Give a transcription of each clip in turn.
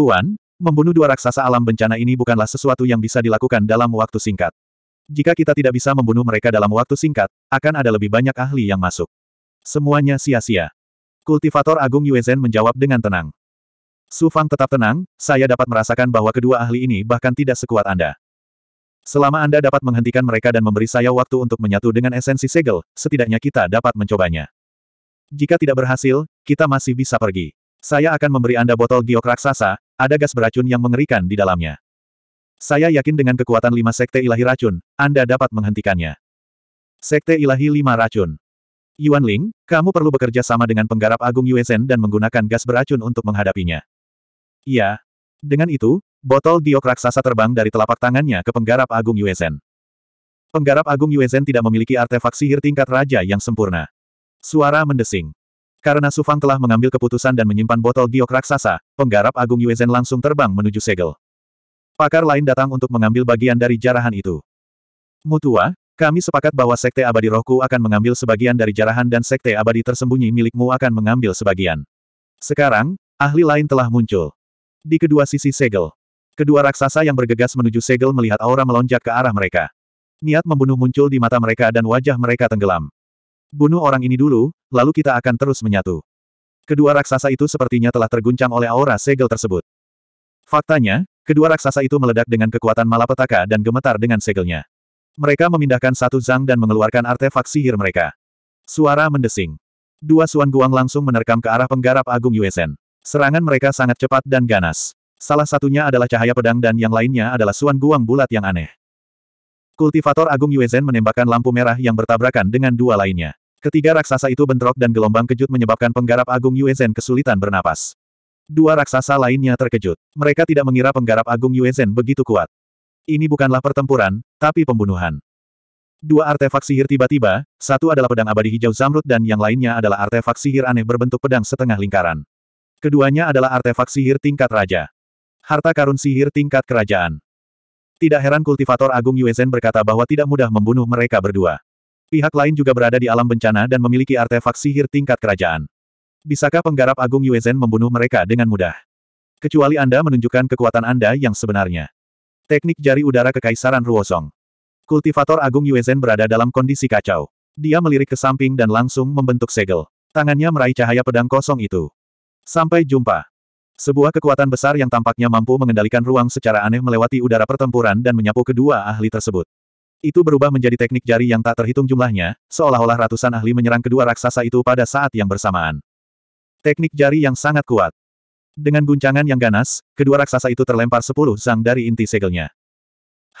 Tuan, membunuh dua raksasa alam bencana ini bukanlah sesuatu yang bisa dilakukan dalam waktu singkat. Jika kita tidak bisa membunuh mereka dalam waktu singkat, akan ada lebih banyak ahli yang masuk. Semuanya sia-sia. Kultivator Agung Yuezen menjawab dengan tenang. Su Fang tetap tenang, saya dapat merasakan bahwa kedua ahli ini bahkan tidak sekuat Anda. Selama Anda dapat menghentikan mereka dan memberi saya waktu untuk menyatu dengan esensi segel, setidaknya kita dapat mencobanya. Jika tidak berhasil, kita masih bisa pergi. Saya akan memberi Anda botol giok raksasa, ada gas beracun yang mengerikan di dalamnya. Saya yakin dengan kekuatan lima sekte ilahi racun, Anda dapat menghentikannya. Sekte ilahi lima racun. Yuan Ling, kamu perlu bekerja sama dengan penggarap agung Yuezhen dan menggunakan gas beracun untuk menghadapinya. Iya. Dengan itu, botol giok raksasa terbang dari telapak tangannya ke penggarap agung Yuezhen. Penggarap agung Yuezhen tidak memiliki artefak sihir tingkat raja yang sempurna. Suara mendesing. Karena Sufang telah mengambil keputusan dan menyimpan botol giok raksasa, penggarap agung Yuezen langsung terbang menuju segel. Pakar lain datang untuk mengambil bagian dari jarahan itu. Mutua, kami sepakat bahwa Sekte Abadi Rohku akan mengambil sebagian dari jarahan dan Sekte Abadi Tersembunyi milikmu akan mengambil sebagian. Sekarang, ahli lain telah muncul. Di kedua sisi segel. Kedua raksasa yang bergegas menuju segel melihat aura melonjak ke arah mereka. Niat membunuh muncul di mata mereka dan wajah mereka tenggelam. Bunuh orang ini dulu, lalu kita akan terus menyatu. Kedua raksasa itu sepertinya telah terguncang oleh aura segel tersebut. Faktanya, kedua raksasa itu meledak dengan kekuatan malapetaka dan gemetar dengan segelnya. Mereka memindahkan satu zang dan mengeluarkan artefak sihir mereka. Suara mendesing. Dua Suan Guang langsung menerkam ke arah penggarap Agung USN. Serangan mereka sangat cepat dan ganas. Salah satunya adalah cahaya pedang dan yang lainnya adalah Suan Guang bulat yang aneh. Kultivator Agung Yuezen menembakkan lampu merah yang bertabrakan dengan dua lainnya. Ketiga raksasa itu bentrok dan gelombang kejut menyebabkan penggarap Agung Yuezen kesulitan bernapas. Dua raksasa lainnya terkejut. Mereka tidak mengira penggarap Agung Yuezen begitu kuat. Ini bukanlah pertempuran, tapi pembunuhan. Dua artefak sihir tiba-tiba, satu adalah pedang abadi hijau zamrud dan yang lainnya adalah artefak sihir aneh berbentuk pedang setengah lingkaran. Keduanya adalah artefak sihir tingkat raja. Harta karun sihir tingkat kerajaan. Tidak heran kultivator agung Yuezhen berkata bahwa tidak mudah membunuh mereka berdua. Pihak lain juga berada di alam bencana dan memiliki artefak sihir tingkat kerajaan. Bisakah penggarap agung Yuezhen membunuh mereka dengan mudah? Kecuali Anda menunjukkan kekuatan Anda yang sebenarnya. Teknik jari udara kekaisaran Ruosong. Kultivator agung Yuezhen berada dalam kondisi kacau. Dia melirik ke samping dan langsung membentuk segel. Tangannya meraih cahaya pedang kosong itu. Sampai jumpa. Sebuah kekuatan besar yang tampaknya mampu mengendalikan ruang secara aneh melewati udara pertempuran dan menyapu kedua ahli tersebut. Itu berubah menjadi teknik jari yang tak terhitung jumlahnya, seolah-olah ratusan ahli menyerang kedua raksasa itu pada saat yang bersamaan. Teknik jari yang sangat kuat. Dengan guncangan yang ganas, kedua raksasa itu terlempar sepuluh zang dari inti segelnya.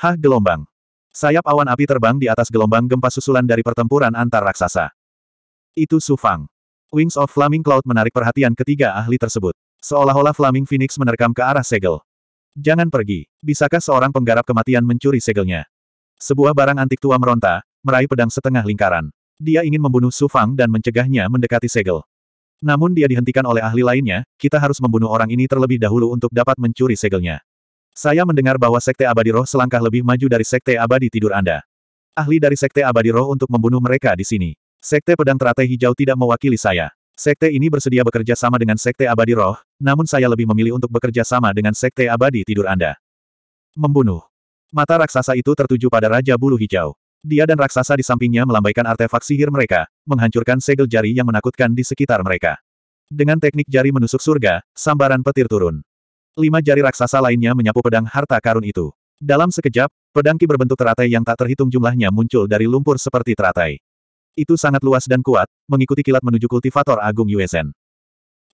Hah gelombang. Sayap awan api terbang di atas gelombang gempa susulan dari pertempuran antar raksasa. Itu sufang. Wings of Flaming Cloud menarik perhatian ketiga ahli tersebut. Seolah-olah Flaming Phoenix menerkam ke arah segel. Jangan pergi. Bisakah seorang penggarap kematian mencuri segelnya? Sebuah barang antik tua meronta, meraih pedang setengah lingkaran. Dia ingin membunuh Su Fang dan mencegahnya mendekati segel. Namun dia dihentikan oleh ahli lainnya, kita harus membunuh orang ini terlebih dahulu untuk dapat mencuri segelnya. Saya mendengar bahwa Sekte Abadi Roh selangkah lebih maju dari Sekte Abadi Tidur Anda. Ahli dari Sekte Abadi Roh untuk membunuh mereka di sini. Sekte Pedang Teratai Hijau tidak mewakili saya. Sekte ini bersedia bekerja sama dengan Sekte Abadi Roh, namun saya lebih memilih untuk bekerja sama dengan Sekte Abadi Tidur Anda. Membunuh. Mata raksasa itu tertuju pada Raja Bulu Hijau. Dia dan raksasa di sampingnya melambaikan artefak sihir mereka, menghancurkan segel jari yang menakutkan di sekitar mereka. Dengan teknik jari menusuk surga, sambaran petir turun. Lima jari raksasa lainnya menyapu pedang harta karun itu. Dalam sekejap, pedang ki berbentuk teratai yang tak terhitung jumlahnya muncul dari lumpur seperti teratai. Itu sangat luas dan kuat, mengikuti kilat menuju kultivator agung USN.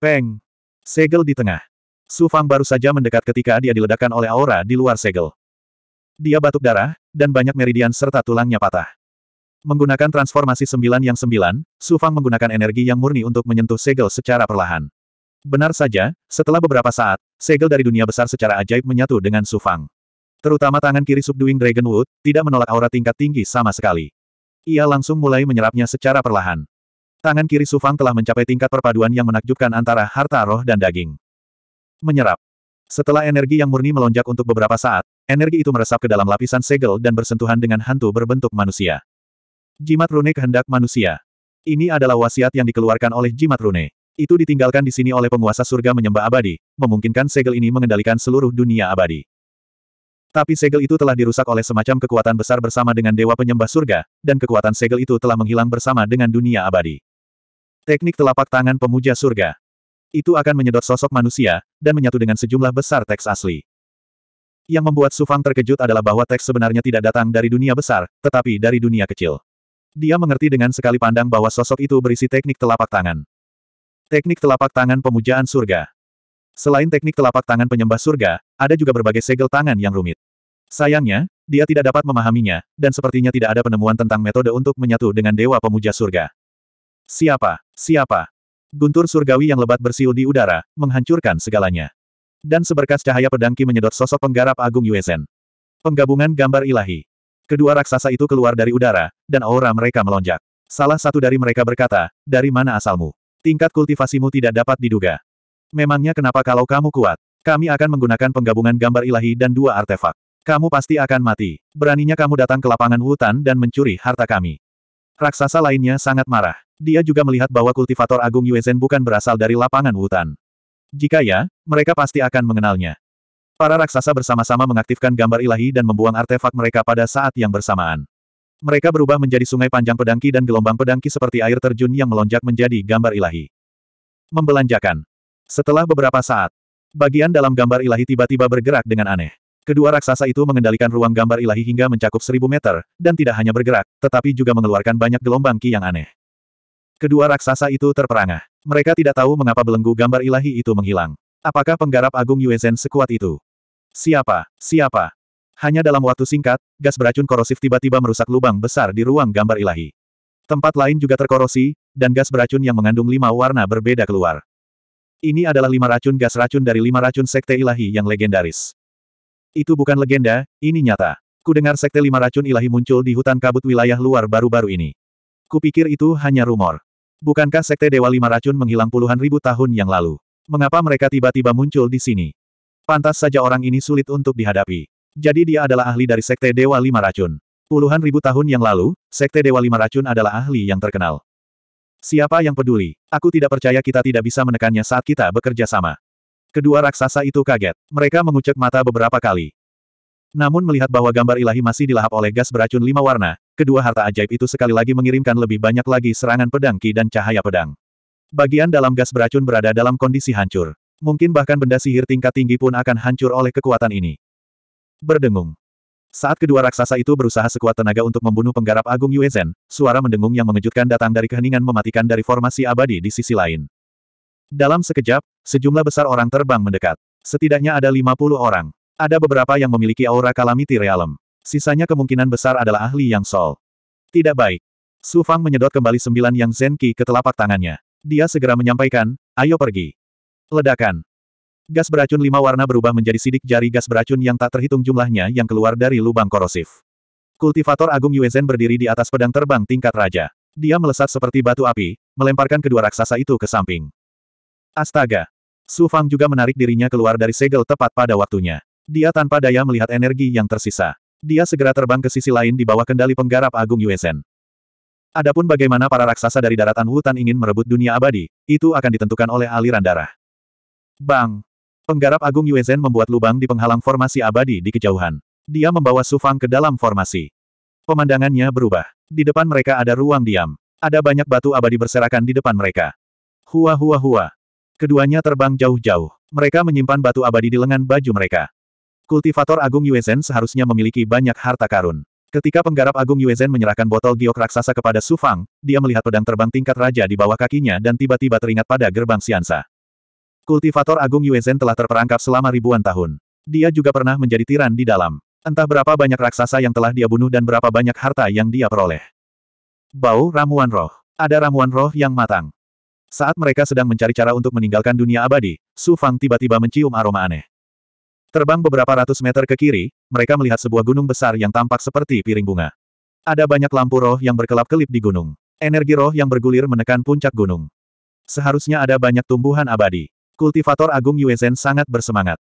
Peng! Segel di tengah. Su Fang baru saja mendekat ketika dia diledakkan oleh aura di luar segel. Dia batuk darah, dan banyak meridian serta tulangnya patah. Menggunakan transformasi sembilan yang sembilan, Su Fang menggunakan energi yang murni untuk menyentuh segel secara perlahan. Benar saja, setelah beberapa saat, segel dari dunia besar secara ajaib menyatu dengan Su Fang. Terutama tangan kiri Subduing Dragonwood tidak menolak aura tingkat tinggi sama sekali. Ia langsung mulai menyerapnya secara perlahan. Tangan kiri Sufang telah mencapai tingkat perpaduan yang menakjubkan antara harta roh dan daging. Menyerap. Setelah energi yang murni melonjak untuk beberapa saat, energi itu meresap ke dalam lapisan segel dan bersentuhan dengan hantu berbentuk manusia. Jimat rune kehendak manusia. Ini adalah wasiat yang dikeluarkan oleh jimat rune. Itu ditinggalkan di sini oleh penguasa surga menyembah abadi, memungkinkan segel ini mengendalikan seluruh dunia abadi. Tapi segel itu telah dirusak oleh semacam kekuatan besar bersama dengan dewa penyembah surga, dan kekuatan segel itu telah menghilang bersama dengan dunia abadi. Teknik telapak tangan pemuja surga. Itu akan menyedot sosok manusia, dan menyatu dengan sejumlah besar teks asli. Yang membuat Sufang terkejut adalah bahwa teks sebenarnya tidak datang dari dunia besar, tetapi dari dunia kecil. Dia mengerti dengan sekali pandang bahwa sosok itu berisi teknik telapak tangan. Teknik telapak tangan pemujaan surga. Selain teknik telapak tangan penyembah surga, ada juga berbagai segel tangan yang rumit. Sayangnya, dia tidak dapat memahaminya, dan sepertinya tidak ada penemuan tentang metode untuk menyatu dengan Dewa Pemuja Surga. Siapa? Siapa? Guntur surgawi yang lebat bersiul di udara, menghancurkan segalanya. Dan seberkas cahaya pedangki menyedot sosok penggarap Agung Yuezen. Penggabungan gambar ilahi. Kedua raksasa itu keluar dari udara, dan aura mereka melonjak. Salah satu dari mereka berkata, dari mana asalmu? Tingkat kultivasimu tidak dapat diduga. Memangnya kenapa kalau kamu kuat? Kami akan menggunakan penggabungan gambar ilahi dan dua artefak. Kamu pasti akan mati. Beraninya kamu datang ke lapangan hutan dan mencuri harta kami. Raksasa lainnya sangat marah. Dia juga melihat bahwa kultivator agung Yuezen bukan berasal dari lapangan hutan. Jika ya, mereka pasti akan mengenalnya. Para raksasa bersama-sama mengaktifkan gambar ilahi dan membuang artefak mereka pada saat yang bersamaan. Mereka berubah menjadi sungai panjang pedangki dan gelombang pedangki seperti air terjun yang melonjak menjadi gambar ilahi. Membelanjakan. Setelah beberapa saat, Bagian dalam gambar ilahi tiba-tiba bergerak dengan aneh. Kedua raksasa itu mengendalikan ruang gambar ilahi hingga mencakup seribu meter, dan tidak hanya bergerak, tetapi juga mengeluarkan banyak gelombang ki yang aneh. Kedua raksasa itu terperangah. Mereka tidak tahu mengapa belenggu gambar ilahi itu menghilang. Apakah penggarap agung Yuezhen sekuat itu? Siapa? Siapa? Hanya dalam waktu singkat, gas beracun korosif tiba-tiba merusak lubang besar di ruang gambar ilahi. Tempat lain juga terkorosi, dan gas beracun yang mengandung lima warna berbeda keluar. Ini adalah lima racun gas racun dari lima racun sekte ilahi yang legendaris. Itu bukan legenda, ini nyata. Ku dengar sekte lima racun ilahi muncul di hutan kabut wilayah luar baru-baru ini. Kupikir itu hanya rumor. Bukankah sekte Dewa Lima Racun menghilang puluhan ribu tahun yang lalu? Mengapa mereka tiba-tiba muncul di sini? Pantas saja orang ini sulit untuk dihadapi. Jadi dia adalah ahli dari sekte Dewa Lima Racun. Puluhan ribu tahun yang lalu, sekte Dewa Lima Racun adalah ahli yang terkenal. Siapa yang peduli? Aku tidak percaya kita tidak bisa menekannya saat kita bekerja sama. Kedua raksasa itu kaget. Mereka mengucek mata beberapa kali. Namun melihat bahwa gambar ilahi masih dilahap oleh gas beracun lima warna, kedua harta ajaib itu sekali lagi mengirimkan lebih banyak lagi serangan pedang ki dan cahaya pedang. Bagian dalam gas beracun berada dalam kondisi hancur. Mungkin bahkan benda sihir tingkat tinggi pun akan hancur oleh kekuatan ini. Berdengung. Saat kedua raksasa itu berusaha sekuat tenaga untuk membunuh penggarap agung Yuezen, suara mendengung yang mengejutkan datang dari keheningan mematikan dari formasi abadi di sisi lain. Dalam sekejap, sejumlah besar orang terbang mendekat. Setidaknya ada 50 orang. Ada beberapa yang memiliki aura kalamiti realem. Sisanya kemungkinan besar adalah ahli yang sol. Tidak baik. Su Fang menyedot kembali sembilan yang zenki ke telapak tangannya. Dia segera menyampaikan, ayo pergi. Ledakan. Gas beracun lima warna berubah menjadi sidik jari gas beracun yang tak terhitung jumlahnya yang keluar dari lubang korosif. Kultivator Agung Yuezen berdiri di atas pedang terbang tingkat raja. Dia melesat seperti batu api, melemparkan kedua raksasa itu ke samping. Astaga! Su Fang juga menarik dirinya keluar dari segel tepat pada waktunya. Dia tanpa daya melihat energi yang tersisa. Dia segera terbang ke sisi lain di bawah kendali penggarap agung USN. Adapun bagaimana para raksasa dari daratan hutan ingin merebut dunia abadi, itu akan ditentukan oleh aliran darah. Bang! Penggarap agung USN membuat lubang di penghalang formasi abadi di kejauhan. Dia membawa Su Fang ke dalam formasi. Pemandangannya berubah. Di depan mereka ada ruang diam. Ada banyak batu abadi berserakan di depan mereka. Hua hua hua. Keduanya terbang jauh-jauh. Mereka menyimpan batu abadi di lengan baju mereka. Kultivator Agung Yuezen seharusnya memiliki banyak harta karun. Ketika penggarap Agung Yuezen menyerahkan botol giok raksasa kepada Su Fang, dia melihat pedang terbang tingkat raja di bawah kakinya dan tiba-tiba teringat pada gerbang Siansa. Kultivator Agung Yuezen telah terperangkap selama ribuan tahun. Dia juga pernah menjadi tiran di dalam. Entah berapa banyak raksasa yang telah dia bunuh dan berapa banyak harta yang dia peroleh. Bau ramuan roh. Ada ramuan roh yang matang. Saat mereka sedang mencari cara untuk meninggalkan dunia abadi, Su Fang tiba-tiba mencium aroma aneh. Terbang beberapa ratus meter ke kiri, mereka melihat sebuah gunung besar yang tampak seperti piring bunga. Ada banyak lampu roh yang berkelap-kelip di gunung. Energi roh yang bergulir menekan puncak gunung. Seharusnya ada banyak tumbuhan abadi. Kultivator Agung Yuezen sangat bersemangat.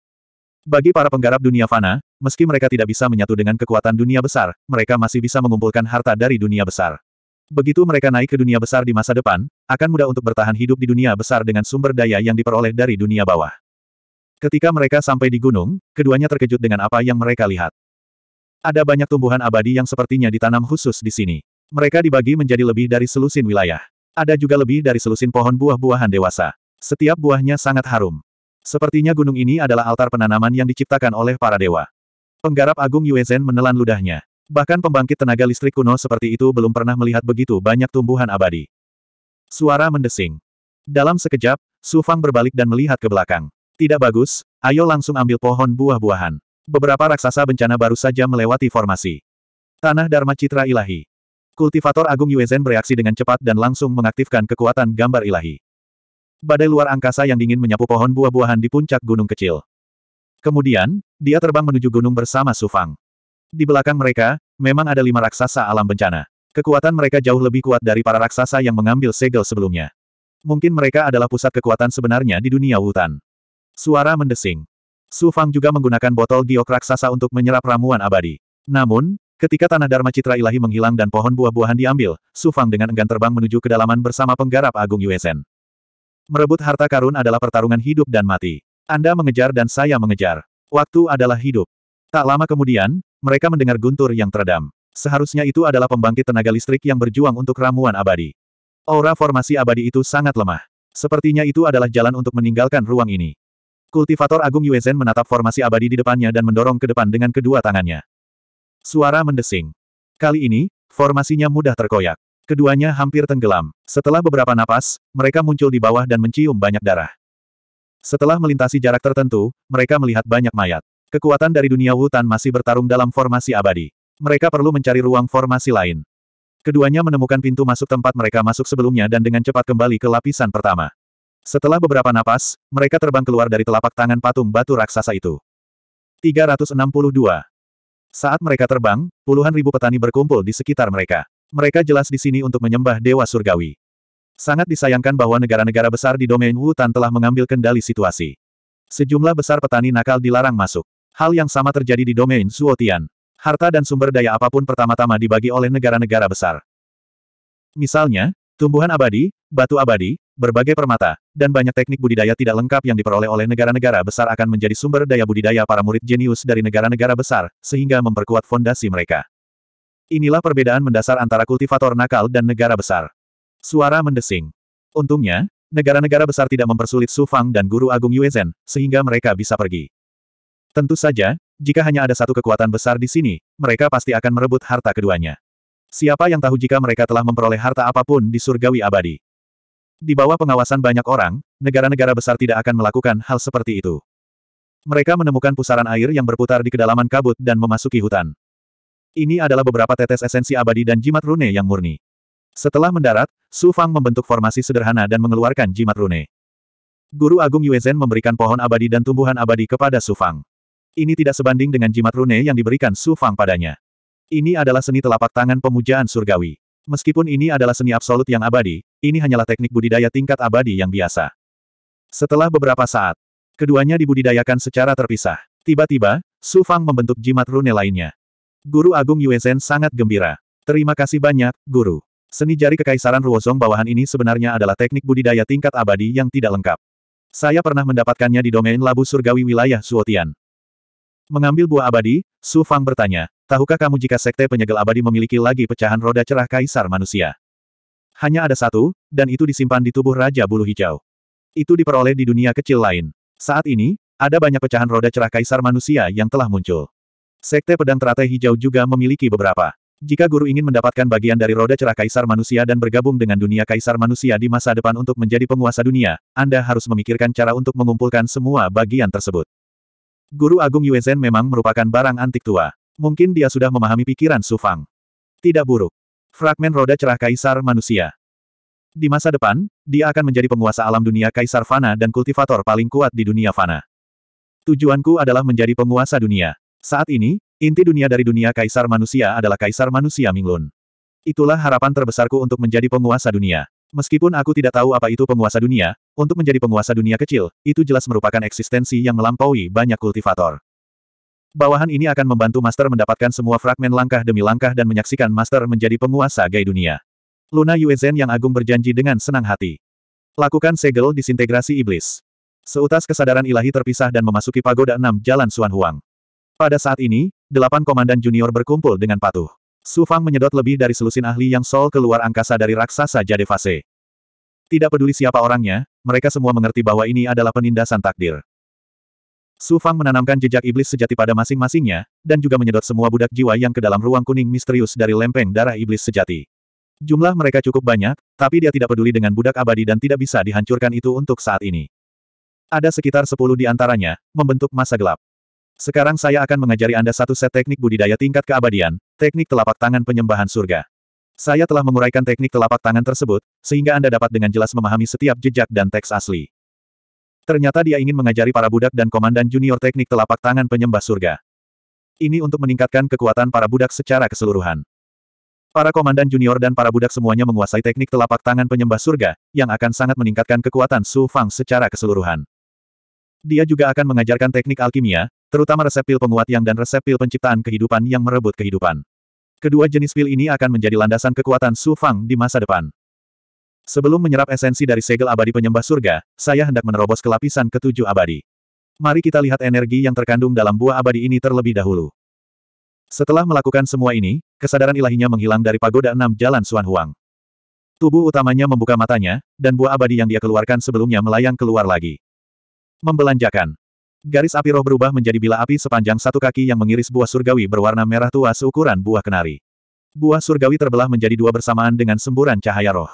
Bagi para penggarap dunia fana, meski mereka tidak bisa menyatu dengan kekuatan dunia besar, mereka masih bisa mengumpulkan harta dari dunia besar. Begitu mereka naik ke dunia besar di masa depan, akan mudah untuk bertahan hidup di dunia besar dengan sumber daya yang diperoleh dari dunia bawah. Ketika mereka sampai di gunung, keduanya terkejut dengan apa yang mereka lihat. Ada banyak tumbuhan abadi yang sepertinya ditanam khusus di sini. Mereka dibagi menjadi lebih dari selusin wilayah. Ada juga lebih dari selusin pohon buah-buahan dewasa. Setiap buahnya sangat harum. Sepertinya gunung ini adalah altar penanaman yang diciptakan oleh para dewa. Penggarap agung Yuezen menelan ludahnya. Bahkan pembangkit tenaga listrik kuno seperti itu belum pernah melihat begitu banyak tumbuhan abadi. Suara mendesing. Dalam sekejap, Su Fang berbalik dan melihat ke belakang. Tidak bagus, ayo langsung ambil pohon buah-buahan. Beberapa raksasa bencana baru saja melewati formasi. Tanah Dharma Citra Ilahi. Kultivator Agung Yuezen bereaksi dengan cepat dan langsung mengaktifkan kekuatan gambar ilahi. Badai luar angkasa yang dingin menyapu pohon buah-buahan di puncak gunung kecil. Kemudian, dia terbang menuju gunung bersama Sufang. Di belakang mereka, memang ada lima raksasa alam bencana. Kekuatan mereka jauh lebih kuat dari para raksasa yang mengambil segel sebelumnya. Mungkin mereka adalah pusat kekuatan sebenarnya di dunia hutan. Suara mendesing. Su Fang juga menggunakan botol giok raksasa untuk menyerap ramuan abadi. Namun, ketika tanah Dharma Citra Ilahi menghilang dan pohon buah-buahan diambil, Su Fang dengan enggan terbang menuju kedalaman bersama penggarap Agung Yuesen. Merebut harta karun adalah pertarungan hidup dan mati. Anda mengejar dan saya mengejar. Waktu adalah hidup. Tak lama kemudian, mereka mendengar guntur yang teredam. Seharusnya itu adalah pembangkit tenaga listrik yang berjuang untuk ramuan abadi. Aura formasi abadi itu sangat lemah. Sepertinya itu adalah jalan untuk meninggalkan ruang ini. Kultivator Agung Yuezen menatap formasi abadi di depannya dan mendorong ke depan dengan kedua tangannya. Suara mendesing. Kali ini, formasinya mudah terkoyak. Keduanya hampir tenggelam. Setelah beberapa napas, mereka muncul di bawah dan mencium banyak darah. Setelah melintasi jarak tertentu, mereka melihat banyak mayat. Kekuatan dari dunia hutan masih bertarung dalam formasi abadi. Mereka perlu mencari ruang formasi lain. Keduanya menemukan pintu masuk tempat mereka masuk sebelumnya dan dengan cepat kembali ke lapisan pertama. Setelah beberapa napas, mereka terbang keluar dari telapak tangan patung batu raksasa itu. 362. Saat mereka terbang, puluhan ribu petani berkumpul di sekitar mereka. Mereka jelas di sini untuk menyembah Dewa Surgawi. Sangat disayangkan bahwa negara-negara besar di domain hutan telah mengambil kendali situasi. Sejumlah besar petani nakal dilarang masuk. Hal yang sama terjadi di domain Suotian. Harta dan sumber daya apapun pertama-tama dibagi oleh negara-negara besar. Misalnya, tumbuhan abadi, batu abadi, berbagai permata, dan banyak teknik budidaya tidak lengkap yang diperoleh oleh negara-negara besar akan menjadi sumber daya budidaya para murid jenius dari negara-negara besar, sehingga memperkuat fondasi mereka. Inilah perbedaan mendasar antara kultivator nakal dan negara besar. Suara mendesing. Untungnya, negara-negara besar tidak mempersulit Su Fang dan Guru Agung Yuezen, sehingga mereka bisa pergi. Tentu saja, jika hanya ada satu kekuatan besar di sini, mereka pasti akan merebut harta keduanya. Siapa yang tahu jika mereka telah memperoleh harta apapun di surgawi abadi? Di bawah pengawasan banyak orang, negara-negara besar tidak akan melakukan hal seperti itu. Mereka menemukan pusaran air yang berputar di kedalaman kabut dan memasuki hutan. Ini adalah beberapa tetes esensi abadi dan jimat rune yang murni. Setelah mendarat, Su Fang membentuk formasi sederhana dan mengeluarkan jimat rune. Guru Agung Yuezen memberikan pohon abadi dan tumbuhan abadi kepada Su Fang. Ini tidak sebanding dengan jimat rune yang diberikan Su Fang padanya. Ini adalah seni telapak tangan pemujaan surgawi. Meskipun ini adalah seni absolut yang abadi, ini hanyalah teknik budidaya tingkat abadi yang biasa. Setelah beberapa saat, keduanya dibudidayakan secara terpisah. Tiba-tiba, Su Fang membentuk jimat rune lainnya. Guru Agung Yuezhen sangat gembira. Terima kasih banyak, Guru. Seni jari kekaisaran Ruozong bawahan ini sebenarnya adalah teknik budidaya tingkat abadi yang tidak lengkap. Saya pernah mendapatkannya di domain labu surgawi wilayah Suotian. Mengambil buah abadi, Su Fang bertanya, tahukah kamu jika sekte penyegel abadi memiliki lagi pecahan roda cerah kaisar manusia? Hanya ada satu, dan itu disimpan di tubuh Raja Bulu Hijau. Itu diperoleh di dunia kecil lain. Saat ini, ada banyak pecahan roda cerah kaisar manusia yang telah muncul. Sekte pedang teratai hijau juga memiliki beberapa. Jika guru ingin mendapatkan bagian dari roda cerah kaisar manusia dan bergabung dengan dunia kaisar manusia di masa depan untuk menjadi penguasa dunia, Anda harus memikirkan cara untuk mengumpulkan semua bagian tersebut. Guru Agung Yuezhen memang merupakan barang antik tua. Mungkin dia sudah memahami pikiran Su Fang. Tidak buruk. Fragmen roda cerah kaisar manusia. Di masa depan, dia akan menjadi penguasa alam dunia kaisar Fana dan kultivator paling kuat di dunia Fana. Tujuanku adalah menjadi penguasa dunia. Saat ini, inti dunia dari dunia kaisar manusia adalah kaisar manusia Minglun. Itulah harapan terbesarku untuk menjadi penguasa dunia. Meskipun aku tidak tahu apa itu penguasa dunia, untuk menjadi penguasa dunia kecil, itu jelas merupakan eksistensi yang melampaui banyak kultivator. Bawahan ini akan membantu Master mendapatkan semua fragmen langkah demi langkah dan menyaksikan Master menjadi penguasa gay dunia. Luna Yuezhen yang agung berjanji dengan senang hati. Lakukan segel disintegrasi iblis. Seutas kesadaran ilahi terpisah dan memasuki pagoda enam Jalan Suan Huang. Pada saat ini, delapan komandan junior berkumpul dengan patuh. Su Fang menyedot lebih dari selusin ahli yang sol keluar angkasa dari raksasa jade fase. Tidak peduli siapa orangnya, mereka semua mengerti bahwa ini adalah penindasan takdir. Su Fang menanamkan jejak iblis sejati pada masing-masingnya, dan juga menyedot semua budak jiwa yang ke dalam ruang kuning misterius dari lempeng darah iblis sejati. Jumlah mereka cukup banyak, tapi dia tidak peduli dengan budak abadi dan tidak bisa dihancurkan itu untuk saat ini. Ada sekitar sepuluh di antaranya, membentuk masa gelap. Sekarang saya akan mengajari Anda satu set teknik budidaya tingkat keabadian, teknik telapak tangan penyembahan surga. Saya telah menguraikan teknik telapak tangan tersebut, sehingga Anda dapat dengan jelas memahami setiap jejak dan teks asli. Ternyata dia ingin mengajari para budak dan komandan junior teknik telapak tangan penyembah surga. Ini untuk meningkatkan kekuatan para budak secara keseluruhan. Para komandan junior dan para budak semuanya menguasai teknik telapak tangan penyembah surga, yang akan sangat meningkatkan kekuatan Su Fang secara keseluruhan. Dia juga akan mengajarkan teknik alkimia, terutama resep pil penguat yang dan resep pil penciptaan kehidupan yang merebut kehidupan. Kedua jenis pil ini akan menjadi landasan kekuatan Su Fang di masa depan. Sebelum menyerap esensi dari segel abadi penyembah surga, saya hendak menerobos ke lapisan ketujuh abadi. Mari kita lihat energi yang terkandung dalam buah abadi ini terlebih dahulu. Setelah melakukan semua ini, kesadaran ilahinya menghilang dari pagoda enam jalan Suan Huang. Tubuh utamanya membuka matanya, dan buah abadi yang dia keluarkan sebelumnya melayang keluar lagi. Membelanjakan. Garis api roh berubah menjadi bila api sepanjang satu kaki yang mengiris buah surgawi berwarna merah tua seukuran buah kenari. Buah surgawi terbelah menjadi dua bersamaan dengan semburan cahaya roh.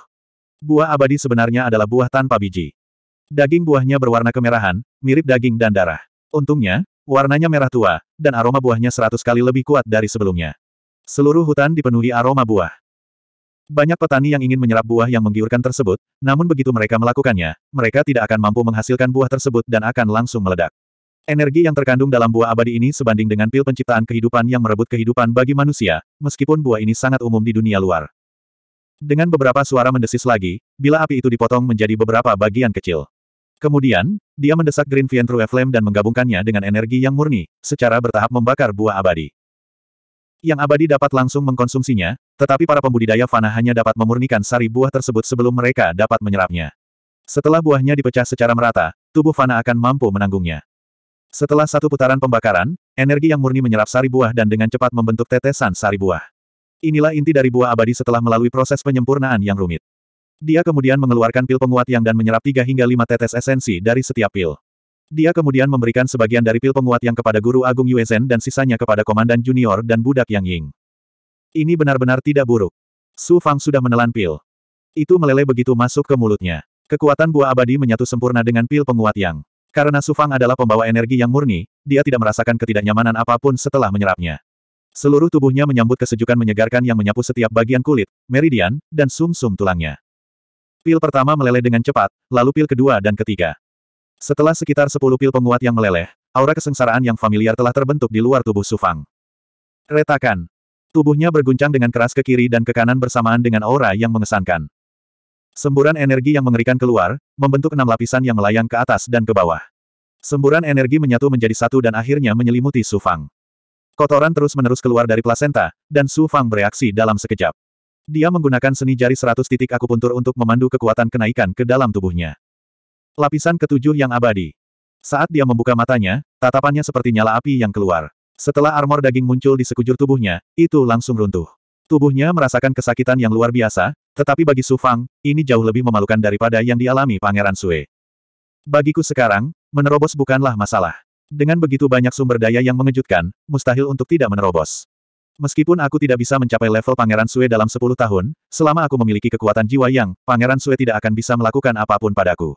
Buah abadi sebenarnya adalah buah tanpa biji. Daging buahnya berwarna kemerahan, mirip daging dan darah. Untungnya, warnanya merah tua, dan aroma buahnya seratus kali lebih kuat dari sebelumnya. Seluruh hutan dipenuhi aroma buah. Banyak petani yang ingin menyerap buah yang menggiurkan tersebut, namun begitu mereka melakukannya, mereka tidak akan mampu menghasilkan buah tersebut dan akan langsung meledak. Energi yang terkandung dalam buah abadi ini sebanding dengan pil penciptaan kehidupan yang merebut kehidupan bagi manusia, meskipun buah ini sangat umum di dunia luar. Dengan beberapa suara mendesis lagi, bila api itu dipotong menjadi beberapa bagian kecil. Kemudian, dia mendesak Green Fiend True Flame dan menggabungkannya dengan energi yang murni, secara bertahap membakar buah abadi. Yang abadi dapat langsung mengkonsumsinya, tetapi para pembudidaya fana hanya dapat memurnikan sari buah tersebut sebelum mereka dapat menyerapnya. Setelah buahnya dipecah secara merata, tubuh fana akan mampu menanggungnya. Setelah satu putaran pembakaran, energi yang murni menyerap sari buah dan dengan cepat membentuk tetesan sari buah. Inilah inti dari buah abadi setelah melalui proses penyempurnaan yang rumit. Dia kemudian mengeluarkan pil penguat yang dan menyerap 3 hingga lima tetes esensi dari setiap pil. Dia kemudian memberikan sebagian dari pil penguat yang kepada Guru Agung Yuezen dan sisanya kepada Komandan Junior dan Budak Yang Ying. Ini benar-benar tidak buruk. Su Fang sudah menelan pil. Itu meleleh begitu masuk ke mulutnya. Kekuatan buah abadi menyatu sempurna dengan pil penguat yang. Karena Sufang adalah pembawa energi yang murni, dia tidak merasakan ketidaknyamanan apapun setelah menyerapnya. Seluruh tubuhnya menyambut kesejukan menyegarkan yang menyapu setiap bagian kulit, meridian, dan sum-sum tulangnya. Pil pertama meleleh dengan cepat, lalu pil kedua dan ketiga. Setelah sekitar 10 pil penguat yang meleleh, aura kesengsaraan yang familiar telah terbentuk di luar tubuh Sufang. Retakan. Tubuhnya berguncang dengan keras ke kiri dan ke kanan bersamaan dengan aura yang mengesankan. Semburan energi yang mengerikan keluar, membentuk enam lapisan yang melayang ke atas dan ke bawah. Semburan energi menyatu menjadi satu dan akhirnya menyelimuti Su Fang. Kotoran terus-menerus keluar dari plasenta, dan Su Fang bereaksi dalam sekejap. Dia menggunakan seni jari seratus titik akupuntur untuk memandu kekuatan kenaikan ke dalam tubuhnya. Lapisan ketujuh yang abadi. Saat dia membuka matanya, tatapannya seperti nyala api yang keluar. Setelah armor daging muncul di sekujur tubuhnya, itu langsung runtuh. Tubuhnya merasakan kesakitan yang luar biasa, tetapi bagi Su Fang, ini jauh lebih memalukan daripada yang dialami Pangeran Sue. Bagiku sekarang, menerobos bukanlah masalah. Dengan begitu banyak sumber daya yang mengejutkan, mustahil untuk tidak menerobos. Meskipun aku tidak bisa mencapai level Pangeran Sue dalam 10 tahun, selama aku memiliki kekuatan jiwa yang, Pangeran Sue tidak akan bisa melakukan apapun padaku.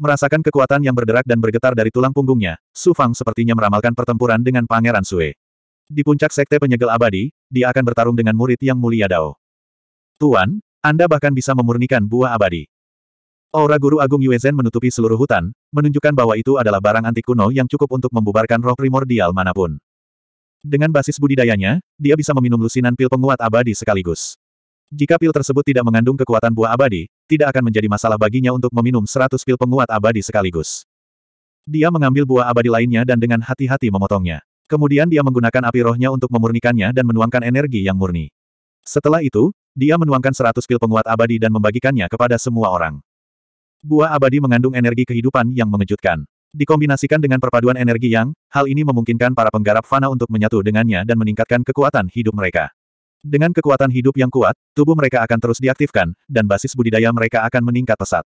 Merasakan kekuatan yang berderak dan bergetar dari tulang punggungnya, Su Fang sepertinya meramalkan pertempuran dengan Pangeran Sue. Di puncak Sekte Penyegel Abadi, dia akan bertarung dengan murid yang mulia Dao. Tuan, Anda bahkan bisa memurnikan buah abadi. Aura Guru Agung Yuezen menutupi seluruh hutan, menunjukkan bahwa itu adalah barang antik kuno yang cukup untuk membubarkan roh primordial manapun. Dengan basis budidayanya, dia bisa meminum lusinan pil penguat abadi sekaligus. Jika pil tersebut tidak mengandung kekuatan buah abadi, tidak akan menjadi masalah baginya untuk meminum 100 pil penguat abadi sekaligus. Dia mengambil buah abadi lainnya dan dengan hati-hati memotongnya. Kemudian dia menggunakan api rohnya untuk memurnikannya dan menuangkan energi yang murni. Setelah itu, dia menuangkan seratus pil penguat abadi dan membagikannya kepada semua orang. Buah abadi mengandung energi kehidupan yang mengejutkan. Dikombinasikan dengan perpaduan energi yang, hal ini memungkinkan para penggarap fana untuk menyatu dengannya dan meningkatkan kekuatan hidup mereka. Dengan kekuatan hidup yang kuat, tubuh mereka akan terus diaktifkan, dan basis budidaya mereka akan meningkat pesat.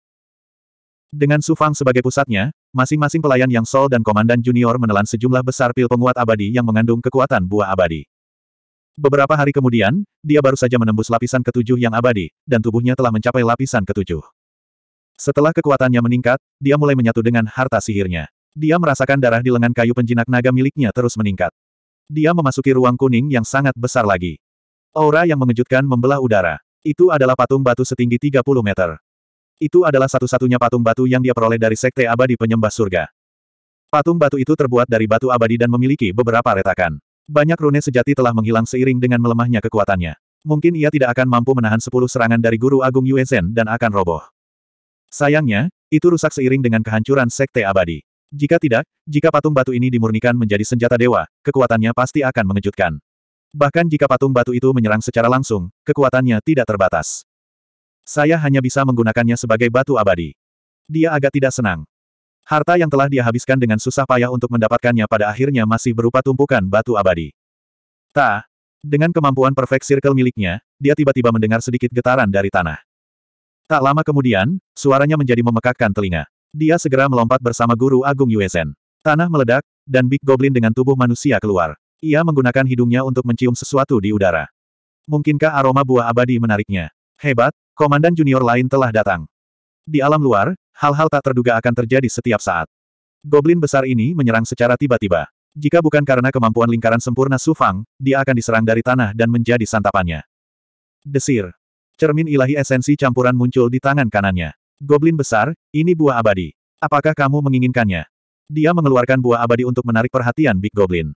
Dengan Sufang sebagai pusatnya, masing-masing pelayan Yang Sol dan Komandan Junior menelan sejumlah besar pil penguat abadi yang mengandung kekuatan buah abadi. Beberapa hari kemudian, dia baru saja menembus lapisan ketujuh yang abadi, dan tubuhnya telah mencapai lapisan ketujuh. Setelah kekuatannya meningkat, dia mulai menyatu dengan harta sihirnya. Dia merasakan darah di lengan kayu penjinak naga miliknya terus meningkat. Dia memasuki ruang kuning yang sangat besar lagi. Aura yang mengejutkan membelah udara. Itu adalah patung batu setinggi 30 meter. Itu adalah satu-satunya patung batu yang dia peroleh dari Sekte Abadi Penyembah Surga. Patung batu itu terbuat dari batu abadi dan memiliki beberapa retakan. Banyak rune sejati telah menghilang seiring dengan melemahnya kekuatannya. Mungkin ia tidak akan mampu menahan sepuluh serangan dari Guru Agung Yuezen dan akan roboh. Sayangnya, itu rusak seiring dengan kehancuran Sekte Abadi. Jika tidak, jika patung batu ini dimurnikan menjadi senjata dewa, kekuatannya pasti akan mengejutkan. Bahkan jika patung batu itu menyerang secara langsung, kekuatannya tidak terbatas. Saya hanya bisa menggunakannya sebagai batu abadi. Dia agak tidak senang. Harta yang telah dia habiskan dengan susah payah untuk mendapatkannya pada akhirnya masih berupa tumpukan batu abadi. Ta, dengan kemampuan perfect circle miliknya, dia tiba-tiba mendengar sedikit getaran dari tanah. Tak lama kemudian, suaranya menjadi memekakkan telinga. Dia segera melompat bersama Guru Agung Yuesen. Tanah meledak, dan Big Goblin dengan tubuh manusia keluar. Ia menggunakan hidungnya untuk mencium sesuatu di udara. Mungkinkah aroma buah abadi menariknya? Hebat, komandan junior lain telah datang. Di alam luar, hal-hal tak terduga akan terjadi setiap saat. Goblin besar ini menyerang secara tiba-tiba. Jika bukan karena kemampuan lingkaran sempurna Sufang, dia akan diserang dari tanah dan menjadi santapannya. Desir. Cermin ilahi esensi campuran muncul di tangan kanannya. Goblin besar, ini buah abadi. Apakah kamu menginginkannya? Dia mengeluarkan buah abadi untuk menarik perhatian Big Goblin.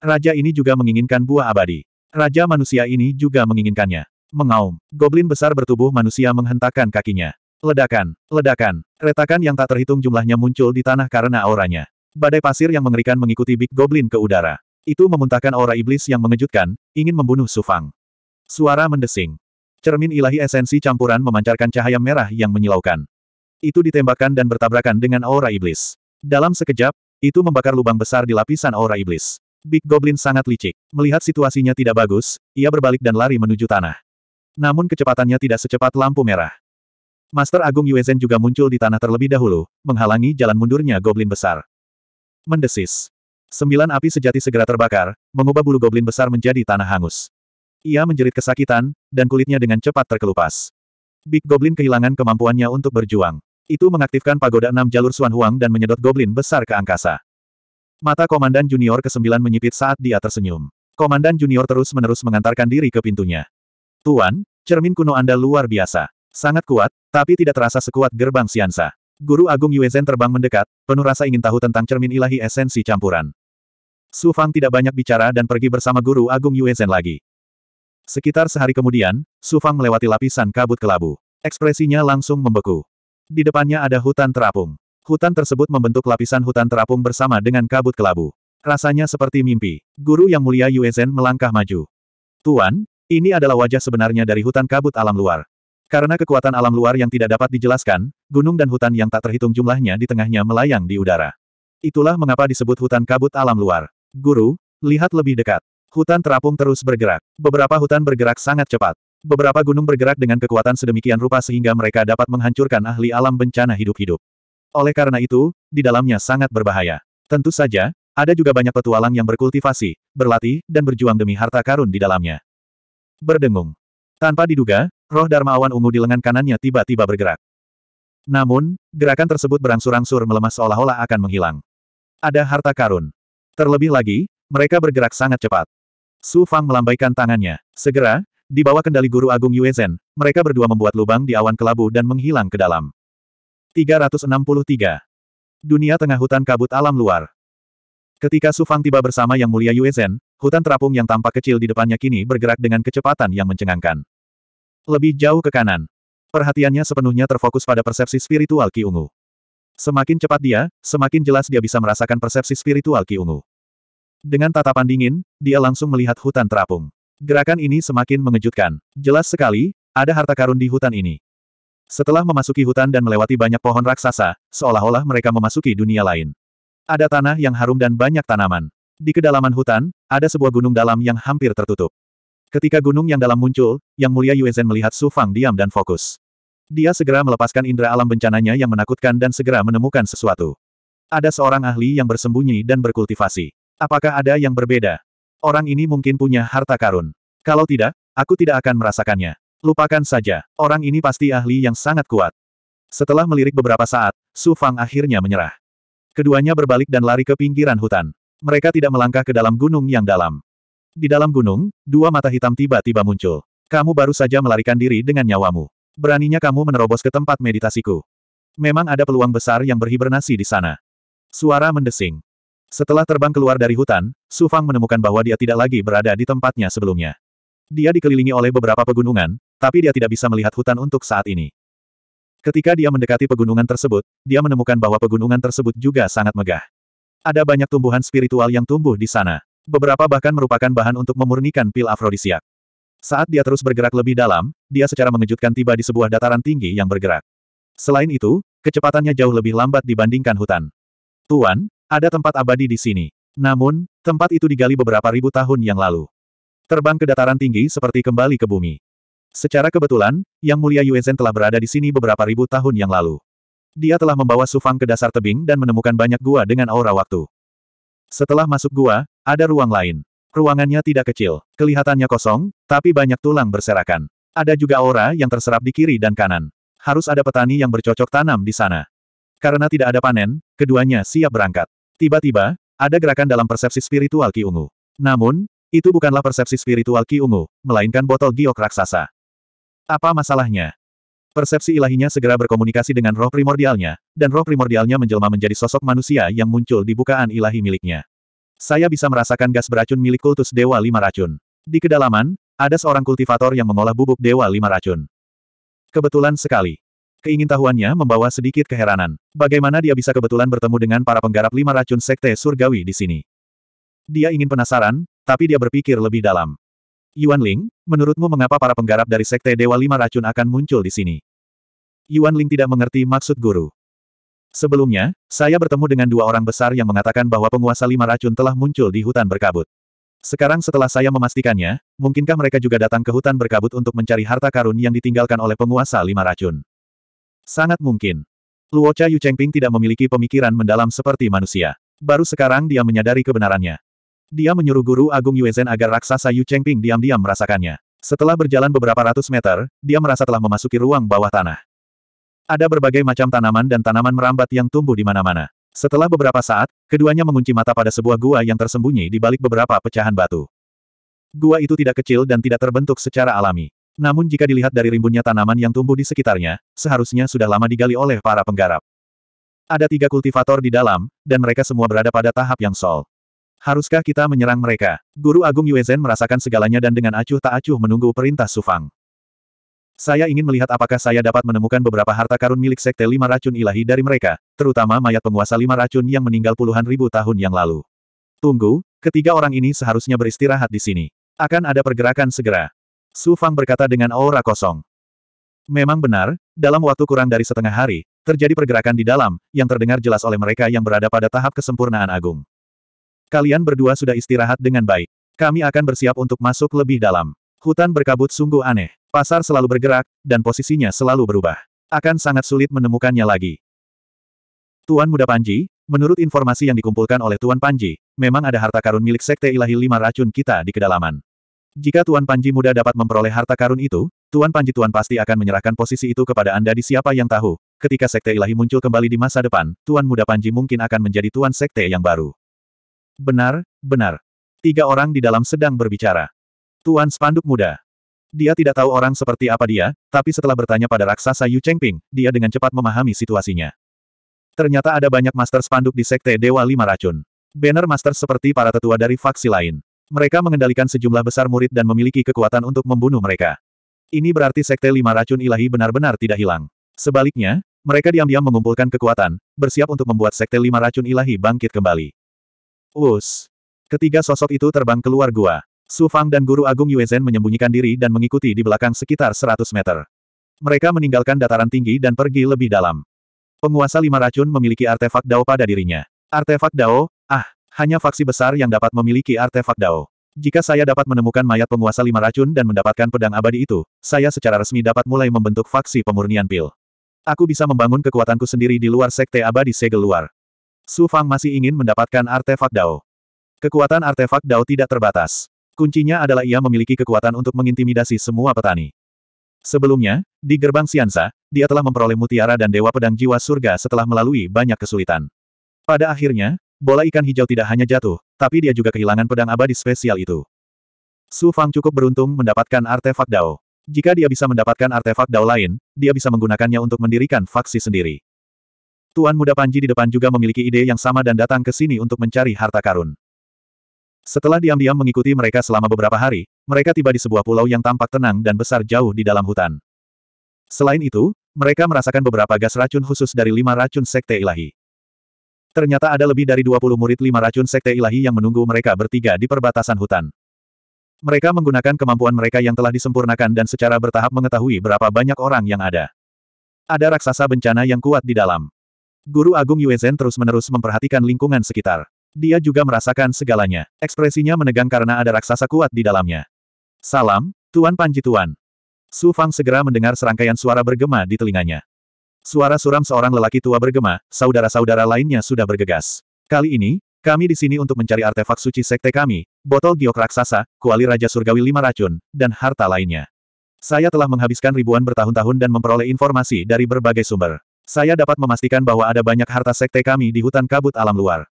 Raja ini juga menginginkan buah abadi. Raja manusia ini juga menginginkannya. Mengaum, goblin besar bertubuh manusia menghentakkan kakinya. Ledakan, ledakan, retakan yang tak terhitung jumlahnya muncul di tanah karena auranya. Badai pasir yang mengerikan mengikuti Big Goblin ke udara. Itu memuntahkan aura iblis yang mengejutkan, ingin membunuh Sufang. Suara mendesing. Cermin ilahi esensi campuran memancarkan cahaya merah yang menyilaukan. Itu ditembakkan dan bertabrakan dengan aura iblis. Dalam sekejap, itu membakar lubang besar di lapisan aura iblis. Big Goblin sangat licik. Melihat situasinya tidak bagus, ia berbalik dan lari menuju tanah. Namun kecepatannya tidak secepat lampu merah. Master Agung Yuezen juga muncul di tanah terlebih dahulu, menghalangi jalan mundurnya goblin besar. Mendesis. Sembilan api sejati segera terbakar, mengubah bulu goblin besar menjadi tanah hangus. Ia menjerit kesakitan, dan kulitnya dengan cepat terkelupas. Big Goblin kehilangan kemampuannya untuk berjuang. Itu mengaktifkan pagoda enam jalur Suan Huang dan menyedot goblin besar ke angkasa. Mata Komandan Junior ke-9 menyipit saat dia tersenyum. Komandan Junior terus-menerus mengantarkan diri ke pintunya. Tuan, cermin kuno Anda luar biasa. Sangat kuat, tapi tidak terasa sekuat gerbang Siansa. Guru Agung Yuezen terbang mendekat, penuh rasa ingin tahu tentang cermin ilahi esensi campuran. Su Fang tidak banyak bicara dan pergi bersama Guru Agung Yuezen lagi. Sekitar sehari kemudian, Su Fang melewati lapisan kabut kelabu. Ekspresinya langsung membeku. Di depannya ada hutan terapung. Hutan tersebut membentuk lapisan hutan terapung bersama dengan kabut kelabu. Rasanya seperti mimpi. Guru Yang Mulia Yuezen melangkah maju. Tuan, ini adalah wajah sebenarnya dari hutan kabut alam luar. Karena kekuatan alam luar yang tidak dapat dijelaskan, gunung dan hutan yang tak terhitung jumlahnya di tengahnya melayang di udara. Itulah mengapa disebut hutan kabut alam luar. Guru, lihat lebih dekat. Hutan terapung terus bergerak. Beberapa hutan bergerak sangat cepat. Beberapa gunung bergerak dengan kekuatan sedemikian rupa sehingga mereka dapat menghancurkan ahli alam bencana hidup-hidup. Oleh karena itu, di dalamnya sangat berbahaya. Tentu saja, ada juga banyak petualang yang berkultivasi, berlatih, dan berjuang demi harta karun di dalamnya. Berdengung. Tanpa diduga, Roh Darmawan ungu di lengan kanannya tiba-tiba bergerak. Namun, gerakan tersebut berangsur-angsur melemah seolah-olah akan menghilang. Ada harta karun. Terlebih lagi, mereka bergerak sangat cepat. Su Fang melambaikan tangannya. Segera, di bawah kendali Guru Agung Yuezen, mereka berdua membuat lubang di awan kelabu dan menghilang ke dalam. 363. Dunia tengah hutan kabut alam luar. Ketika Su Fang tiba bersama Yang Mulia Yuezen, hutan terapung yang tampak kecil di depannya kini bergerak dengan kecepatan yang mencengangkan. Lebih jauh ke kanan. Perhatiannya sepenuhnya terfokus pada persepsi spiritual Ki Ungu. Semakin cepat dia, semakin jelas dia bisa merasakan persepsi spiritual Ki Ungu. Dengan tatapan dingin, dia langsung melihat hutan terapung. Gerakan ini semakin mengejutkan. Jelas sekali, ada harta karun di hutan ini. Setelah memasuki hutan dan melewati banyak pohon raksasa, seolah-olah mereka memasuki dunia lain. Ada tanah yang harum dan banyak tanaman. Di kedalaman hutan, ada sebuah gunung dalam yang hampir tertutup. Ketika gunung yang dalam muncul, Yang Mulia Yuezhen melihat Su Fang diam dan fokus. Dia segera melepaskan indera alam bencananya yang menakutkan dan segera menemukan sesuatu. Ada seorang ahli yang bersembunyi dan berkultivasi. Apakah ada yang berbeda? Orang ini mungkin punya harta karun. Kalau tidak, aku tidak akan merasakannya. Lupakan saja, orang ini pasti ahli yang sangat kuat. Setelah melirik beberapa saat, Su Fang akhirnya menyerah. Keduanya berbalik dan lari ke pinggiran hutan. Mereka tidak melangkah ke dalam gunung yang dalam. Di dalam gunung, dua mata hitam tiba-tiba muncul. Kamu baru saja melarikan diri dengan nyawamu. Beraninya kamu menerobos ke tempat meditasiku. Memang ada peluang besar yang berhibernasi di sana. Suara mendesing. Setelah terbang keluar dari hutan, Su Fang menemukan bahwa dia tidak lagi berada di tempatnya sebelumnya. Dia dikelilingi oleh beberapa pegunungan, tapi dia tidak bisa melihat hutan untuk saat ini. Ketika dia mendekati pegunungan tersebut, dia menemukan bahwa pegunungan tersebut juga sangat megah. Ada banyak tumbuhan spiritual yang tumbuh di sana. Beberapa bahkan merupakan bahan untuk memurnikan pil afrodisiak. Saat dia terus bergerak lebih dalam, dia secara mengejutkan tiba di sebuah dataran tinggi yang bergerak. Selain itu, kecepatannya jauh lebih lambat dibandingkan hutan. Tuan, ada tempat abadi di sini. Namun, tempat itu digali beberapa ribu tahun yang lalu. Terbang ke dataran tinggi seperti kembali ke bumi. Secara kebetulan, Yang Mulia Yuezen telah berada di sini beberapa ribu tahun yang lalu. Dia telah membawa Sufang ke dasar tebing dan menemukan banyak gua dengan aura waktu. Setelah masuk gua, ada ruang lain. Ruangannya tidak kecil, kelihatannya kosong, tapi banyak tulang berserakan. Ada juga aura yang terserap di kiri dan kanan. Harus ada petani yang bercocok tanam di sana. Karena tidak ada panen, keduanya siap berangkat. Tiba-tiba, ada gerakan dalam persepsi spiritual Ki Ungu. Namun, itu bukanlah persepsi spiritual Ki Ungu, melainkan botol giok raksasa. Apa masalahnya? Persepsi ilahinya segera berkomunikasi dengan roh primordialnya, dan roh primordialnya menjelma menjadi sosok manusia yang muncul di bukaan ilahi miliknya. Saya bisa merasakan gas beracun milik kultus Dewa Lima Racun. Di kedalaman, ada seorang kultivator yang mengolah bubuk Dewa Lima Racun. Kebetulan sekali. Keingintahuannya membawa sedikit keheranan. Bagaimana dia bisa kebetulan bertemu dengan para penggarap lima racun sekte surgawi di sini? Dia ingin penasaran, tapi dia berpikir lebih dalam. Yuan Ling, menurutmu mengapa para penggarap dari sekte Dewa Lima Racun akan muncul di sini? Yuan Ling tidak mengerti maksud guru. Sebelumnya, saya bertemu dengan dua orang besar yang mengatakan bahwa penguasa lima racun telah muncul di hutan berkabut. Sekarang setelah saya memastikannya, mungkinkah mereka juga datang ke hutan berkabut untuk mencari harta karun yang ditinggalkan oleh penguasa lima racun? Sangat mungkin. Luocha Yu Chengping tidak memiliki pemikiran mendalam seperti manusia. Baru sekarang dia menyadari kebenarannya. Dia menyuruh guru agung Yuezhen agar raksasa Yu Chengping diam-diam merasakannya. Setelah berjalan beberapa ratus meter, dia merasa telah memasuki ruang bawah tanah. Ada berbagai macam tanaman dan tanaman merambat yang tumbuh di mana-mana. Setelah beberapa saat, keduanya mengunci mata pada sebuah gua yang tersembunyi di balik beberapa pecahan batu. Gua itu tidak kecil dan tidak terbentuk secara alami. Namun jika dilihat dari rimbunnya tanaman yang tumbuh di sekitarnya, seharusnya sudah lama digali oleh para penggarap. Ada tiga kultivator di dalam, dan mereka semua berada pada tahap yang sol. Haruskah kita menyerang mereka? Guru Agung Yuezen merasakan segalanya dan dengan acuh tak acuh menunggu perintah Sufang. Saya ingin melihat apakah saya dapat menemukan beberapa harta karun milik Sekte Lima Racun Ilahi dari mereka, terutama mayat penguasa Lima Racun yang meninggal puluhan ribu tahun yang lalu. Tunggu, ketiga orang ini seharusnya beristirahat di sini. Akan ada pergerakan segera. Su Fang berkata dengan aura kosong. Memang benar, dalam waktu kurang dari setengah hari, terjadi pergerakan di dalam, yang terdengar jelas oleh mereka yang berada pada tahap kesempurnaan agung. Kalian berdua sudah istirahat dengan baik. Kami akan bersiap untuk masuk lebih dalam. Hutan berkabut sungguh aneh. Pasar selalu bergerak, dan posisinya selalu berubah. Akan sangat sulit menemukannya lagi. Tuan Muda Panji, menurut informasi yang dikumpulkan oleh Tuan Panji, memang ada harta karun milik Sekte Ilahi Lima Racun kita di kedalaman. Jika Tuan Panji Muda dapat memperoleh harta karun itu, Tuan Panji Tuan pasti akan menyerahkan posisi itu kepada Anda di siapa yang tahu. Ketika Sekte Ilahi muncul kembali di masa depan, Tuan Muda Panji mungkin akan menjadi Tuan Sekte yang baru. Benar, benar. Tiga orang di dalam sedang berbicara. Tuan Spanduk Muda. Dia tidak tahu orang seperti apa dia, tapi setelah bertanya pada raksasa Yu Chengping, dia dengan cepat memahami situasinya. Ternyata ada banyak master spanduk di Sekte Dewa Lima Racun. Banner master seperti para tetua dari faksi lain. Mereka mengendalikan sejumlah besar murid dan memiliki kekuatan untuk membunuh mereka. Ini berarti Sekte Lima Racun Ilahi benar-benar tidak hilang. Sebaliknya, mereka diam-diam mengumpulkan kekuatan, bersiap untuk membuat Sekte Lima Racun Ilahi bangkit kembali. Us. Ketiga sosok itu terbang keluar gua. Su Fang dan Guru Agung Yuezhen menyembunyikan diri dan mengikuti di belakang sekitar 100 meter. Mereka meninggalkan dataran tinggi dan pergi lebih dalam. Penguasa lima racun memiliki artefak Dao pada dirinya. Artefak Dao? Ah, hanya faksi besar yang dapat memiliki artefak Dao. Jika saya dapat menemukan mayat penguasa lima racun dan mendapatkan pedang abadi itu, saya secara resmi dapat mulai membentuk faksi pemurnian pil. Aku bisa membangun kekuatanku sendiri di luar sekte abadi segel luar. Su Fang masih ingin mendapatkan artefak Dao. Kekuatan artefak Dao tidak terbatas. Kuncinya adalah ia memiliki kekuatan untuk mengintimidasi semua petani. Sebelumnya, di gerbang Siansa, dia telah memperoleh mutiara dan dewa pedang jiwa surga setelah melalui banyak kesulitan. Pada akhirnya, bola ikan hijau tidak hanya jatuh, tapi dia juga kehilangan pedang abadi spesial itu. Su Fang cukup beruntung mendapatkan artefak Dao. Jika dia bisa mendapatkan artefak Dao lain, dia bisa menggunakannya untuk mendirikan faksi sendiri. Tuan muda Panji di depan juga memiliki ide yang sama dan datang ke sini untuk mencari harta karun. Setelah diam-diam mengikuti mereka selama beberapa hari, mereka tiba di sebuah pulau yang tampak tenang dan besar jauh di dalam hutan. Selain itu, mereka merasakan beberapa gas racun khusus dari lima racun sekte ilahi. Ternyata ada lebih dari 20 murid lima racun sekte ilahi yang menunggu mereka bertiga di perbatasan hutan. Mereka menggunakan kemampuan mereka yang telah disempurnakan dan secara bertahap mengetahui berapa banyak orang yang ada. Ada raksasa bencana yang kuat di dalam. Guru Agung Yuezhen terus-menerus memperhatikan lingkungan sekitar. Dia juga merasakan segalanya. Ekspresinya menegang karena ada raksasa kuat di dalamnya. Salam, Tuan Panji Tuan. Su Fang segera mendengar serangkaian suara bergema di telinganya. Suara suram seorang lelaki tua bergema, saudara-saudara lainnya sudah bergegas. Kali ini, kami di sini untuk mencari artefak suci sekte kami, botol giok raksasa, kuali Raja Surgawi lima racun, dan harta lainnya. Saya telah menghabiskan ribuan bertahun-tahun dan memperoleh informasi dari berbagai sumber. Saya dapat memastikan bahwa ada banyak harta sekte kami di hutan kabut alam luar.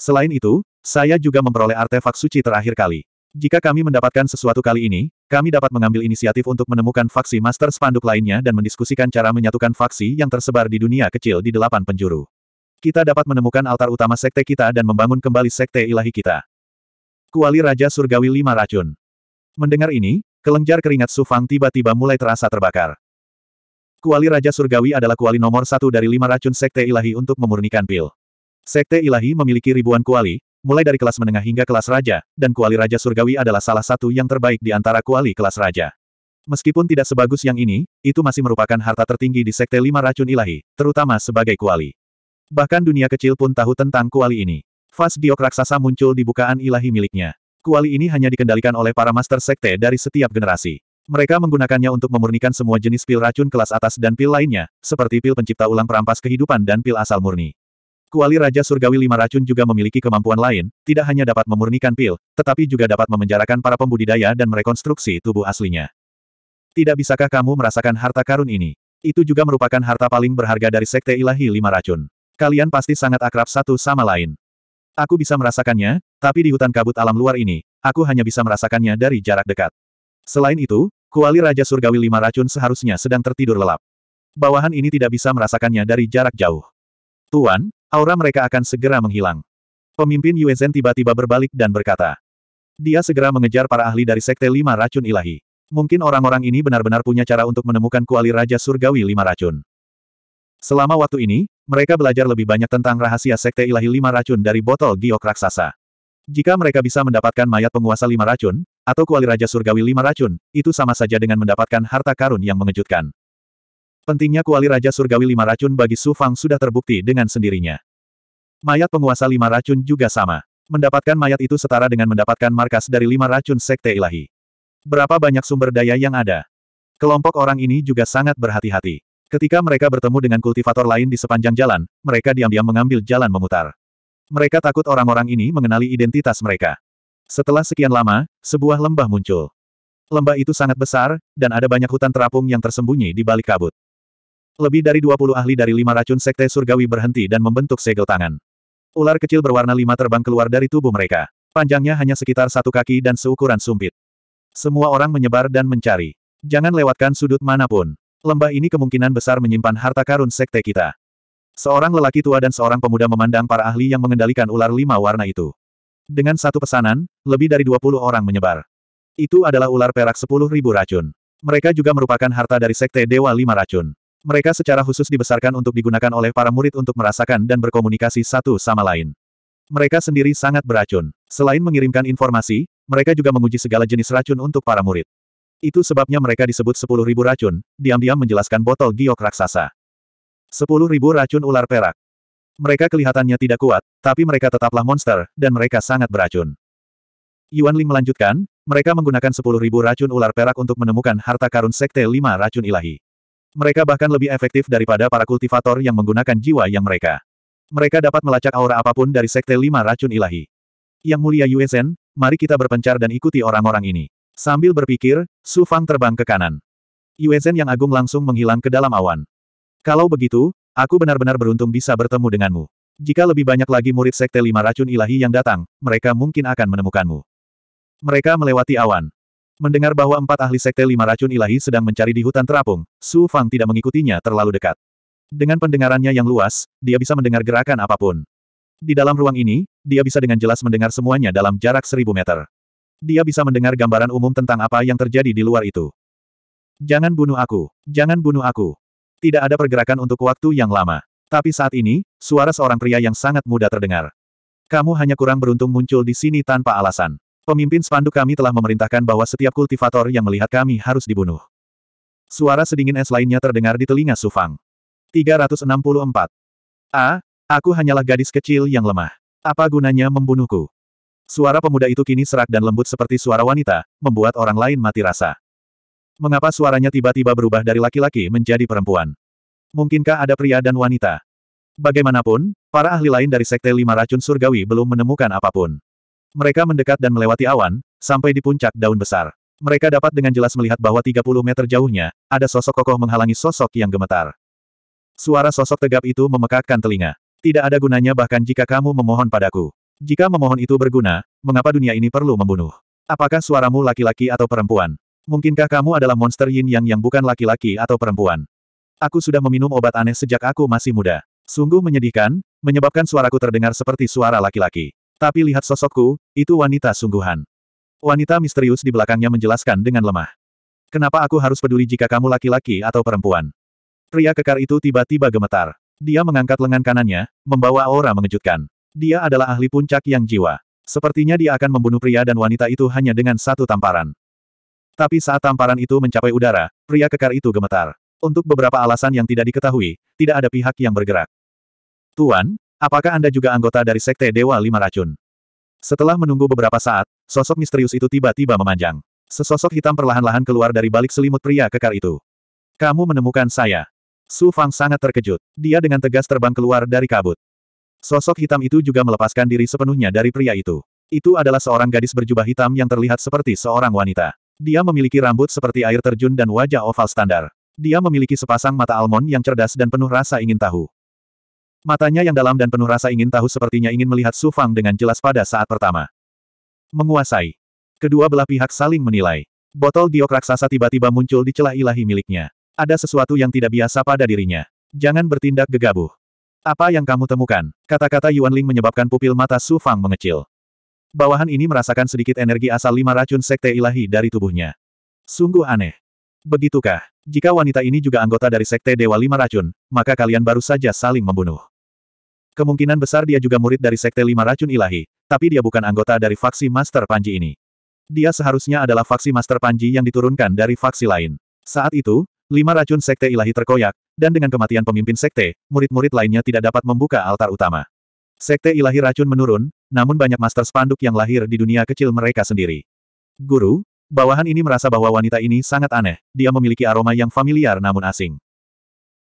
Selain itu, saya juga memperoleh artefak suci terakhir kali. Jika kami mendapatkan sesuatu kali ini, kami dapat mengambil inisiatif untuk menemukan faksi master spanduk lainnya dan mendiskusikan cara menyatukan faksi yang tersebar di dunia kecil di delapan penjuru. Kita dapat menemukan altar utama sekte kita dan membangun kembali sekte ilahi kita. Kuali Raja Surgawi Lima Racun Mendengar ini, kelenjar keringat Sufang tiba-tiba mulai terasa terbakar. Kuali Raja Surgawi adalah kuali nomor satu dari lima racun sekte ilahi untuk memurnikan pil. Sekte ilahi memiliki ribuan kuali, mulai dari kelas menengah hingga kelas raja, dan kuali raja surgawi adalah salah satu yang terbaik di antara kuali kelas raja. Meskipun tidak sebagus yang ini, itu masih merupakan harta tertinggi di Sekte Lima Racun Ilahi, terutama sebagai kuali. Bahkan dunia kecil pun tahu tentang kuali ini. Fas Giok raksasa muncul di bukaan ilahi miliknya. Kuali ini hanya dikendalikan oleh para master sekte dari setiap generasi. Mereka menggunakannya untuk memurnikan semua jenis pil racun kelas atas dan pil lainnya, seperti pil pencipta ulang perampas kehidupan dan pil asal murni. Kuali Raja Surgawi Lima Racun juga memiliki kemampuan lain, tidak hanya dapat memurnikan pil, tetapi juga dapat memenjarakan para pembudidaya dan merekonstruksi tubuh aslinya. Tidak bisakah kamu merasakan harta karun ini? Itu juga merupakan harta paling berharga dari Sekte Ilahi Lima Racun. Kalian pasti sangat akrab satu sama lain. Aku bisa merasakannya, tapi di hutan kabut alam luar ini, aku hanya bisa merasakannya dari jarak dekat. Selain itu, Kuali Raja Surgawi Lima Racun seharusnya sedang tertidur lelap. Bawahan ini tidak bisa merasakannya dari jarak jauh. Tuan, aura mereka akan segera menghilang. Pemimpin Yuezhen tiba-tiba berbalik dan berkata. Dia segera mengejar para ahli dari Sekte Lima Racun Ilahi. Mungkin orang-orang ini benar-benar punya cara untuk menemukan kuali Raja Surgawi Lima Racun. Selama waktu ini, mereka belajar lebih banyak tentang rahasia Sekte Ilahi Lima Racun dari botol giok raksasa. Jika mereka bisa mendapatkan mayat penguasa Lima Racun, atau kuali Raja Surgawi Lima Racun, itu sama saja dengan mendapatkan harta karun yang mengejutkan. Pentingnya kuali Raja Surgawi lima racun bagi Su Fang sudah terbukti dengan sendirinya. Mayat penguasa lima racun juga sama. Mendapatkan mayat itu setara dengan mendapatkan markas dari lima racun sekte ilahi. Berapa banyak sumber daya yang ada? Kelompok orang ini juga sangat berhati-hati. Ketika mereka bertemu dengan kultivator lain di sepanjang jalan, mereka diam-diam mengambil jalan memutar. Mereka takut orang-orang ini mengenali identitas mereka. Setelah sekian lama, sebuah lembah muncul. Lembah itu sangat besar, dan ada banyak hutan terapung yang tersembunyi di balik kabut. Lebih dari 20 ahli dari lima racun sekte surgawi berhenti dan membentuk segel tangan. Ular kecil berwarna lima terbang keluar dari tubuh mereka. Panjangnya hanya sekitar satu kaki dan seukuran sumpit. Semua orang menyebar dan mencari. Jangan lewatkan sudut manapun. Lembah ini kemungkinan besar menyimpan harta karun sekte kita. Seorang lelaki tua dan seorang pemuda memandang para ahli yang mengendalikan ular lima warna itu. Dengan satu pesanan, lebih dari 20 orang menyebar. Itu adalah ular perak sepuluh ribu racun. Mereka juga merupakan harta dari Sekte Dewa Lima Racun. Mereka secara khusus dibesarkan untuk digunakan oleh para murid untuk merasakan dan berkomunikasi satu sama lain. Mereka sendiri sangat beracun. Selain mengirimkan informasi, mereka juga menguji segala jenis racun untuk para murid. Itu sebabnya mereka disebut 10.000 racun, diam-diam menjelaskan botol giok raksasa. 10.000 racun ular perak. Mereka kelihatannya tidak kuat, tapi mereka tetaplah monster, dan mereka sangat beracun. Yuan Ling melanjutkan, mereka menggunakan 10.000 racun ular perak untuk menemukan harta karun Sekte 5 racun ilahi. Mereka bahkan lebih efektif daripada para kultivator yang menggunakan jiwa yang mereka. Mereka dapat melacak aura apapun dari Sekte Lima Racun Ilahi. Yang mulia Yuezen, mari kita berpencar dan ikuti orang-orang ini. Sambil berpikir, Su Fang terbang ke kanan. Yuezen yang agung langsung menghilang ke dalam awan. Kalau begitu, aku benar-benar beruntung bisa bertemu denganmu. Jika lebih banyak lagi murid Sekte Lima Racun Ilahi yang datang, mereka mungkin akan menemukanmu. Mereka melewati awan. Mendengar bahwa empat ahli sekte lima racun ilahi sedang mencari di hutan terapung, Su Fang tidak mengikutinya terlalu dekat. Dengan pendengarannya yang luas, dia bisa mendengar gerakan apapun. Di dalam ruang ini, dia bisa dengan jelas mendengar semuanya dalam jarak seribu meter. Dia bisa mendengar gambaran umum tentang apa yang terjadi di luar itu. Jangan bunuh aku. Jangan bunuh aku. Tidak ada pergerakan untuk waktu yang lama. Tapi saat ini, suara seorang pria yang sangat muda terdengar. Kamu hanya kurang beruntung muncul di sini tanpa alasan. Pemimpin spanduk kami telah memerintahkan bahwa setiap kultivator yang melihat kami harus dibunuh. Suara sedingin es lainnya terdengar di telinga Sufang. 364. A, aku hanyalah gadis kecil yang lemah. Apa gunanya membunuhku? Suara pemuda itu kini serak dan lembut seperti suara wanita, membuat orang lain mati rasa. Mengapa suaranya tiba-tiba berubah dari laki-laki menjadi perempuan? Mungkinkah ada pria dan wanita? Bagaimanapun, para ahli lain dari Sekte Lima Racun Surgawi belum menemukan apapun. Mereka mendekat dan melewati awan, sampai di puncak daun besar. Mereka dapat dengan jelas melihat bahwa 30 meter jauhnya, ada sosok kokoh menghalangi sosok yang gemetar. Suara sosok tegap itu memekakkan telinga. Tidak ada gunanya bahkan jika kamu memohon padaku. Jika memohon itu berguna, mengapa dunia ini perlu membunuh? Apakah suaramu laki-laki atau perempuan? Mungkinkah kamu adalah monster yin yang yang bukan laki-laki atau perempuan? Aku sudah meminum obat aneh sejak aku masih muda. Sungguh menyedihkan, menyebabkan suaraku terdengar seperti suara laki-laki. Tapi lihat sosokku, itu wanita sungguhan. Wanita misterius di belakangnya menjelaskan dengan lemah. Kenapa aku harus peduli jika kamu laki-laki atau perempuan? Pria kekar itu tiba-tiba gemetar. Dia mengangkat lengan kanannya, membawa aura mengejutkan. Dia adalah ahli puncak yang jiwa. Sepertinya dia akan membunuh pria dan wanita itu hanya dengan satu tamparan. Tapi saat tamparan itu mencapai udara, pria kekar itu gemetar. Untuk beberapa alasan yang tidak diketahui, tidak ada pihak yang bergerak. Tuan, Apakah Anda juga anggota dari Sekte Dewa Lima Racun? Setelah menunggu beberapa saat, sosok misterius itu tiba-tiba memanjang. Sesosok hitam perlahan-lahan keluar dari balik selimut pria kekar itu. Kamu menemukan saya. Su Fang sangat terkejut. Dia dengan tegas terbang keluar dari kabut. Sosok hitam itu juga melepaskan diri sepenuhnya dari pria itu. Itu adalah seorang gadis berjubah hitam yang terlihat seperti seorang wanita. Dia memiliki rambut seperti air terjun dan wajah oval standar. Dia memiliki sepasang mata almond yang cerdas dan penuh rasa ingin tahu. Matanya yang dalam dan penuh rasa ingin tahu sepertinya ingin melihat Su Fang dengan jelas pada saat pertama. Menguasai. Kedua belah pihak saling menilai. Botol giok raksasa tiba-tiba muncul di celah ilahi miliknya. Ada sesuatu yang tidak biasa pada dirinya. Jangan bertindak gegabah. Apa yang kamu temukan? Kata-kata Yuan Ling menyebabkan pupil mata Su Fang mengecil. Bawahan ini merasakan sedikit energi asal lima racun sekte ilahi dari tubuhnya. Sungguh aneh. Begitukah? Jika wanita ini juga anggota dari sekte Dewa Lima Racun, maka kalian baru saja saling membunuh. Kemungkinan besar dia juga murid dari Sekte Lima Racun Ilahi, tapi dia bukan anggota dari faksi Master Panji ini. Dia seharusnya adalah faksi Master Panji yang diturunkan dari faksi lain. Saat itu, lima racun Sekte Ilahi terkoyak, dan dengan kematian pemimpin Sekte, murid-murid lainnya tidak dapat membuka altar utama. Sekte Ilahi Racun menurun, namun banyak Master Spanduk yang lahir di dunia kecil mereka sendiri. Guru, bawahan ini merasa bahwa wanita ini sangat aneh, dia memiliki aroma yang familiar namun asing.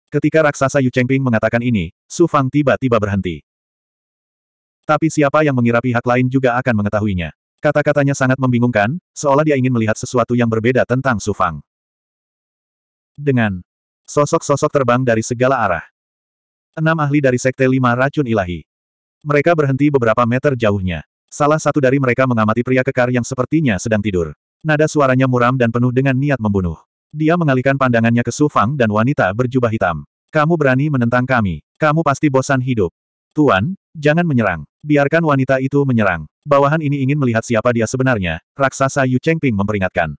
Ketika raksasa Yu Chengping mengatakan ini, Su Fang tiba-tiba berhenti. Tapi siapa yang mengira pihak lain juga akan mengetahuinya. Kata-katanya sangat membingungkan, seolah dia ingin melihat sesuatu yang berbeda tentang Su Fang. Dengan sosok-sosok terbang dari segala arah. Enam ahli dari Sekte Lima Racun Ilahi. Mereka berhenti beberapa meter jauhnya. Salah satu dari mereka mengamati pria kekar yang sepertinya sedang tidur. Nada suaranya muram dan penuh dengan niat membunuh. Dia mengalihkan pandangannya ke Sufang dan wanita berjubah hitam. Kamu berani menentang kami. Kamu pasti bosan hidup. Tuan, jangan menyerang. Biarkan wanita itu menyerang. Bawahan ini ingin melihat siapa dia sebenarnya, raksasa Yu Chengping memperingatkan.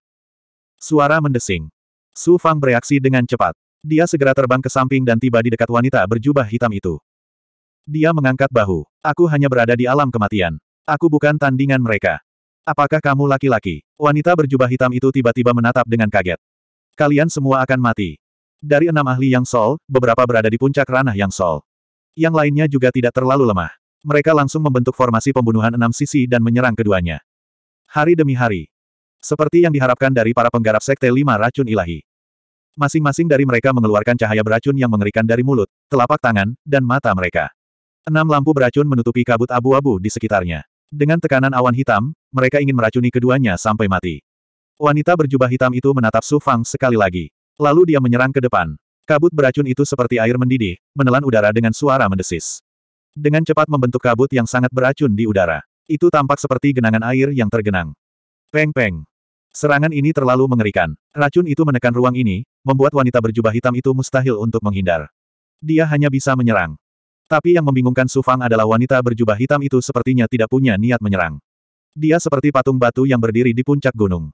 Suara mendesing. Su Fang bereaksi dengan cepat. Dia segera terbang ke samping dan tiba di dekat wanita berjubah hitam itu. Dia mengangkat bahu. Aku hanya berada di alam kematian. Aku bukan tandingan mereka. Apakah kamu laki-laki? Wanita berjubah hitam itu tiba-tiba menatap dengan kaget. Kalian semua akan mati. Dari enam ahli Yang Sol, beberapa berada di puncak ranah Yang Sol. Yang lainnya juga tidak terlalu lemah. Mereka langsung membentuk formasi pembunuhan enam sisi dan menyerang keduanya. Hari demi hari. Seperti yang diharapkan dari para penggarap Sekte Lima Racun Ilahi. Masing-masing dari mereka mengeluarkan cahaya beracun yang mengerikan dari mulut, telapak tangan, dan mata mereka. Enam lampu beracun menutupi kabut abu-abu di sekitarnya. Dengan tekanan awan hitam, mereka ingin meracuni keduanya sampai mati. Wanita berjubah hitam itu menatap Su Fang sekali lagi. Lalu dia menyerang ke depan. Kabut beracun itu seperti air mendidih, menelan udara dengan suara mendesis. Dengan cepat membentuk kabut yang sangat beracun di udara. Itu tampak seperti genangan air yang tergenang. Peng-peng. Serangan ini terlalu mengerikan. Racun itu menekan ruang ini, membuat wanita berjubah hitam itu mustahil untuk menghindar. Dia hanya bisa menyerang. Tapi yang membingungkan Su Fang adalah wanita berjubah hitam itu sepertinya tidak punya niat menyerang. Dia seperti patung batu yang berdiri di puncak gunung.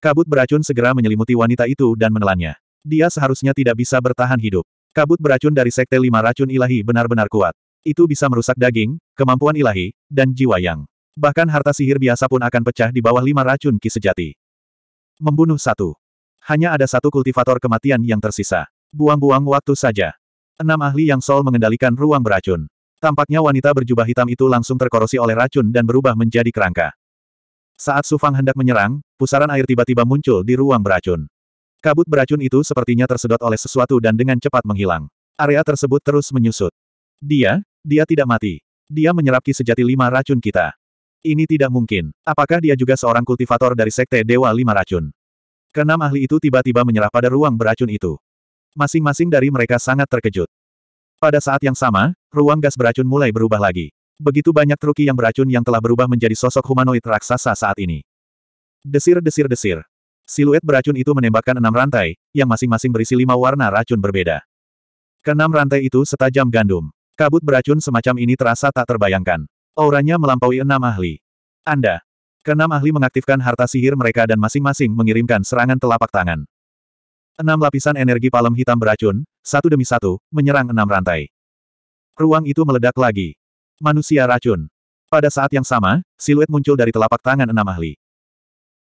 Kabut beracun segera menyelimuti wanita itu dan menelannya. Dia seharusnya tidak bisa bertahan hidup. Kabut beracun dari Sekte Lima Racun Ilahi benar-benar kuat. Itu bisa merusak daging, kemampuan ilahi, dan jiwa yang. Bahkan harta sihir biasa pun akan pecah di bawah lima racun ki sejati. Membunuh satu. Hanya ada satu kultivator kematian yang tersisa. Buang-buang waktu saja. Enam ahli yang sol mengendalikan ruang beracun. Tampaknya wanita berjubah hitam itu langsung terkorosi oleh racun dan berubah menjadi kerangka. Saat Sufang hendak menyerang, pusaran air tiba-tiba muncul di ruang beracun. Kabut beracun itu sepertinya tersedot oleh sesuatu dan dengan cepat menghilang. Area tersebut terus menyusut. Dia, dia tidak mati. Dia menyerap ki sejati lima racun kita. Ini tidak mungkin. Apakah dia juga seorang kultivator dari Sekte Dewa Lima Racun? Kenam ahli itu tiba-tiba menyerah pada ruang beracun itu. Masing-masing dari mereka sangat terkejut. Pada saat yang sama, ruang gas beracun mulai berubah lagi. Begitu banyak truki yang beracun yang telah berubah menjadi sosok humanoid raksasa saat ini. Desir-desir-desir. Siluet beracun itu menembakkan enam rantai, yang masing-masing berisi lima warna racun berbeda. Kenam rantai itu setajam gandum. Kabut beracun semacam ini terasa tak terbayangkan. Auranya melampaui enam ahli. Anda. Keenam ahli mengaktifkan harta sihir mereka dan masing-masing mengirimkan serangan telapak tangan. Enam lapisan energi palem hitam beracun, satu demi satu, menyerang enam rantai. Ruang itu meledak lagi. Manusia racun. Pada saat yang sama, siluet muncul dari telapak tangan enam ahli.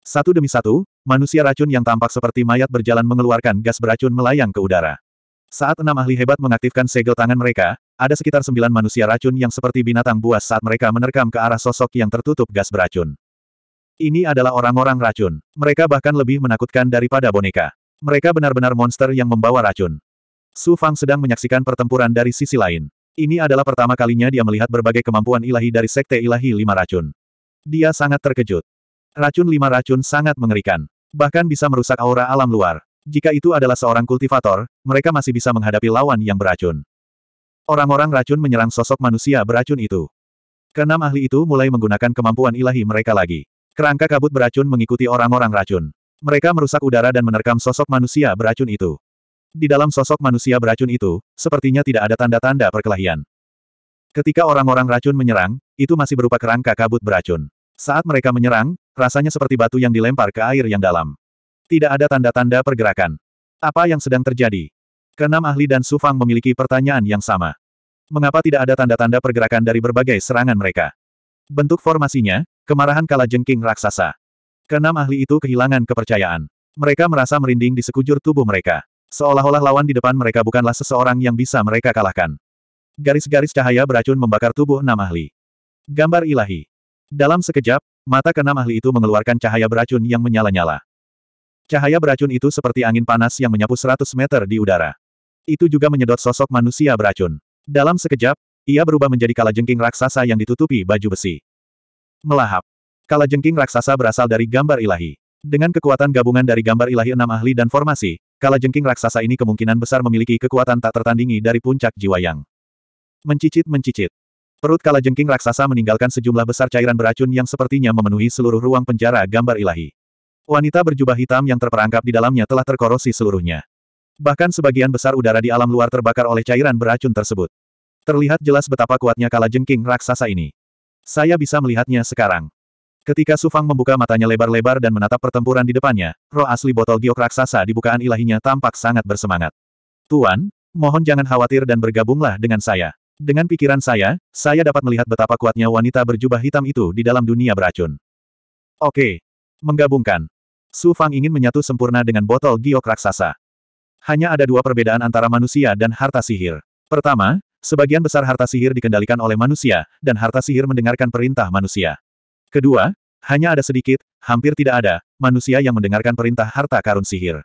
Satu demi satu, manusia racun yang tampak seperti mayat berjalan mengeluarkan gas beracun melayang ke udara. Saat enam ahli hebat mengaktifkan segel tangan mereka, ada sekitar sembilan manusia racun yang seperti binatang buas saat mereka menerkam ke arah sosok yang tertutup gas beracun. Ini adalah orang-orang racun. Mereka bahkan lebih menakutkan daripada boneka. Mereka benar-benar monster yang membawa racun. Su Fang sedang menyaksikan pertempuran dari sisi lain. Ini adalah pertama kalinya dia melihat berbagai kemampuan ilahi dari Sekte Ilahi Lima Racun. Dia sangat terkejut. Racun Lima Racun sangat mengerikan. Bahkan bisa merusak aura alam luar. Jika itu adalah seorang kultivator, mereka masih bisa menghadapi lawan yang beracun. Orang-orang racun menyerang sosok manusia beracun itu. Kenam ahli itu mulai menggunakan kemampuan ilahi mereka lagi. Kerangka kabut beracun mengikuti orang-orang racun. Mereka merusak udara dan menerkam sosok manusia beracun itu. Di dalam sosok manusia beracun itu, sepertinya tidak ada tanda-tanda perkelahian. Ketika orang-orang racun menyerang, itu masih berupa kerangka kabut beracun. Saat mereka menyerang, rasanya seperti batu yang dilempar ke air yang dalam. Tidak ada tanda-tanda pergerakan. Apa yang sedang terjadi? Kenam ahli dan Sufang memiliki pertanyaan yang sama. Mengapa tidak ada tanda-tanda pergerakan dari berbagai serangan mereka? Bentuk formasinya, kemarahan kala jengking raksasa. Kenam ahli itu kehilangan kepercayaan. Mereka merasa merinding di sekujur tubuh mereka. Seolah-olah lawan di depan mereka bukanlah seseorang yang bisa mereka kalahkan. Garis-garis cahaya beracun membakar tubuh enam ahli. Gambar ilahi. Dalam sekejap, mata keenam ahli itu mengeluarkan cahaya beracun yang menyala-nyala. Cahaya beracun itu seperti angin panas yang menyapu 100 meter di udara. Itu juga menyedot sosok manusia beracun. Dalam sekejap, ia berubah menjadi kalajengking raksasa yang ditutupi baju besi. Melahap. Kalajengking raksasa berasal dari gambar ilahi. Dengan kekuatan gabungan dari gambar ilahi enam ahli dan formasi, kala jengking raksasa ini kemungkinan besar memiliki kekuatan tak tertandingi dari puncak jiwa yang mencicit-mencicit. Perut kala jengking raksasa meninggalkan sejumlah besar cairan beracun yang sepertinya memenuhi seluruh ruang penjara gambar ilahi. Wanita berjubah hitam yang terperangkap di dalamnya telah terkorosi seluruhnya. Bahkan sebagian besar udara di alam luar terbakar oleh cairan beracun tersebut. Terlihat jelas betapa kuatnya kala jengking raksasa ini. Saya bisa melihatnya sekarang. Ketika Sufang membuka matanya lebar-lebar dan menatap pertempuran di depannya, roh asli botol giok raksasa di bukaan ilahinya tampak sangat bersemangat. Tuan, mohon jangan khawatir dan bergabunglah dengan saya. Dengan pikiran saya, saya dapat melihat betapa kuatnya wanita berjubah hitam itu di dalam dunia beracun. Oke. Menggabungkan. Sufang ingin menyatu sempurna dengan botol giok raksasa. Hanya ada dua perbedaan antara manusia dan harta sihir. Pertama, sebagian besar harta sihir dikendalikan oleh manusia, dan harta sihir mendengarkan perintah manusia. Kedua, hanya ada sedikit, hampir tidak ada, manusia yang mendengarkan perintah harta karun sihir.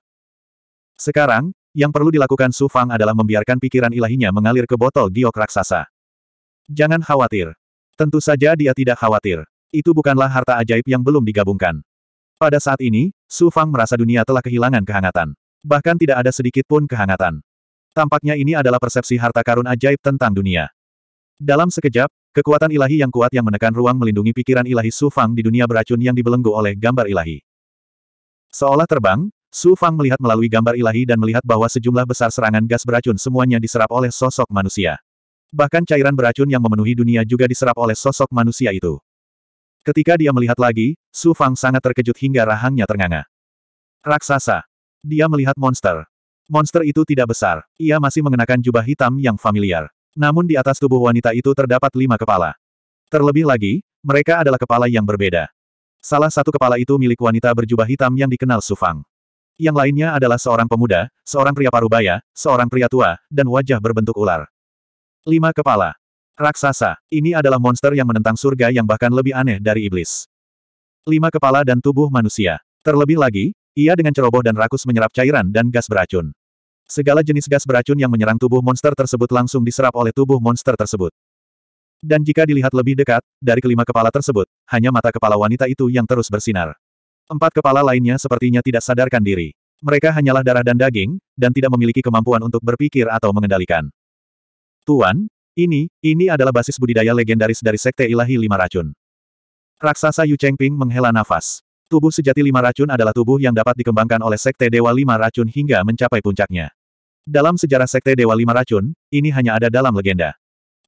Sekarang, yang perlu dilakukan Su Fang adalah membiarkan pikiran ilahinya mengalir ke botol giok raksasa. Jangan khawatir. Tentu saja dia tidak khawatir. Itu bukanlah harta ajaib yang belum digabungkan. Pada saat ini, Su Fang merasa dunia telah kehilangan kehangatan. Bahkan tidak ada sedikit pun kehangatan. Tampaknya ini adalah persepsi harta karun ajaib tentang dunia. Dalam sekejap, Kekuatan ilahi yang kuat yang menekan ruang melindungi pikiran ilahi Su Fang di dunia beracun yang dibelenggu oleh gambar ilahi. Seolah terbang, Su Fang melihat melalui gambar ilahi dan melihat bahwa sejumlah besar serangan gas beracun semuanya diserap oleh sosok manusia. Bahkan cairan beracun yang memenuhi dunia juga diserap oleh sosok manusia itu. Ketika dia melihat lagi, Su Fang sangat terkejut hingga rahangnya ternganga. Raksasa. Dia melihat monster. Monster itu tidak besar. Ia masih mengenakan jubah hitam yang familiar. Namun di atas tubuh wanita itu terdapat lima kepala. Terlebih lagi, mereka adalah kepala yang berbeda. Salah satu kepala itu milik wanita berjubah hitam yang dikenal Sufang. Yang lainnya adalah seorang pemuda, seorang pria parubaya, seorang pria tua, dan wajah berbentuk ular. Lima kepala. Raksasa, ini adalah monster yang menentang surga yang bahkan lebih aneh dari iblis. Lima kepala dan tubuh manusia. Terlebih lagi, ia dengan ceroboh dan rakus menyerap cairan dan gas beracun. Segala jenis gas beracun yang menyerang tubuh monster tersebut langsung diserap oleh tubuh monster tersebut. Dan jika dilihat lebih dekat, dari kelima kepala tersebut, hanya mata kepala wanita itu yang terus bersinar. Empat kepala lainnya sepertinya tidak sadarkan diri. Mereka hanyalah darah dan daging, dan tidak memiliki kemampuan untuk berpikir atau mengendalikan. Tuan, ini, ini adalah basis budidaya legendaris dari Sekte Ilahi Lima Racun. Raksasa Yu Chengping menghela nafas. Tubuh sejati lima racun adalah tubuh yang dapat dikembangkan oleh Sekte Dewa Lima Racun hingga mencapai puncaknya. Dalam sejarah Sekte Dewa Lima Racun, ini hanya ada dalam legenda.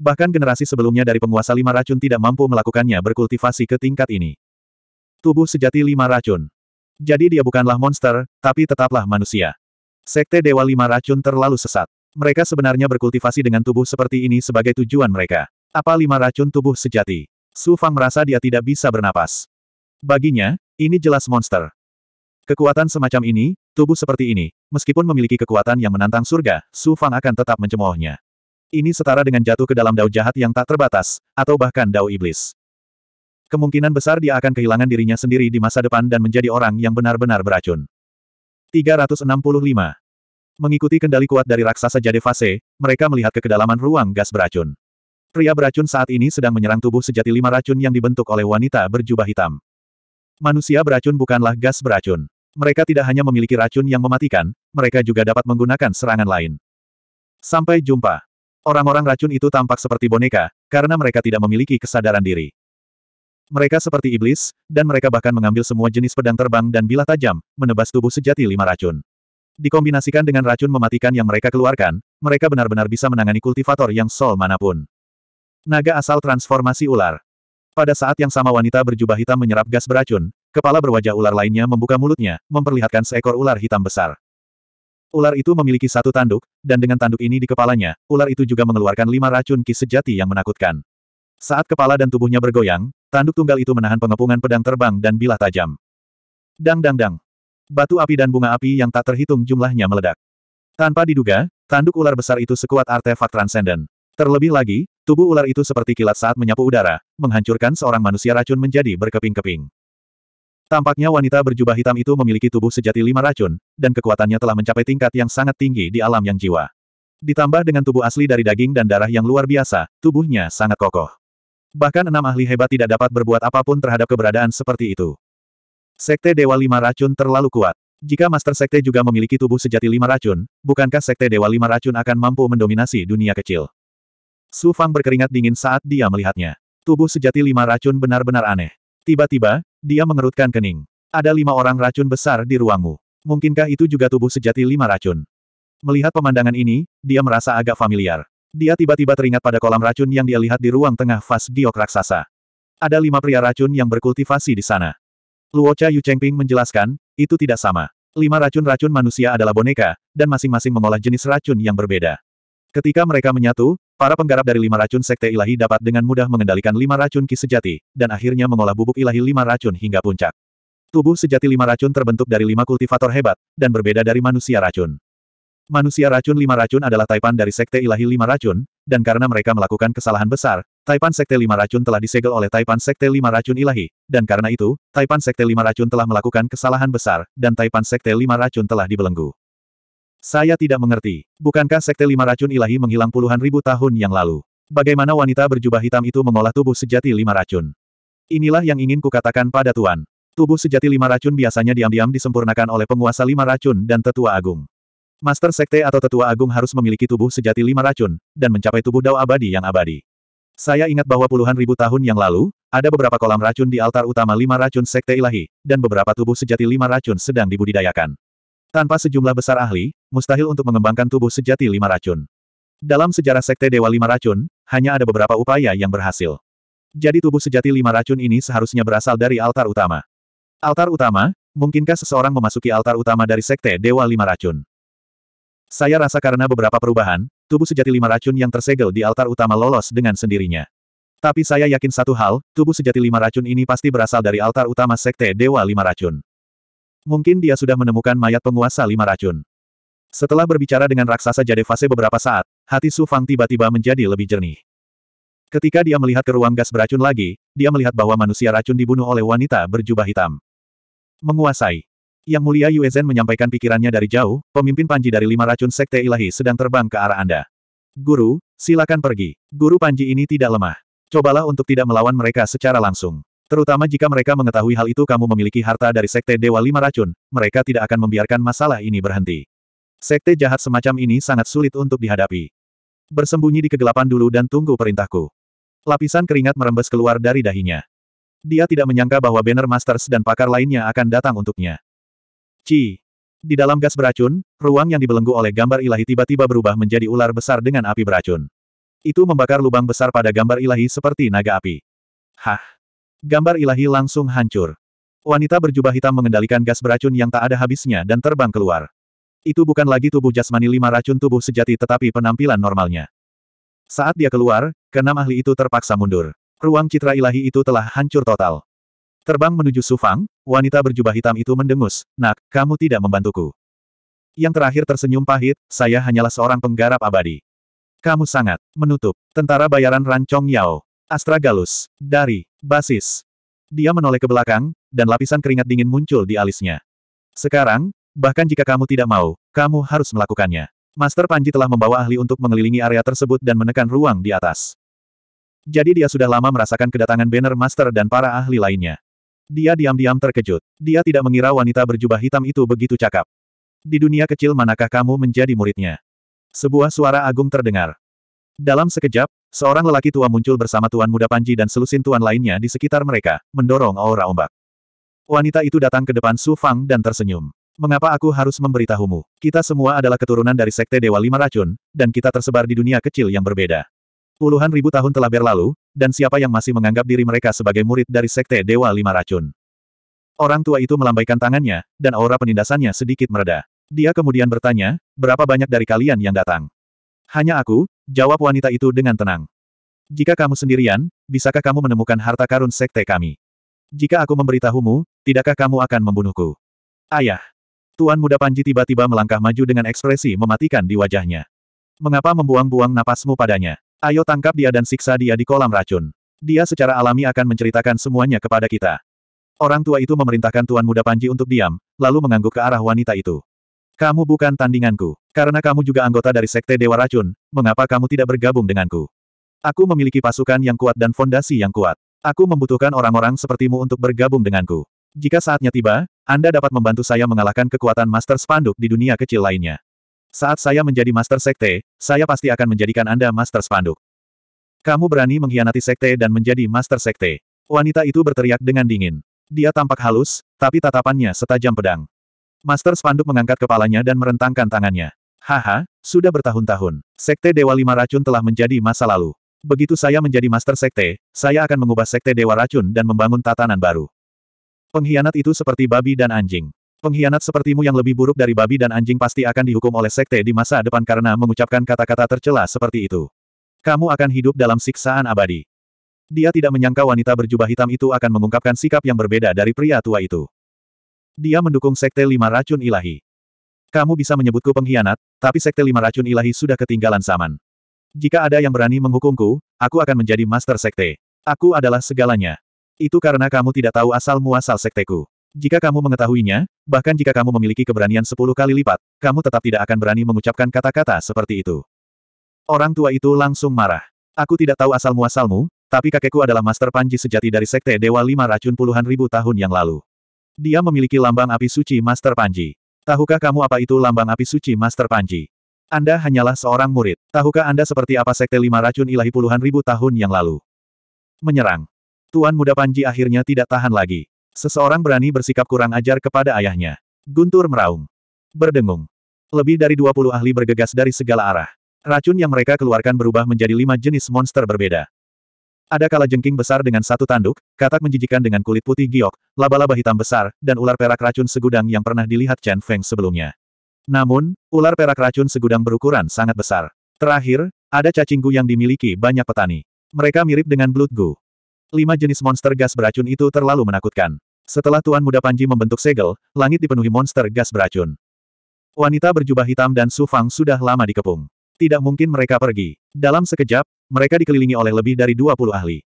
Bahkan generasi sebelumnya dari penguasa Lima Racun tidak mampu melakukannya berkultivasi ke tingkat ini. Tubuh sejati Lima Racun. Jadi dia bukanlah monster, tapi tetaplah manusia. Sekte Dewa Lima Racun terlalu sesat. Mereka sebenarnya berkultivasi dengan tubuh seperti ini sebagai tujuan mereka. Apa lima racun tubuh sejati? Su Fang merasa dia tidak bisa bernapas. Baginya, ini jelas monster. Kekuatan semacam ini, tubuh seperti ini, meskipun memiliki kekuatan yang menantang surga, Su Fang akan tetap mencemoohnya. Ini setara dengan jatuh ke dalam dao jahat yang tak terbatas, atau bahkan dao iblis. Kemungkinan besar dia akan kehilangan dirinya sendiri di masa depan dan menjadi orang yang benar-benar beracun. 365. Mengikuti kendali kuat dari raksasa jade fase, mereka melihat ke kedalaman ruang gas beracun. Pria beracun saat ini sedang menyerang tubuh sejati lima racun yang dibentuk oleh wanita berjubah hitam. Manusia beracun bukanlah gas beracun. Mereka tidak hanya memiliki racun yang mematikan, mereka juga dapat menggunakan serangan lain. Sampai jumpa. Orang-orang racun itu tampak seperti boneka, karena mereka tidak memiliki kesadaran diri. Mereka seperti iblis, dan mereka bahkan mengambil semua jenis pedang terbang dan bilah tajam, menebas tubuh sejati lima racun. Dikombinasikan dengan racun mematikan yang mereka keluarkan, mereka benar-benar bisa menangani kultivator yang sol manapun. Naga asal transformasi ular. Pada saat yang sama wanita berjubah hitam menyerap gas beracun, kepala berwajah ular lainnya membuka mulutnya, memperlihatkan seekor ular hitam besar. Ular itu memiliki satu tanduk, dan dengan tanduk ini di kepalanya, ular itu juga mengeluarkan lima racun ki sejati yang menakutkan. Saat kepala dan tubuhnya bergoyang, tanduk tunggal itu menahan pengepungan pedang terbang dan bilah tajam. Dang dang dang. Batu api dan bunga api yang tak terhitung jumlahnya meledak. Tanpa diduga, tanduk ular besar itu sekuat artefak transenden. Terlebih lagi, tubuh ular itu seperti kilat saat menyapu udara, menghancurkan seorang manusia racun menjadi berkeping-keping. Tampaknya wanita berjubah hitam itu memiliki tubuh sejati lima racun, dan kekuatannya telah mencapai tingkat yang sangat tinggi di alam yang jiwa. Ditambah dengan tubuh asli dari daging dan darah yang luar biasa, tubuhnya sangat kokoh. Bahkan enam ahli hebat tidak dapat berbuat apapun terhadap keberadaan seperti itu. Sekte Dewa Lima Racun terlalu kuat. Jika Master Sekte juga memiliki tubuh sejati lima racun, bukankah Sekte Dewa Lima Racun akan mampu mendominasi dunia kecil? Su Fang berkeringat dingin saat dia melihatnya. Tubuh sejati lima racun benar-benar aneh. Tiba-tiba, dia mengerutkan kening. Ada lima orang racun besar di ruangmu. Mungkinkah itu juga tubuh sejati lima racun? Melihat pemandangan ini, dia merasa agak familiar. Dia tiba-tiba teringat pada kolam racun yang dia lihat di ruang tengah vas giok raksasa. Ada lima pria racun yang berkultivasi di sana. Luocha Yu Chengping menjelaskan, itu tidak sama. Lima racun-racun manusia adalah boneka, dan masing-masing mengolah jenis racun yang berbeda. Ketika mereka menyatu, Para penggarap dari lima racun sekte ilahi dapat dengan mudah mengendalikan lima racun ki sejati, dan akhirnya mengolah bubuk ilahi lima racun hingga puncak. Tubuh sejati lima racun terbentuk dari lima kultivator hebat, dan berbeda dari manusia racun. Manusia racun lima racun adalah taipan dari sekte ilahi lima racun, dan karena mereka melakukan kesalahan besar, taipan sekte lima racun telah disegel oleh taipan sekte lima racun ilahi, dan karena itu, taipan sekte lima racun telah melakukan kesalahan besar, dan taipan sekte lima racun telah dibelenggu. Saya tidak mengerti. Bukankah Sekte Lima Racun Ilahi menghilang puluhan ribu tahun yang lalu? Bagaimana wanita berjubah hitam itu mengolah tubuh sejati lima racun? Inilah yang ingin kukatakan pada Tuan. Tubuh sejati lima racun biasanya diam-diam disempurnakan oleh penguasa lima racun dan tetua agung. Master Sekte atau tetua agung harus memiliki tubuh sejati lima racun, dan mencapai tubuh dao abadi yang abadi. Saya ingat bahwa puluhan ribu tahun yang lalu, ada beberapa kolam racun di altar utama lima racun Sekte Ilahi, dan beberapa tubuh sejati lima racun sedang dibudidayakan. Tanpa sejumlah besar ahli, mustahil untuk mengembangkan tubuh sejati lima racun. Dalam sejarah Sekte Dewa Lima Racun, hanya ada beberapa upaya yang berhasil. Jadi tubuh sejati lima racun ini seharusnya berasal dari altar utama. Altar utama, mungkinkah seseorang memasuki altar utama dari Sekte Dewa Lima Racun? Saya rasa karena beberapa perubahan, tubuh sejati lima racun yang tersegel di altar utama lolos dengan sendirinya. Tapi saya yakin satu hal, tubuh sejati lima racun ini pasti berasal dari altar utama Sekte Dewa Lima Racun. Mungkin dia sudah menemukan mayat penguasa lima racun. Setelah berbicara dengan raksasa jade fase beberapa saat, hati Su Fang tiba-tiba menjadi lebih jernih. Ketika dia melihat ke ruang gas beracun lagi, dia melihat bahwa manusia racun dibunuh oleh wanita berjubah hitam. Menguasai. Yang mulia Yue Zhen menyampaikan pikirannya dari jauh, pemimpin Panji dari lima racun sekte ilahi sedang terbang ke arah Anda. Guru, silakan pergi. Guru Panji ini tidak lemah. Cobalah untuk tidak melawan mereka secara langsung. Terutama jika mereka mengetahui hal itu kamu memiliki harta dari Sekte Dewa Lima Racun, mereka tidak akan membiarkan masalah ini berhenti. Sekte jahat semacam ini sangat sulit untuk dihadapi. Bersembunyi di kegelapan dulu dan tunggu perintahku. Lapisan keringat merembes keluar dari dahinya. Dia tidak menyangka bahwa Banner Masters dan pakar lainnya akan datang untuknya. Ci. Di dalam gas beracun, ruang yang dibelenggu oleh gambar ilahi tiba-tiba berubah menjadi ular besar dengan api beracun. Itu membakar lubang besar pada gambar ilahi seperti naga api. Hah! Gambar ilahi langsung hancur. Wanita berjubah hitam mengendalikan gas beracun yang tak ada habisnya dan terbang keluar. Itu bukan lagi tubuh jasmani lima racun tubuh sejati tetapi penampilan normalnya. Saat dia keluar, keenam ahli itu terpaksa mundur. Ruang citra ilahi itu telah hancur total. Terbang menuju Sufang, wanita berjubah hitam itu mendengus, Nak, kamu tidak membantuku. Yang terakhir tersenyum pahit, saya hanyalah seorang penggarap abadi. Kamu sangat menutup tentara bayaran Rancong Yao. Astragalus. Dari. Basis. Dia menoleh ke belakang, dan lapisan keringat dingin muncul di alisnya. Sekarang, bahkan jika kamu tidak mau, kamu harus melakukannya. Master Panji telah membawa ahli untuk mengelilingi area tersebut dan menekan ruang di atas. Jadi dia sudah lama merasakan kedatangan banner master dan para ahli lainnya. Dia diam-diam terkejut. Dia tidak mengira wanita berjubah hitam itu begitu cakap. Di dunia kecil manakah kamu menjadi muridnya? Sebuah suara agung terdengar. Dalam sekejap, Seorang lelaki tua muncul bersama tuan muda Panji dan selusin tuan lainnya di sekitar mereka, mendorong aura ombak. Wanita itu datang ke depan Su Fang dan tersenyum. Mengapa aku harus memberitahumu? Kita semua adalah keturunan dari Sekte Dewa Lima Racun, dan kita tersebar di dunia kecil yang berbeda. Puluhan ribu tahun telah berlalu, dan siapa yang masih menganggap diri mereka sebagai murid dari Sekte Dewa Lima Racun? Orang tua itu melambaikan tangannya, dan aura penindasannya sedikit mereda. Dia kemudian bertanya, berapa banyak dari kalian yang datang? Hanya aku, jawab wanita itu dengan tenang. Jika kamu sendirian, bisakah kamu menemukan harta karun sekte kami? Jika aku memberitahumu, tidakkah kamu akan membunuhku? Ayah. Tuan muda Panji tiba-tiba melangkah maju dengan ekspresi mematikan di wajahnya. Mengapa membuang-buang napasmu padanya? Ayo tangkap dia dan siksa dia di kolam racun. Dia secara alami akan menceritakan semuanya kepada kita. Orang tua itu memerintahkan Tuan Muda Panji untuk diam, lalu mengangguk ke arah wanita itu. Kamu bukan tandinganku. Karena kamu juga anggota dari Sekte Dewa Racun, mengapa kamu tidak bergabung denganku? Aku memiliki pasukan yang kuat dan fondasi yang kuat. Aku membutuhkan orang-orang sepertimu untuk bergabung denganku. Jika saatnya tiba, Anda dapat membantu saya mengalahkan kekuatan Master Spanduk di dunia kecil lainnya. Saat saya menjadi Master Sekte, saya pasti akan menjadikan Anda Master Spanduk. Kamu berani mengkhianati Sekte dan menjadi Master Sekte. Wanita itu berteriak dengan dingin. Dia tampak halus, tapi tatapannya setajam pedang. Master Spanduk mengangkat kepalanya dan merentangkan tangannya. Haha, sudah bertahun-tahun. Sekte Dewa Lima Racun telah menjadi masa lalu. Begitu saya menjadi Master Sekte, saya akan mengubah Sekte Dewa Racun dan membangun tatanan baru. Pengkhianat itu seperti babi dan anjing. Pengkhianat sepertimu yang lebih buruk dari babi dan anjing pasti akan dihukum oleh Sekte di masa depan karena mengucapkan kata-kata tercela seperti itu. Kamu akan hidup dalam siksaan abadi. Dia tidak menyangka wanita berjubah hitam itu akan mengungkapkan sikap yang berbeda dari pria tua itu. Dia mendukung Sekte Lima Racun Ilahi. Kamu bisa menyebutku pengkhianat, tapi Sekte Lima Racun Ilahi sudah ketinggalan zaman. Jika ada yang berani menghukumku, aku akan menjadi Master Sekte. Aku adalah segalanya. Itu karena kamu tidak tahu asal-muasal sekteku. Jika kamu mengetahuinya, bahkan jika kamu memiliki keberanian sepuluh kali lipat, kamu tetap tidak akan berani mengucapkan kata-kata seperti itu. Orang tua itu langsung marah. Aku tidak tahu asal-muasalmu, tapi kakekku adalah master panji sejati dari sekte Dewa Lima Racun puluhan ribu tahun yang lalu. Dia memiliki lambang api suci Master Panji. Tahukah kamu apa itu lambang api suci Master Panji? Anda hanyalah seorang murid. Tahukah Anda seperti apa Sekte Lima Racun Ilahi puluhan ribu tahun yang lalu? Menyerang. Tuan Muda Panji akhirnya tidak tahan lagi. Seseorang berani bersikap kurang ajar kepada ayahnya. Guntur meraung. Berdengung. Lebih dari 20 ahli bergegas dari segala arah. Racun yang mereka keluarkan berubah menjadi lima jenis monster berbeda. Ada kala jengking besar dengan satu tanduk, katak menjijikan dengan kulit putih giok, laba-laba hitam besar, dan ular perak racun segudang yang pernah dilihat Chen Feng sebelumnya. Namun, ular perak racun segudang berukuran sangat besar. Terakhir, ada cacing gu yang dimiliki banyak petani. Mereka mirip dengan blood gu. Lima jenis monster gas beracun itu terlalu menakutkan. Setelah Tuan Muda Panji membentuk segel, langit dipenuhi monster gas beracun. Wanita berjubah hitam dan Su Fang sudah lama dikepung tidak mungkin mereka pergi. Dalam sekejap, mereka dikelilingi oleh lebih dari 20 ahli.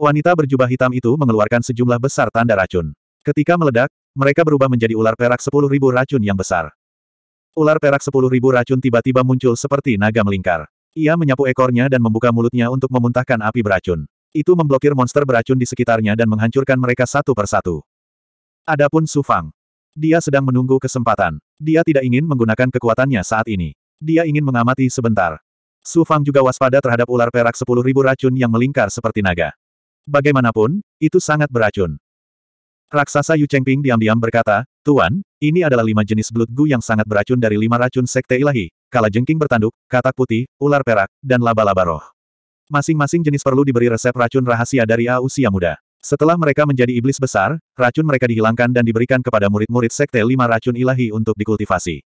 Wanita berjubah hitam itu mengeluarkan sejumlah besar tanda racun. Ketika meledak, mereka berubah menjadi ular perak sepuluh ribu racun yang besar. Ular perak sepuluh ribu racun tiba-tiba muncul seperti naga melingkar. Ia menyapu ekornya dan membuka mulutnya untuk memuntahkan api beracun. Itu memblokir monster beracun di sekitarnya dan menghancurkan mereka satu persatu. Adapun Sufang. Dia sedang menunggu kesempatan. Dia tidak ingin menggunakan kekuatannya saat ini. Dia ingin mengamati sebentar. Su Fang juga waspada terhadap ular perak sepuluh ribu racun yang melingkar seperti naga. Bagaimanapun, itu sangat beracun. Raksasa Yu Chengping diam-diam berkata, Tuan, ini adalah lima jenis blood gu yang sangat beracun dari lima racun sekte ilahi, kala jengking bertanduk, katak putih, ular perak, dan laba-laba roh. Masing-masing jenis perlu diberi resep racun rahasia dari A usia muda. Setelah mereka menjadi iblis besar, racun mereka dihilangkan dan diberikan kepada murid-murid sekte lima racun ilahi untuk dikultivasi.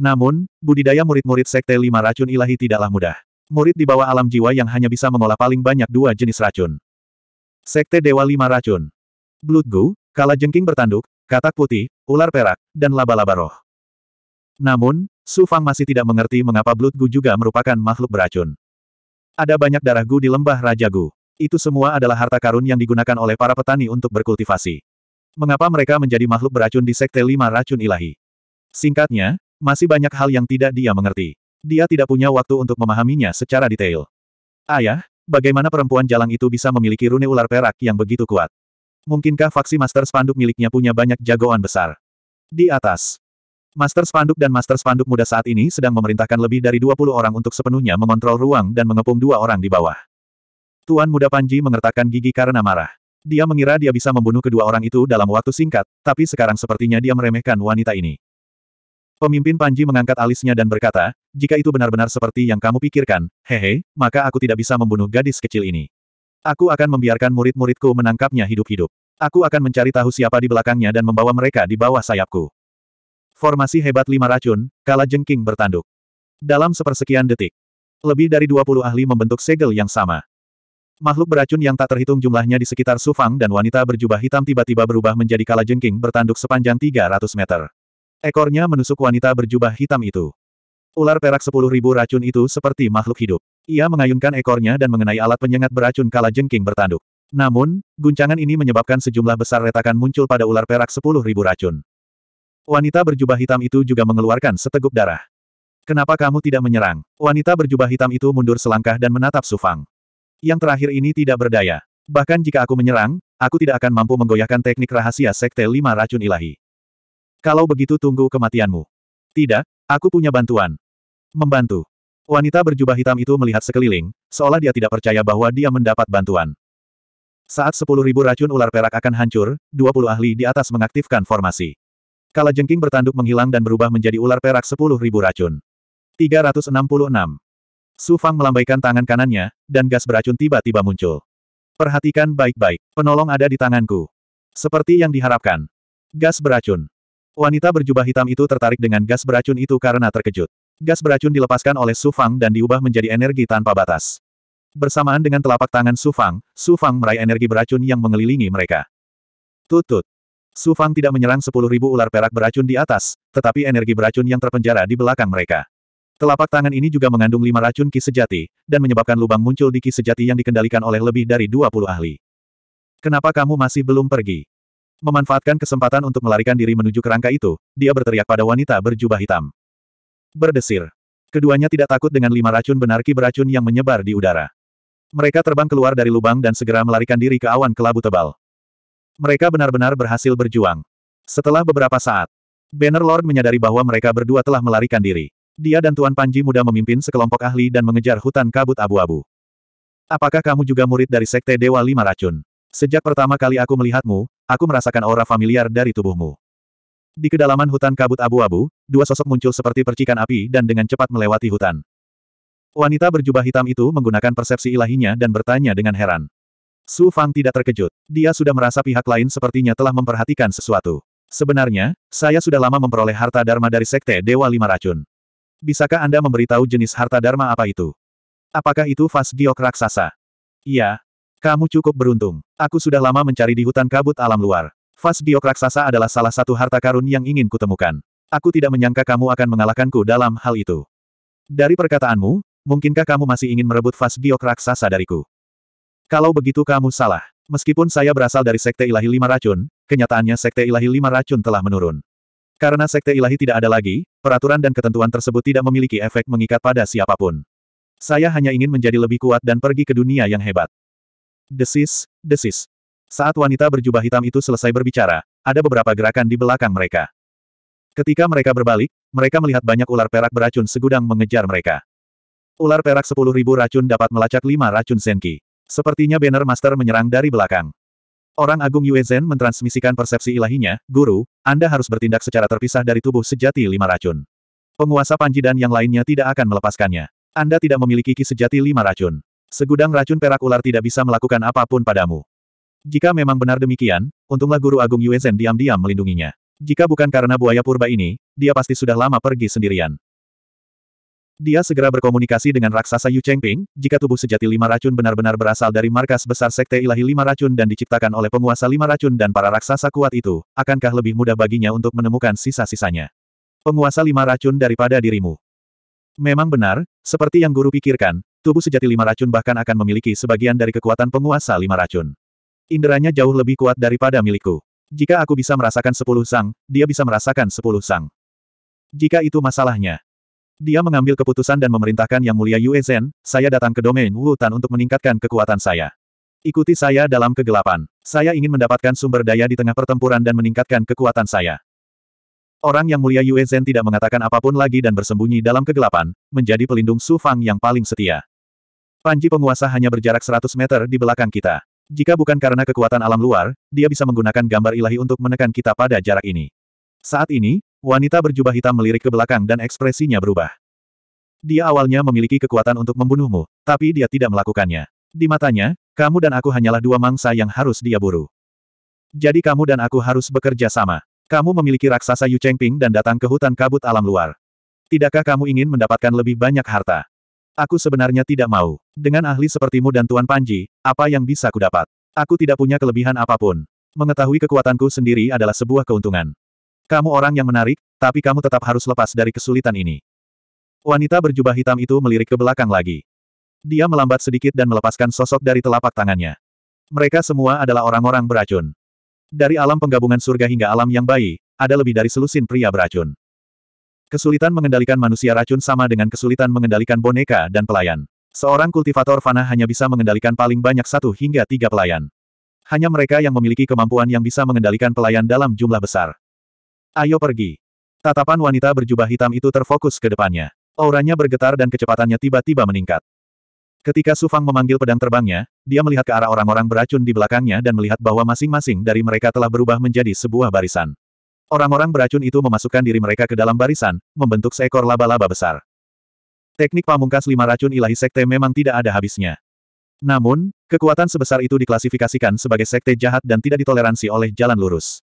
Namun, budidaya murid-murid Sekte Lima Racun Ilahi tidaklah mudah. Murid di bawah alam jiwa yang hanya bisa mengolah paling banyak dua jenis racun. Sekte Dewa Lima Racun. Blood Gu, Kala Jengking Bertanduk, Katak Putih, Ular Perak, dan Laba-Laba Roh. Namun, Su Fang masih tidak mengerti mengapa Blood Gu juga merupakan makhluk beracun. Ada banyak darah Gu di lembah Raja Gu. Itu semua adalah harta karun yang digunakan oleh para petani untuk berkultivasi. Mengapa mereka menjadi makhluk beracun di Sekte Lima Racun Ilahi? Singkatnya, masih banyak hal yang tidak dia mengerti. Dia tidak punya waktu untuk memahaminya secara detail. Ayah, bagaimana perempuan jalang itu bisa memiliki rune ular perak yang begitu kuat? Mungkinkah faksi master spanduk miliknya punya banyak jagoan besar? Di atas. Master Spanduk dan Master Spanduk muda saat ini sedang memerintahkan lebih dari 20 orang untuk sepenuhnya mengontrol ruang dan mengepung dua orang di bawah. Tuan muda Panji mengertakkan gigi karena marah. Dia mengira dia bisa membunuh kedua orang itu dalam waktu singkat, tapi sekarang sepertinya dia meremehkan wanita ini. Pemimpin Panji mengangkat alisnya dan berkata, jika itu benar-benar seperti yang kamu pikirkan, hehe, maka aku tidak bisa membunuh gadis kecil ini. Aku akan membiarkan murid-muridku menangkapnya hidup-hidup. Aku akan mencari tahu siapa di belakangnya dan membawa mereka di bawah sayapku. Formasi hebat lima racun, kala jengking bertanduk. Dalam sepersekian detik, lebih dari 20 ahli membentuk segel yang sama. Makhluk beracun yang tak terhitung jumlahnya di sekitar Sufang dan wanita berjubah hitam tiba-tiba berubah menjadi kala jengking bertanduk sepanjang 300 meter. Ekornya menusuk wanita berjubah hitam itu. Ular perak sepuluh ribu racun itu seperti makhluk hidup. Ia mengayunkan ekornya dan mengenai alat penyengat beracun kala jengking bertanduk. Namun, guncangan ini menyebabkan sejumlah besar retakan muncul pada ular perak sepuluh ribu racun. Wanita berjubah hitam itu juga mengeluarkan seteguk darah. Kenapa kamu tidak menyerang? Wanita berjubah hitam itu mundur selangkah dan menatap Sufang. Yang terakhir ini tidak berdaya. Bahkan jika aku menyerang, aku tidak akan mampu menggoyahkan teknik rahasia Sekte Lima Racun Ilahi. Kalau begitu tunggu kematianmu. Tidak, aku punya bantuan. Membantu. Wanita berjubah hitam itu melihat sekeliling, seolah dia tidak percaya bahwa dia mendapat bantuan. Saat sepuluh ribu racun ular perak akan hancur, dua puluh ahli di atas mengaktifkan formasi. Kala jengking bertanduk menghilang dan berubah menjadi ular perak sepuluh ribu racun. 366. Su Fang melambaikan tangan kanannya, dan gas beracun tiba-tiba muncul. Perhatikan baik-baik, penolong ada di tanganku. Seperti yang diharapkan. Gas beracun. Wanita berjubah hitam itu tertarik dengan gas beracun itu karena terkejut. Gas beracun dilepaskan oleh Su Fang dan diubah menjadi energi tanpa batas. Bersamaan dengan telapak tangan Su Fang, Su Fang meraih energi beracun yang mengelilingi mereka. Tutut. Su Fang tidak menyerang 10.000 ular perak beracun di atas, tetapi energi beracun yang terpenjara di belakang mereka. Telapak tangan ini juga mengandung lima racun ki sejati, dan menyebabkan lubang muncul di ki sejati yang dikendalikan oleh lebih dari 20 ahli. Kenapa kamu masih belum pergi? Memanfaatkan kesempatan untuk melarikan diri menuju kerangka itu, dia berteriak pada wanita berjubah hitam. Berdesir. Keduanya tidak takut dengan lima racun benarki beracun yang menyebar di udara. Mereka terbang keluar dari lubang dan segera melarikan diri ke awan kelabu tebal. Mereka benar-benar berhasil berjuang. Setelah beberapa saat, Banner Lord menyadari bahwa mereka berdua telah melarikan diri. Dia dan Tuan Panji muda memimpin sekelompok ahli dan mengejar hutan kabut abu-abu. Apakah kamu juga murid dari Sekte Dewa Lima Racun? Sejak pertama kali aku melihatmu, aku merasakan aura familiar dari tubuhmu. Di kedalaman hutan kabut abu-abu, dua sosok muncul seperti percikan api dan dengan cepat melewati hutan. Wanita berjubah hitam itu menggunakan persepsi ilahinya dan bertanya dengan heran. Su Fang tidak terkejut. Dia sudah merasa pihak lain sepertinya telah memperhatikan sesuatu. Sebenarnya, saya sudah lama memperoleh harta dharma dari Sekte Dewa Lima Racun. Bisakah Anda memberitahu jenis harta dharma apa itu? Apakah itu Fas Giok Raksasa? Iya, kamu cukup beruntung. Aku sudah lama mencari di hutan kabut alam luar. Fas giok raksasa adalah salah satu harta karun yang ingin kutemukan. Aku tidak menyangka kamu akan mengalahkanku dalam hal itu. Dari perkataanmu, mungkinkah kamu masih ingin merebut fas giok raksasa dariku? Kalau begitu kamu salah. Meskipun saya berasal dari Sekte Ilahi Lima Racun, kenyataannya Sekte Ilahi Lima Racun telah menurun. Karena Sekte Ilahi tidak ada lagi, peraturan dan ketentuan tersebut tidak memiliki efek mengikat pada siapapun. Saya hanya ingin menjadi lebih kuat dan pergi ke dunia yang hebat. Desis, desis. Saat wanita berjubah hitam itu selesai berbicara, ada beberapa gerakan di belakang mereka. Ketika mereka berbalik, mereka melihat banyak ular perak beracun segudang mengejar mereka. Ular perak sepuluh ribu racun dapat melacak lima racun Senki. Sepertinya Banner Master menyerang dari belakang. Orang Agung Yue Zen mentransmisikan persepsi ilahinya, Guru, Anda harus bertindak secara terpisah dari tubuh sejati lima racun. Penguasa Panji dan yang lainnya tidak akan melepaskannya. Anda tidak memiliki ki sejati lima racun. Segudang racun perak ular tidak bisa melakukan apapun padamu. Jika memang benar demikian, untunglah Guru Agung Yuezen diam-diam melindunginya. Jika bukan karena buaya purba ini, dia pasti sudah lama pergi sendirian. Dia segera berkomunikasi dengan raksasa Yu Chengping, jika tubuh sejati lima racun benar-benar berasal dari markas besar Sekte Ilahi Lima Racun dan diciptakan oleh penguasa lima racun dan para raksasa kuat itu, akankah lebih mudah baginya untuk menemukan sisa-sisanya? Penguasa lima racun daripada dirimu. Memang benar, seperti yang guru pikirkan, tubuh sejati lima racun bahkan akan memiliki sebagian dari kekuatan penguasa lima racun. Inderanya jauh lebih kuat daripada milikku. Jika aku bisa merasakan sepuluh sang, dia bisa merasakan sepuluh sang. Jika itu masalahnya. Dia mengambil keputusan dan memerintahkan Yang Mulia Yue Zhen, saya datang ke domain Wu Tan untuk meningkatkan kekuatan saya. Ikuti saya dalam kegelapan. Saya ingin mendapatkan sumber daya di tengah pertempuran dan meningkatkan kekuatan saya. Orang yang mulia Yue Zhen tidak mengatakan apapun lagi dan bersembunyi dalam kegelapan, menjadi pelindung Su Fang yang paling setia. Panji penguasa hanya berjarak 100 meter di belakang kita. Jika bukan karena kekuatan alam luar, dia bisa menggunakan gambar ilahi untuk menekan kita pada jarak ini. Saat ini, wanita berjubah hitam melirik ke belakang dan ekspresinya berubah. Dia awalnya memiliki kekuatan untuk membunuhmu, tapi dia tidak melakukannya. Di matanya, kamu dan aku hanyalah dua mangsa yang harus dia buru. Jadi kamu dan aku harus bekerja sama. Kamu memiliki raksasa Yu Chengping dan datang ke hutan kabut alam luar. Tidakkah kamu ingin mendapatkan lebih banyak harta? Aku sebenarnya tidak mau. Dengan ahli sepertimu dan Tuan Panji, apa yang bisa dapat? Aku tidak punya kelebihan apapun. Mengetahui kekuatanku sendiri adalah sebuah keuntungan. Kamu orang yang menarik, tapi kamu tetap harus lepas dari kesulitan ini. Wanita berjubah hitam itu melirik ke belakang lagi. Dia melambat sedikit dan melepaskan sosok dari telapak tangannya. Mereka semua adalah orang-orang beracun. Dari alam penggabungan surga hingga alam yang bayi, ada lebih dari selusin pria beracun. Kesulitan mengendalikan manusia racun sama dengan kesulitan mengendalikan boneka dan pelayan. Seorang kultivator fana hanya bisa mengendalikan paling banyak satu hingga tiga pelayan. Hanya mereka yang memiliki kemampuan yang bisa mengendalikan pelayan dalam jumlah besar. Ayo pergi. Tatapan wanita berjubah hitam itu terfokus ke depannya. Auranya bergetar dan kecepatannya tiba-tiba meningkat. Ketika Sufang memanggil pedang terbangnya, dia melihat ke arah orang-orang beracun di belakangnya dan melihat bahwa masing-masing dari mereka telah berubah menjadi sebuah barisan. Orang-orang beracun itu memasukkan diri mereka ke dalam barisan, membentuk seekor laba-laba besar. Teknik pamungkas lima racun ilahi sekte memang tidak ada habisnya. Namun, kekuatan sebesar itu diklasifikasikan sebagai sekte jahat dan tidak ditoleransi oleh jalan lurus.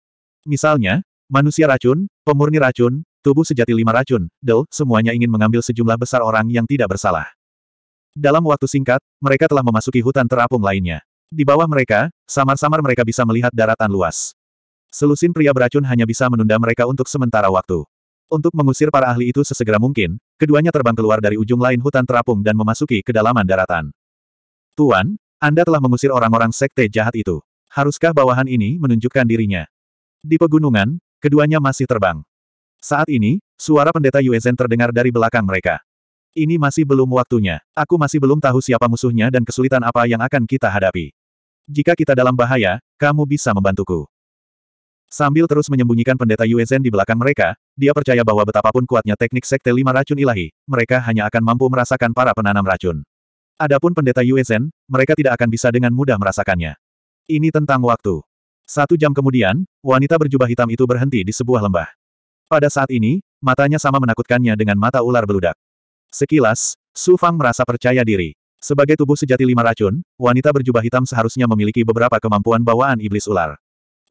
Misalnya, manusia racun, pemurni racun, tubuh sejati lima racun, del, semuanya ingin mengambil sejumlah besar orang yang tidak bersalah. Dalam waktu singkat, mereka telah memasuki hutan terapung lainnya. Di bawah mereka, samar-samar mereka bisa melihat daratan luas. Selusin pria beracun hanya bisa menunda mereka untuk sementara waktu. Untuk mengusir para ahli itu sesegera mungkin, keduanya terbang keluar dari ujung lain hutan terapung dan memasuki kedalaman daratan. Tuan, Anda telah mengusir orang-orang sekte jahat itu. Haruskah bawahan ini menunjukkan dirinya? Di pegunungan, keduanya masih terbang. Saat ini, suara pendeta Yuezen terdengar dari belakang mereka. Ini masih belum waktunya. Aku masih belum tahu siapa musuhnya dan kesulitan apa yang akan kita hadapi. Jika kita dalam bahaya, kamu bisa membantuku. Sambil terus menyembunyikan pendeta Yuezen di belakang mereka, dia percaya bahwa betapapun kuatnya teknik sekte lima racun ilahi, mereka hanya akan mampu merasakan para penanam racun. Adapun pendeta Yuezen, mereka tidak akan bisa dengan mudah merasakannya. Ini tentang waktu. Satu jam kemudian, wanita berjubah hitam itu berhenti di sebuah lembah. Pada saat ini, matanya sama menakutkannya dengan mata ular beludak. Sekilas, Su Fang merasa percaya diri. Sebagai tubuh sejati lima racun, wanita berjubah hitam seharusnya memiliki beberapa kemampuan bawaan iblis ular.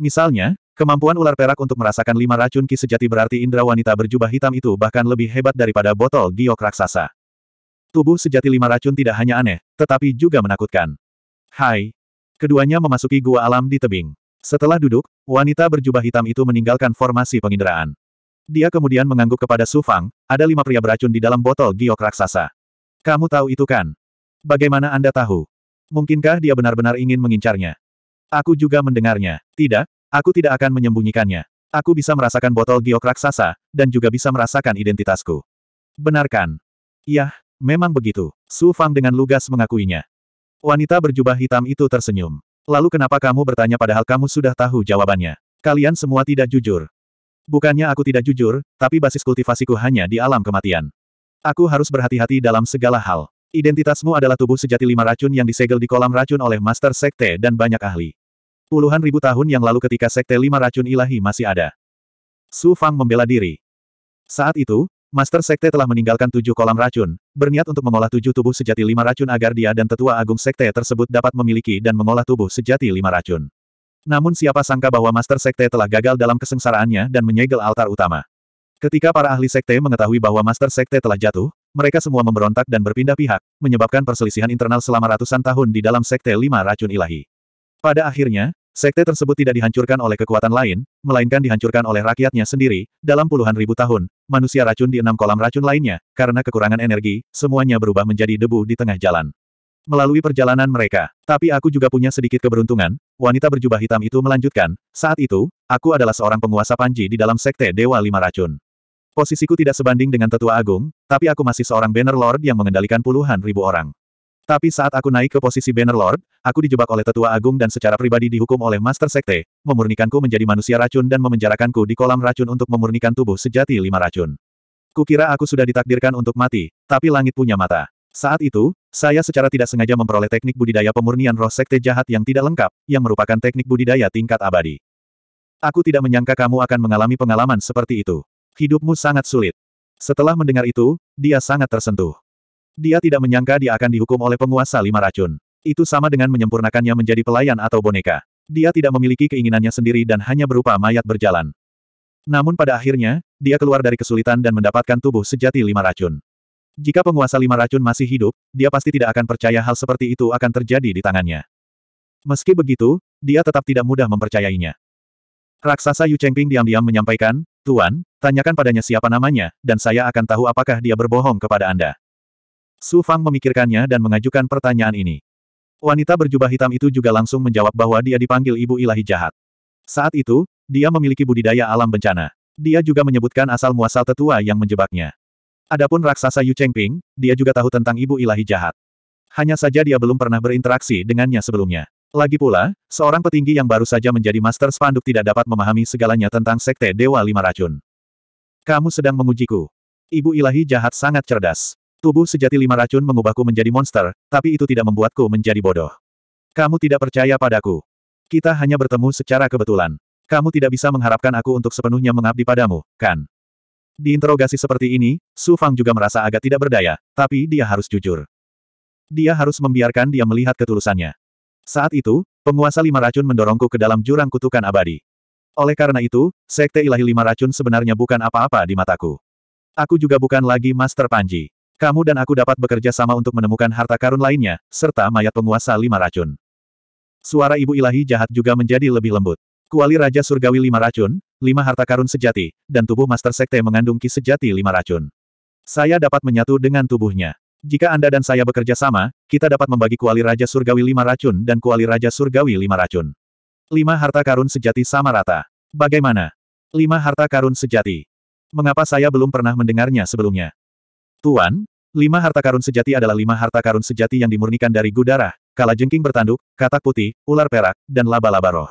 Misalnya, Kemampuan ular perak untuk merasakan lima racun ki sejati berarti indera wanita berjubah hitam itu bahkan lebih hebat daripada botol giok raksasa. Tubuh sejati lima racun tidak hanya aneh, tetapi juga menakutkan. Hai. Keduanya memasuki gua alam di tebing. Setelah duduk, wanita berjubah hitam itu meninggalkan formasi penginderaan. Dia kemudian mengangguk kepada Su Fang, ada lima pria beracun di dalam botol giok raksasa. Kamu tahu itu kan? Bagaimana Anda tahu? Mungkinkah dia benar-benar ingin mengincarnya? Aku juga mendengarnya. Tidak, Aku tidak akan menyembunyikannya. Aku bisa merasakan botol giok raksasa, dan juga bisa merasakan identitasku. Benarkan? Yah, memang begitu. Su Fang dengan lugas mengakuinya. Wanita berjubah hitam itu tersenyum. Lalu kenapa kamu bertanya padahal kamu sudah tahu jawabannya? Kalian semua tidak jujur. Bukannya aku tidak jujur, tapi basis kultivasiku hanya di alam kematian. Aku harus berhati-hati dalam segala hal. Identitasmu adalah tubuh sejati lima racun yang disegel di kolam racun oleh Master Sekte dan banyak ahli. Puluhan ribu tahun yang lalu ketika Sekte Lima Racun Ilahi masih ada. Su Fang membela diri. Saat itu, Master Sekte telah meninggalkan tujuh kolam racun, berniat untuk mengolah tujuh tubuh sejati lima racun agar dia dan tetua agung Sekte tersebut dapat memiliki dan mengolah tubuh sejati lima racun. Namun siapa sangka bahwa Master Sekte telah gagal dalam kesengsaraannya dan menyegel altar utama. Ketika para ahli Sekte mengetahui bahwa Master Sekte telah jatuh, mereka semua memberontak dan berpindah pihak, menyebabkan perselisihan internal selama ratusan tahun di dalam Sekte Lima Racun Ilahi. Pada akhirnya, sekte tersebut tidak dihancurkan oleh kekuatan lain, melainkan dihancurkan oleh rakyatnya sendiri, dalam puluhan ribu tahun, manusia racun di enam kolam racun lainnya, karena kekurangan energi, semuanya berubah menjadi debu di tengah jalan. Melalui perjalanan mereka, tapi aku juga punya sedikit keberuntungan, wanita berjubah hitam itu melanjutkan, saat itu, aku adalah seorang penguasa panji di dalam sekte Dewa Lima Racun. Posisiku tidak sebanding dengan tetua agung, tapi aku masih seorang banner lord yang mengendalikan puluhan ribu orang. Tapi saat aku naik ke posisi Banner Lord, aku dijebak oleh tetua agung dan secara pribadi dihukum oleh Master Sekte, memurnikanku menjadi manusia racun dan memenjarakanku di kolam racun untuk memurnikan tubuh sejati lima racun. Kukira aku sudah ditakdirkan untuk mati, tapi langit punya mata. Saat itu, saya secara tidak sengaja memperoleh teknik budidaya pemurnian roh sekte jahat yang tidak lengkap, yang merupakan teknik budidaya tingkat abadi. Aku tidak menyangka kamu akan mengalami pengalaman seperti itu. Hidupmu sangat sulit. Setelah mendengar itu, dia sangat tersentuh. Dia tidak menyangka dia akan dihukum oleh penguasa lima racun. Itu sama dengan menyempurnakannya menjadi pelayan atau boneka. Dia tidak memiliki keinginannya sendiri dan hanya berupa mayat berjalan. Namun pada akhirnya, dia keluar dari kesulitan dan mendapatkan tubuh sejati lima racun. Jika penguasa lima racun masih hidup, dia pasti tidak akan percaya hal seperti itu akan terjadi di tangannya. Meski begitu, dia tetap tidak mudah mempercayainya. Raksasa Yu Chengping diam-diam menyampaikan, Tuan, tanyakan padanya siapa namanya, dan saya akan tahu apakah dia berbohong kepada Anda. Su Fang memikirkannya dan mengajukan pertanyaan ini. Wanita berjubah hitam itu juga langsung menjawab bahwa dia dipanggil ibu ilahi jahat. Saat itu, dia memiliki budidaya alam bencana. Dia juga menyebutkan asal-muasal tetua yang menjebaknya. Adapun raksasa Yu Chengping, dia juga tahu tentang ibu ilahi jahat. Hanya saja dia belum pernah berinteraksi dengannya sebelumnya. Lagi pula, seorang petinggi yang baru saja menjadi master spanduk tidak dapat memahami segalanya tentang sekte Dewa Lima Racun. Kamu sedang mengujiku. Ibu ilahi jahat sangat cerdas. Tubuh sejati lima racun mengubahku menjadi monster, tapi itu tidak membuatku menjadi bodoh. Kamu tidak percaya padaku. Kita hanya bertemu secara kebetulan. Kamu tidak bisa mengharapkan aku untuk sepenuhnya mengabdi padamu, kan? Diinterogasi seperti ini, Su Fang juga merasa agak tidak berdaya, tapi dia harus jujur. Dia harus membiarkan dia melihat ketulusannya. Saat itu, penguasa lima racun mendorongku ke dalam jurang kutukan abadi. Oleh karena itu, sekte ilahi lima racun sebenarnya bukan apa-apa di mataku. Aku juga bukan lagi Master Panji. Kamu dan aku dapat bekerja sama untuk menemukan harta karun lainnya, serta mayat penguasa lima racun. Suara ibu ilahi jahat juga menjadi lebih lembut. Kuali Raja Surgawi lima racun, lima harta karun sejati, dan tubuh Master Sekte mengandung ki sejati lima racun. Saya dapat menyatu dengan tubuhnya. Jika Anda dan saya bekerja sama, kita dapat membagi kuali Raja Surgawi lima racun dan kuali Raja Surgawi lima racun. Lima harta karun sejati sama rata. Bagaimana? Lima harta karun sejati. Mengapa saya belum pernah mendengarnya sebelumnya? Tuan, lima harta karun sejati adalah lima harta karun sejati yang dimurnikan dari gudara, kala jengking bertanduk, katak putih, ular perak, dan laba-laba roh.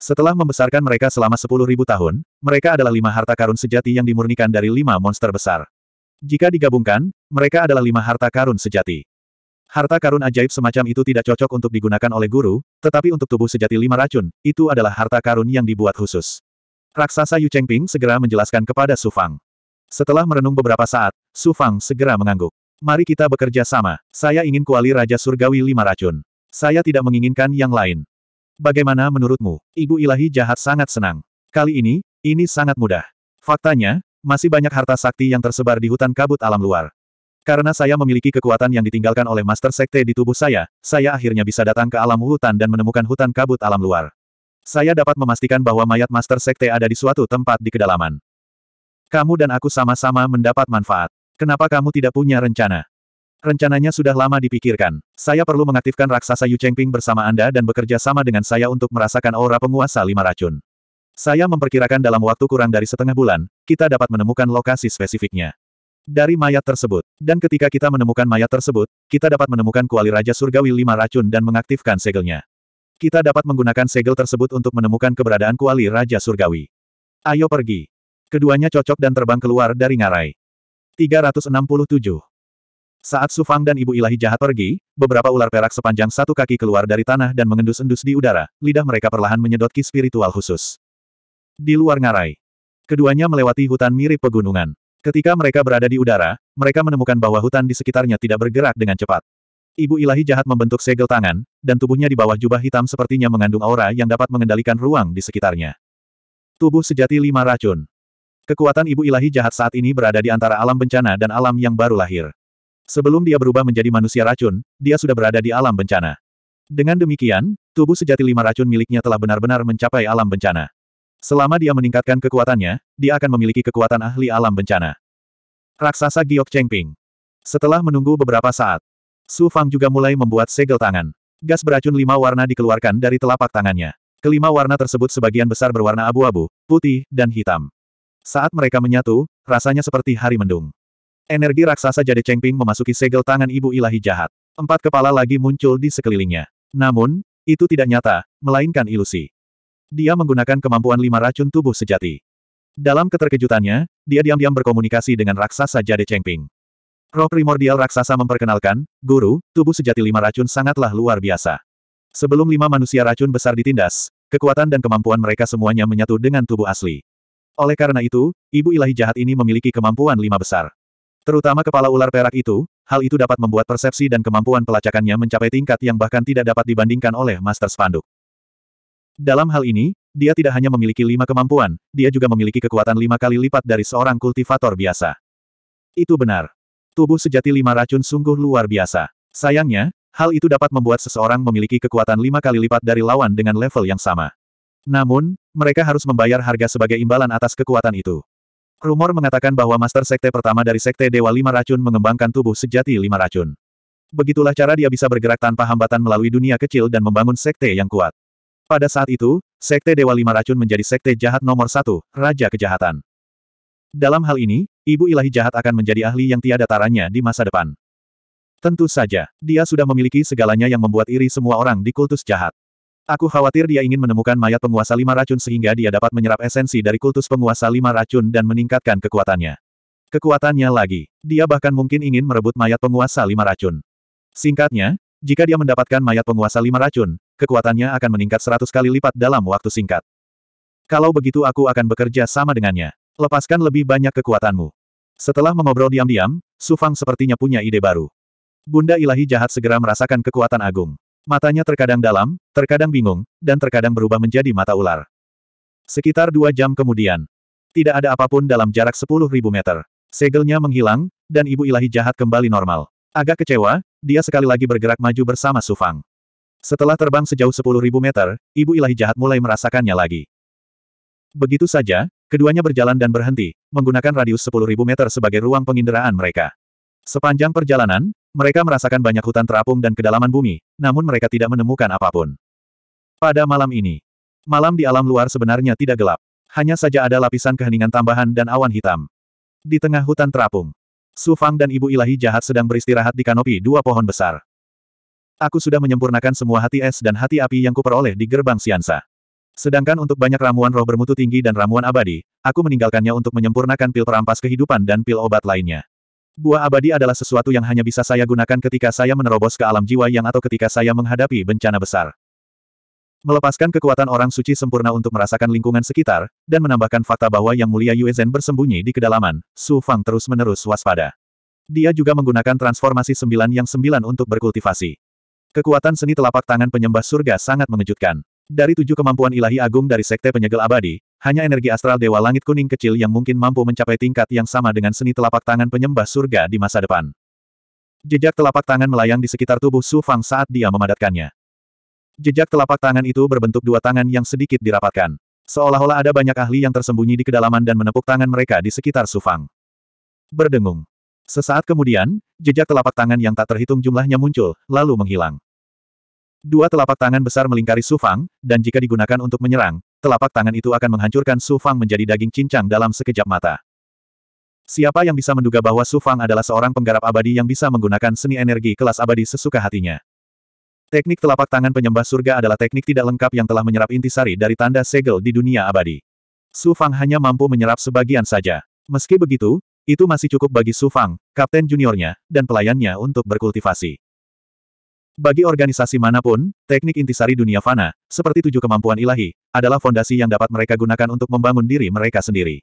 Setelah membesarkan mereka selama sepuluh ribu tahun, mereka adalah lima harta karun sejati yang dimurnikan dari lima monster besar. Jika digabungkan, mereka adalah lima harta karun sejati. Harta karun ajaib semacam itu tidak cocok untuk digunakan oleh guru, tetapi untuk tubuh sejati lima racun, itu adalah harta karun yang dibuat khusus. Raksasa Yu Chengping segera menjelaskan kepada Su Fang. Setelah merenung beberapa saat, Su Fang segera mengangguk. Mari kita bekerja sama, saya ingin kuali Raja Surgawi lima racun. Saya tidak menginginkan yang lain. Bagaimana menurutmu? Ibu ilahi jahat sangat senang. Kali ini, ini sangat mudah. Faktanya, masih banyak harta sakti yang tersebar di hutan kabut alam luar. Karena saya memiliki kekuatan yang ditinggalkan oleh Master Sekte di tubuh saya, saya akhirnya bisa datang ke alam hutan dan menemukan hutan kabut alam luar. Saya dapat memastikan bahwa mayat Master Sekte ada di suatu tempat di kedalaman. Kamu dan aku sama-sama mendapat manfaat. Kenapa kamu tidak punya rencana? Rencananya sudah lama dipikirkan. Saya perlu mengaktifkan raksasa Yu Chengping bersama Anda dan bekerja sama dengan saya untuk merasakan aura penguasa lima racun. Saya memperkirakan dalam waktu kurang dari setengah bulan, kita dapat menemukan lokasi spesifiknya. Dari mayat tersebut, dan ketika kita menemukan mayat tersebut, kita dapat menemukan kuali Raja Surgawi lima racun dan mengaktifkan segelnya. Kita dapat menggunakan segel tersebut untuk menemukan keberadaan kuali Raja Surgawi. Ayo pergi. Keduanya cocok dan terbang keluar dari ngarai. 367. Saat Sufang dan Ibu Ilahi jahat pergi, beberapa ular perak sepanjang satu kaki keluar dari tanah dan mengendus-endus di udara, lidah mereka perlahan menyedot ki spiritual khusus. Di luar ngarai. Keduanya melewati hutan mirip pegunungan. Ketika mereka berada di udara, mereka menemukan bahwa hutan di sekitarnya tidak bergerak dengan cepat. Ibu Ilahi jahat membentuk segel tangan, dan tubuhnya di bawah jubah hitam sepertinya mengandung aura yang dapat mengendalikan ruang di sekitarnya. Tubuh sejati lima racun. Kekuatan ibu ilahi jahat saat ini berada di antara alam bencana dan alam yang baru lahir. Sebelum dia berubah menjadi manusia racun, dia sudah berada di alam bencana. Dengan demikian, tubuh sejati lima racun miliknya telah benar-benar mencapai alam bencana. Selama dia meningkatkan kekuatannya, dia akan memiliki kekuatan ahli alam bencana. Raksasa Giok Chengping. Setelah menunggu beberapa saat, Su Fang juga mulai membuat segel tangan. Gas beracun lima warna dikeluarkan dari telapak tangannya. Kelima warna tersebut sebagian besar berwarna abu-abu, putih, dan hitam. Saat mereka menyatu, rasanya seperti hari mendung. Energi raksasa Jade Chengping memasuki segel tangan ibu ilahi jahat. Empat kepala lagi muncul di sekelilingnya. Namun, itu tidak nyata, melainkan ilusi. Dia menggunakan kemampuan lima racun tubuh sejati. Dalam keterkejutannya, dia diam-diam berkomunikasi dengan raksasa Jade Chengping. Roh primordial raksasa memperkenalkan, Guru, tubuh sejati lima racun sangatlah luar biasa. Sebelum lima manusia racun besar ditindas, kekuatan dan kemampuan mereka semuanya menyatu dengan tubuh asli. Oleh karena itu, ibu ilahi jahat ini memiliki kemampuan lima besar. Terutama kepala ular perak itu, hal itu dapat membuat persepsi dan kemampuan pelacakannya mencapai tingkat yang bahkan tidak dapat dibandingkan oleh Master Spanduk. Dalam hal ini, dia tidak hanya memiliki lima kemampuan, dia juga memiliki kekuatan lima kali lipat dari seorang kultivator biasa. Itu benar. Tubuh sejati lima racun sungguh luar biasa. Sayangnya, hal itu dapat membuat seseorang memiliki kekuatan lima kali lipat dari lawan dengan level yang sama. Namun, mereka harus membayar harga sebagai imbalan atas kekuatan itu. Rumor mengatakan bahwa Master Sekte pertama dari Sekte Dewa Lima Racun mengembangkan tubuh sejati Lima Racun. Begitulah cara dia bisa bergerak tanpa hambatan melalui dunia kecil dan membangun Sekte yang kuat. Pada saat itu, Sekte Dewa Lima Racun menjadi Sekte Jahat nomor satu, Raja Kejahatan. Dalam hal ini, Ibu Ilahi Jahat akan menjadi ahli yang tiada taranya di masa depan. Tentu saja, dia sudah memiliki segalanya yang membuat iri semua orang di kultus jahat. Aku khawatir dia ingin menemukan mayat penguasa lima racun sehingga dia dapat menyerap esensi dari kultus penguasa lima racun dan meningkatkan kekuatannya. Kekuatannya lagi. Dia bahkan mungkin ingin merebut mayat penguasa lima racun. Singkatnya, jika dia mendapatkan mayat penguasa lima racun, kekuatannya akan meningkat seratus kali lipat dalam waktu singkat. Kalau begitu aku akan bekerja sama dengannya. Lepaskan lebih banyak kekuatanmu. Setelah mengobrol diam-diam, Sufang sepertinya punya ide baru. Bunda ilahi jahat segera merasakan kekuatan agung. Matanya terkadang dalam, terkadang bingung, dan terkadang berubah menjadi mata ular. Sekitar dua jam kemudian, tidak ada apapun dalam jarak sepuluh ribu meter. Segelnya menghilang, dan ibu ilahi jahat kembali normal. Agak kecewa, dia sekali lagi bergerak maju bersama Sufang. Setelah terbang sejauh sepuluh ribu meter, ibu ilahi jahat mulai merasakannya lagi. Begitu saja, keduanya berjalan dan berhenti, menggunakan radius sepuluh ribu meter sebagai ruang penginderaan mereka. Sepanjang perjalanan, mereka merasakan banyak hutan terapung dan kedalaman bumi, namun mereka tidak menemukan apapun. Pada malam ini, malam di alam luar sebenarnya tidak gelap. Hanya saja ada lapisan keheningan tambahan dan awan hitam. Di tengah hutan terapung, Su Fang dan Ibu Ilahi Jahat sedang beristirahat di kanopi dua pohon besar. Aku sudah menyempurnakan semua hati es dan hati api yang kuperoleh di gerbang Siansa. Sedangkan untuk banyak ramuan roh bermutu tinggi dan ramuan abadi, aku meninggalkannya untuk menyempurnakan pil perampas kehidupan dan pil obat lainnya. Buah abadi adalah sesuatu yang hanya bisa saya gunakan ketika saya menerobos ke alam jiwa yang atau ketika saya menghadapi bencana besar. Melepaskan kekuatan orang suci sempurna untuk merasakan lingkungan sekitar, dan menambahkan fakta bahwa Yang Mulia Yue bersembunyi di kedalaman, Su Fang terus-menerus waspada. Dia juga menggunakan transformasi sembilan yang sembilan untuk berkultivasi. Kekuatan seni telapak tangan penyembah surga sangat mengejutkan. Dari tujuh kemampuan ilahi agung dari Sekte Penyegel Abadi, hanya energi astral Dewa Langit Kuning kecil yang mungkin mampu mencapai tingkat yang sama dengan seni telapak tangan penyembah surga di masa depan. Jejak telapak tangan melayang di sekitar tubuh Su Fang saat dia memadatkannya. Jejak telapak tangan itu berbentuk dua tangan yang sedikit dirapatkan. Seolah-olah ada banyak ahli yang tersembunyi di kedalaman dan menepuk tangan mereka di sekitar Su Fang. Berdengung. Sesaat kemudian, jejak telapak tangan yang tak terhitung jumlahnya muncul, lalu menghilang. Dua telapak tangan besar melingkari Su Fang, dan jika digunakan untuk menyerang, telapak tangan itu akan menghancurkan Su Fang menjadi daging cincang dalam sekejap mata. Siapa yang bisa menduga bahwa Su Fang adalah seorang penggarap abadi yang bisa menggunakan seni energi kelas abadi sesuka hatinya? Teknik telapak tangan penyembah surga adalah teknik tidak lengkap yang telah menyerap intisari dari tanda segel di dunia abadi. Su Fang hanya mampu menyerap sebagian saja. Meski begitu, itu masih cukup bagi Su Fang, kapten juniornya, dan pelayannya untuk berkultivasi. Bagi organisasi manapun, teknik intisari dunia fana, seperti tujuh kemampuan ilahi, adalah fondasi yang dapat mereka gunakan untuk membangun diri mereka sendiri.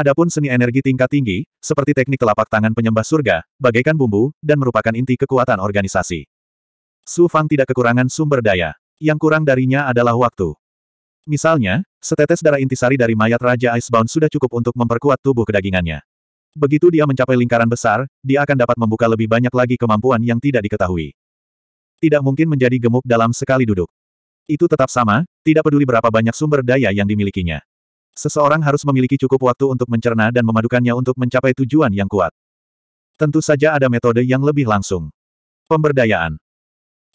Adapun seni energi tingkat tinggi, seperti teknik telapak tangan penyembah surga, bagaikan bumbu, dan merupakan inti kekuatan organisasi. Su Fang tidak kekurangan sumber daya. Yang kurang darinya adalah waktu. Misalnya, setetes darah intisari dari mayat Raja Icebound sudah cukup untuk memperkuat tubuh kedagingannya. Begitu dia mencapai lingkaran besar, dia akan dapat membuka lebih banyak lagi kemampuan yang tidak diketahui tidak mungkin menjadi gemuk dalam sekali duduk. Itu tetap sama, tidak peduli berapa banyak sumber daya yang dimilikinya. Seseorang harus memiliki cukup waktu untuk mencerna dan memadukannya untuk mencapai tujuan yang kuat. Tentu saja ada metode yang lebih langsung. Pemberdayaan.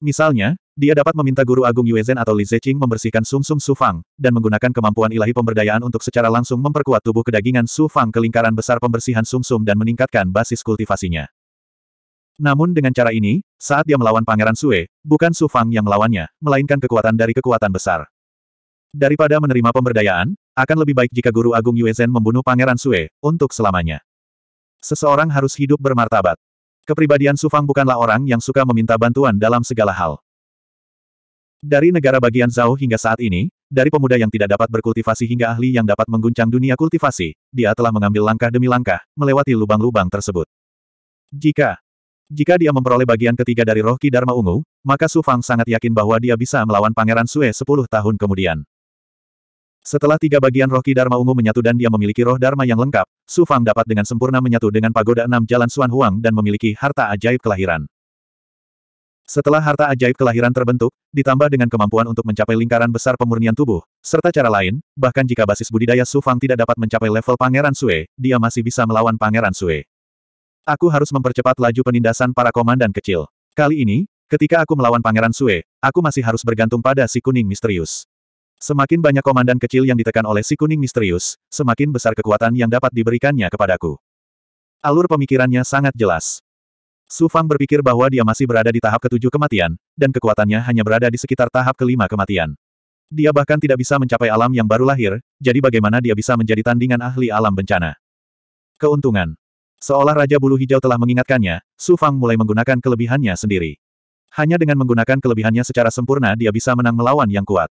Misalnya, dia dapat meminta guru agung Yuezhen atau Li Zeqing membersihkan sumsum Su Fang, dan menggunakan kemampuan ilahi pemberdayaan untuk secara langsung memperkuat tubuh kedagingan Su Fang ke lingkaran besar pembersihan sumsum dan meningkatkan basis kultivasinya. Namun dengan cara ini, saat dia melawan Pangeran Sue, bukan Su Fang yang melawannya, melainkan kekuatan dari kekuatan besar. Daripada menerima pemberdayaan, akan lebih baik jika Guru Agung Yue Zhen membunuh Pangeran Sue, untuk selamanya. Seseorang harus hidup bermartabat. Kepribadian Su Fang bukanlah orang yang suka meminta bantuan dalam segala hal. Dari negara bagian Zhao hingga saat ini, dari pemuda yang tidak dapat berkultivasi hingga ahli yang dapat mengguncang dunia kultivasi, dia telah mengambil langkah demi langkah, melewati lubang-lubang tersebut. Jika jika dia memperoleh bagian ketiga dari roh Ki Dharma Ungu, maka Su Fang sangat yakin bahwa dia bisa melawan Pangeran Sue 10 tahun kemudian. Setelah tiga bagian roh Ki Dharma Ungu menyatu dan dia memiliki roh Dharma yang lengkap, Su Fang dapat dengan sempurna menyatu dengan pagoda enam jalan Suan Huang dan memiliki harta ajaib kelahiran. Setelah harta ajaib kelahiran terbentuk, ditambah dengan kemampuan untuk mencapai lingkaran besar pemurnian tubuh, serta cara lain, bahkan jika basis budidaya Su Fang tidak dapat mencapai level Pangeran Sue, dia masih bisa melawan Pangeran Sue. Aku harus mempercepat laju penindasan para komandan kecil. Kali ini, ketika aku melawan Pangeran Sue, aku masih harus bergantung pada si kuning misterius. Semakin banyak komandan kecil yang ditekan oleh si kuning misterius, semakin besar kekuatan yang dapat diberikannya kepadaku. Alur pemikirannya sangat jelas. Su Fang berpikir bahwa dia masih berada di tahap ketujuh kematian, dan kekuatannya hanya berada di sekitar tahap kelima kematian. Dia bahkan tidak bisa mencapai alam yang baru lahir, jadi bagaimana dia bisa menjadi tandingan ahli alam bencana? Keuntungan Seolah Raja Bulu Hijau telah mengingatkannya, Su Fang mulai menggunakan kelebihannya sendiri. Hanya dengan menggunakan kelebihannya secara sempurna dia bisa menang melawan yang kuat.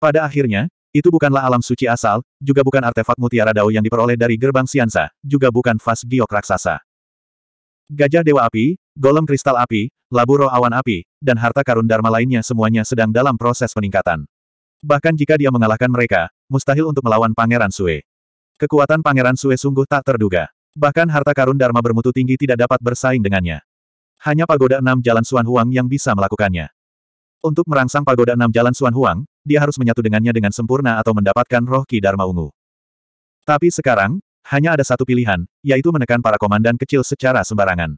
Pada akhirnya, itu bukanlah alam suci asal, juga bukan artefak mutiara dao yang diperoleh dari gerbang Siansa, juga bukan fas giok raksasa. Gajah Dewa Api, Golem Kristal Api, Labu Roh Awan Api, dan harta karun Dharma lainnya semuanya sedang dalam proses peningkatan. Bahkan jika dia mengalahkan mereka, mustahil untuk melawan Pangeran Sue. Kekuatan Pangeran Sue sungguh tak terduga. Bahkan harta karun Dharma bermutu tinggi tidak dapat bersaing dengannya. Hanya pagoda enam jalan Suan Huang yang bisa melakukannya. Untuk merangsang pagoda enam jalan Suan Huang, dia harus menyatu dengannya dengan sempurna atau mendapatkan roh Ki Dharma Ungu. Tapi sekarang, hanya ada satu pilihan, yaitu menekan para komandan kecil secara sembarangan.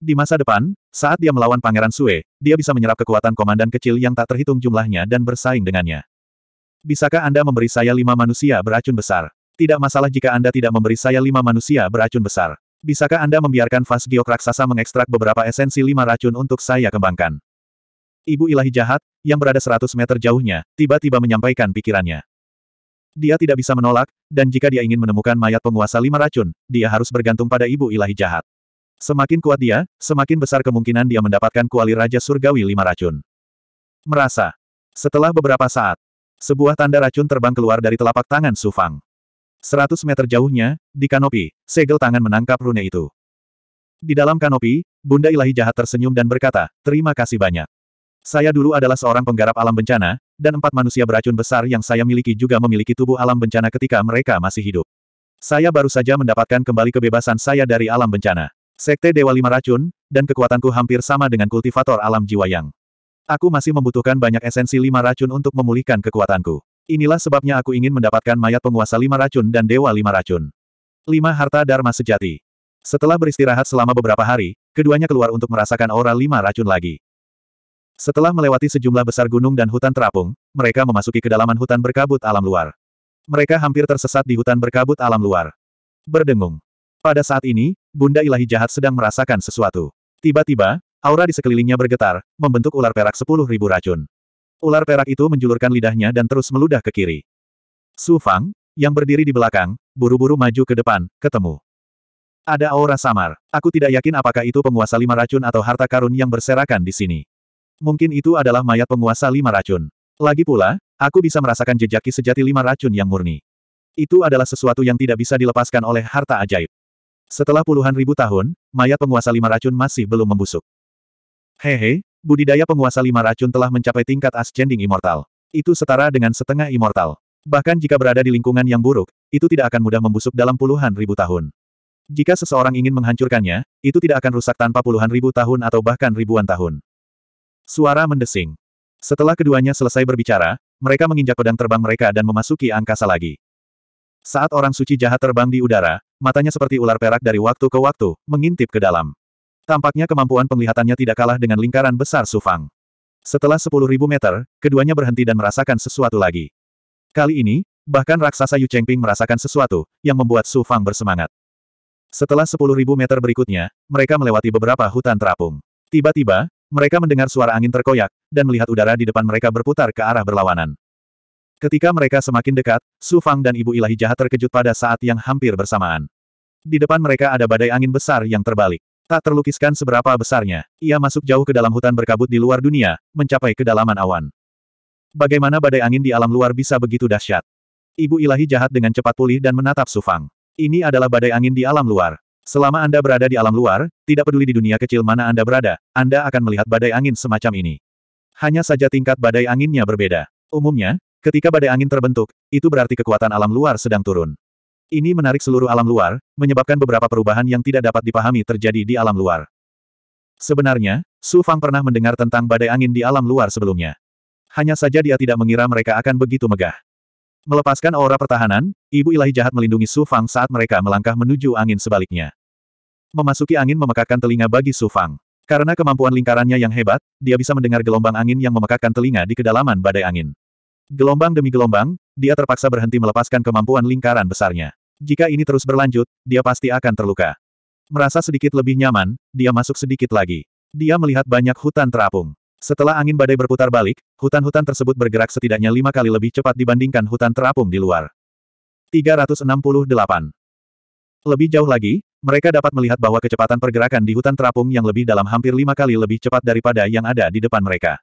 Di masa depan, saat dia melawan Pangeran Sue, dia bisa menyerap kekuatan komandan kecil yang tak terhitung jumlahnya dan bersaing dengannya. Bisakah Anda memberi saya lima manusia beracun besar? Tidak masalah jika Anda tidak memberi saya lima manusia beracun besar. Bisakah Anda membiarkan Fas Giok Raksasa mengekstrak beberapa esensi lima racun untuk saya kembangkan? Ibu ilahi jahat, yang berada 100 meter jauhnya, tiba-tiba menyampaikan pikirannya. Dia tidak bisa menolak, dan jika dia ingin menemukan mayat penguasa lima racun, dia harus bergantung pada ibu ilahi jahat. Semakin kuat dia, semakin besar kemungkinan dia mendapatkan kuali Raja Surgawi lima racun. Merasa. Setelah beberapa saat, sebuah tanda racun terbang keluar dari telapak tangan Sufang. 100 meter jauhnya, di kanopi, segel tangan menangkap rune itu. Di dalam kanopi, Bunda Ilahi jahat tersenyum dan berkata, terima kasih banyak. Saya dulu adalah seorang penggarap alam bencana, dan empat manusia beracun besar yang saya miliki juga memiliki tubuh alam bencana ketika mereka masih hidup. Saya baru saja mendapatkan kembali kebebasan saya dari alam bencana. Sekte Dewa Lima Racun, dan kekuatanku hampir sama dengan kultivator alam jiwa yang. Aku masih membutuhkan banyak esensi lima racun untuk memulihkan kekuatanku. Inilah sebabnya aku ingin mendapatkan mayat penguasa lima racun dan dewa lima racun. Lima harta Dharma sejati. Setelah beristirahat selama beberapa hari, keduanya keluar untuk merasakan aura lima racun lagi. Setelah melewati sejumlah besar gunung dan hutan terapung, mereka memasuki kedalaman hutan berkabut alam luar. Mereka hampir tersesat di hutan berkabut alam luar. Berdengung. Pada saat ini, Bunda Ilahi Jahat sedang merasakan sesuatu. Tiba-tiba, aura di sekelilingnya bergetar, membentuk ular perak sepuluh ribu racun. Ular perak itu menjulurkan lidahnya dan terus meludah ke kiri. Su Fang, yang berdiri di belakang, buru-buru maju ke depan, ketemu. Ada aura samar. Aku tidak yakin apakah itu penguasa lima racun atau harta karun yang berserakan di sini. Mungkin itu adalah mayat penguasa lima racun. Lagi pula, aku bisa merasakan jejaki sejati lima racun yang murni. Itu adalah sesuatu yang tidak bisa dilepaskan oleh harta ajaib. Setelah puluhan ribu tahun, mayat penguasa lima racun masih belum membusuk. Hehe, budidaya penguasa lima racun telah mencapai tingkat ascending immortal. Itu setara dengan setengah immortal. Bahkan jika berada di lingkungan yang buruk, itu tidak akan mudah membusuk dalam puluhan ribu tahun. Jika seseorang ingin menghancurkannya, itu tidak akan rusak tanpa puluhan ribu tahun atau bahkan ribuan tahun. Suara mendesing. Setelah keduanya selesai berbicara, mereka menginjak pedang terbang mereka dan memasuki angkasa lagi. Saat orang suci jahat terbang di udara, matanya seperti ular perak dari waktu ke waktu, mengintip ke dalam. Tampaknya kemampuan penglihatannya tidak kalah dengan lingkaran besar Sufang. Setelah 10.000 meter, keduanya berhenti dan merasakan sesuatu lagi. Kali ini, bahkan raksasa Yu Chengping merasakan sesuatu, yang membuat Su Fang bersemangat. Setelah 10.000 meter berikutnya, mereka melewati beberapa hutan terapung. Tiba-tiba, mereka mendengar suara angin terkoyak, dan melihat udara di depan mereka berputar ke arah berlawanan. Ketika mereka semakin dekat, Su Fang dan Ibu Ilahi Jahat terkejut pada saat yang hampir bersamaan. Di depan mereka ada badai angin besar yang terbalik. Tak terlukiskan seberapa besarnya, ia masuk jauh ke dalam hutan berkabut di luar dunia, mencapai kedalaman awan. Bagaimana badai angin di alam luar bisa begitu dahsyat? Ibu ilahi jahat dengan cepat pulih dan menatap Sufang. Ini adalah badai angin di alam luar. Selama Anda berada di alam luar, tidak peduli di dunia kecil mana Anda berada, Anda akan melihat badai angin semacam ini. Hanya saja tingkat badai anginnya berbeda. Umumnya, ketika badai angin terbentuk, itu berarti kekuatan alam luar sedang turun. Ini menarik seluruh alam luar, menyebabkan beberapa perubahan yang tidak dapat dipahami terjadi di alam luar. Sebenarnya, Su Fang pernah mendengar tentang badai angin di alam luar sebelumnya. Hanya saja dia tidak mengira mereka akan begitu megah. Melepaskan aura pertahanan, Ibu Ilahi jahat melindungi Su Fang saat mereka melangkah menuju angin sebaliknya. Memasuki angin memekakkan telinga bagi Su Fang. Karena kemampuan lingkarannya yang hebat, dia bisa mendengar gelombang angin yang memekakkan telinga di kedalaman badai angin. Gelombang demi gelombang, dia terpaksa berhenti melepaskan kemampuan lingkaran besarnya. Jika ini terus berlanjut, dia pasti akan terluka. Merasa sedikit lebih nyaman, dia masuk sedikit lagi. Dia melihat banyak hutan terapung. Setelah angin badai berputar balik, hutan-hutan tersebut bergerak setidaknya lima kali lebih cepat dibandingkan hutan terapung di luar. 368. Lebih jauh lagi, mereka dapat melihat bahwa kecepatan pergerakan di hutan terapung yang lebih dalam hampir lima kali lebih cepat daripada yang ada di depan mereka.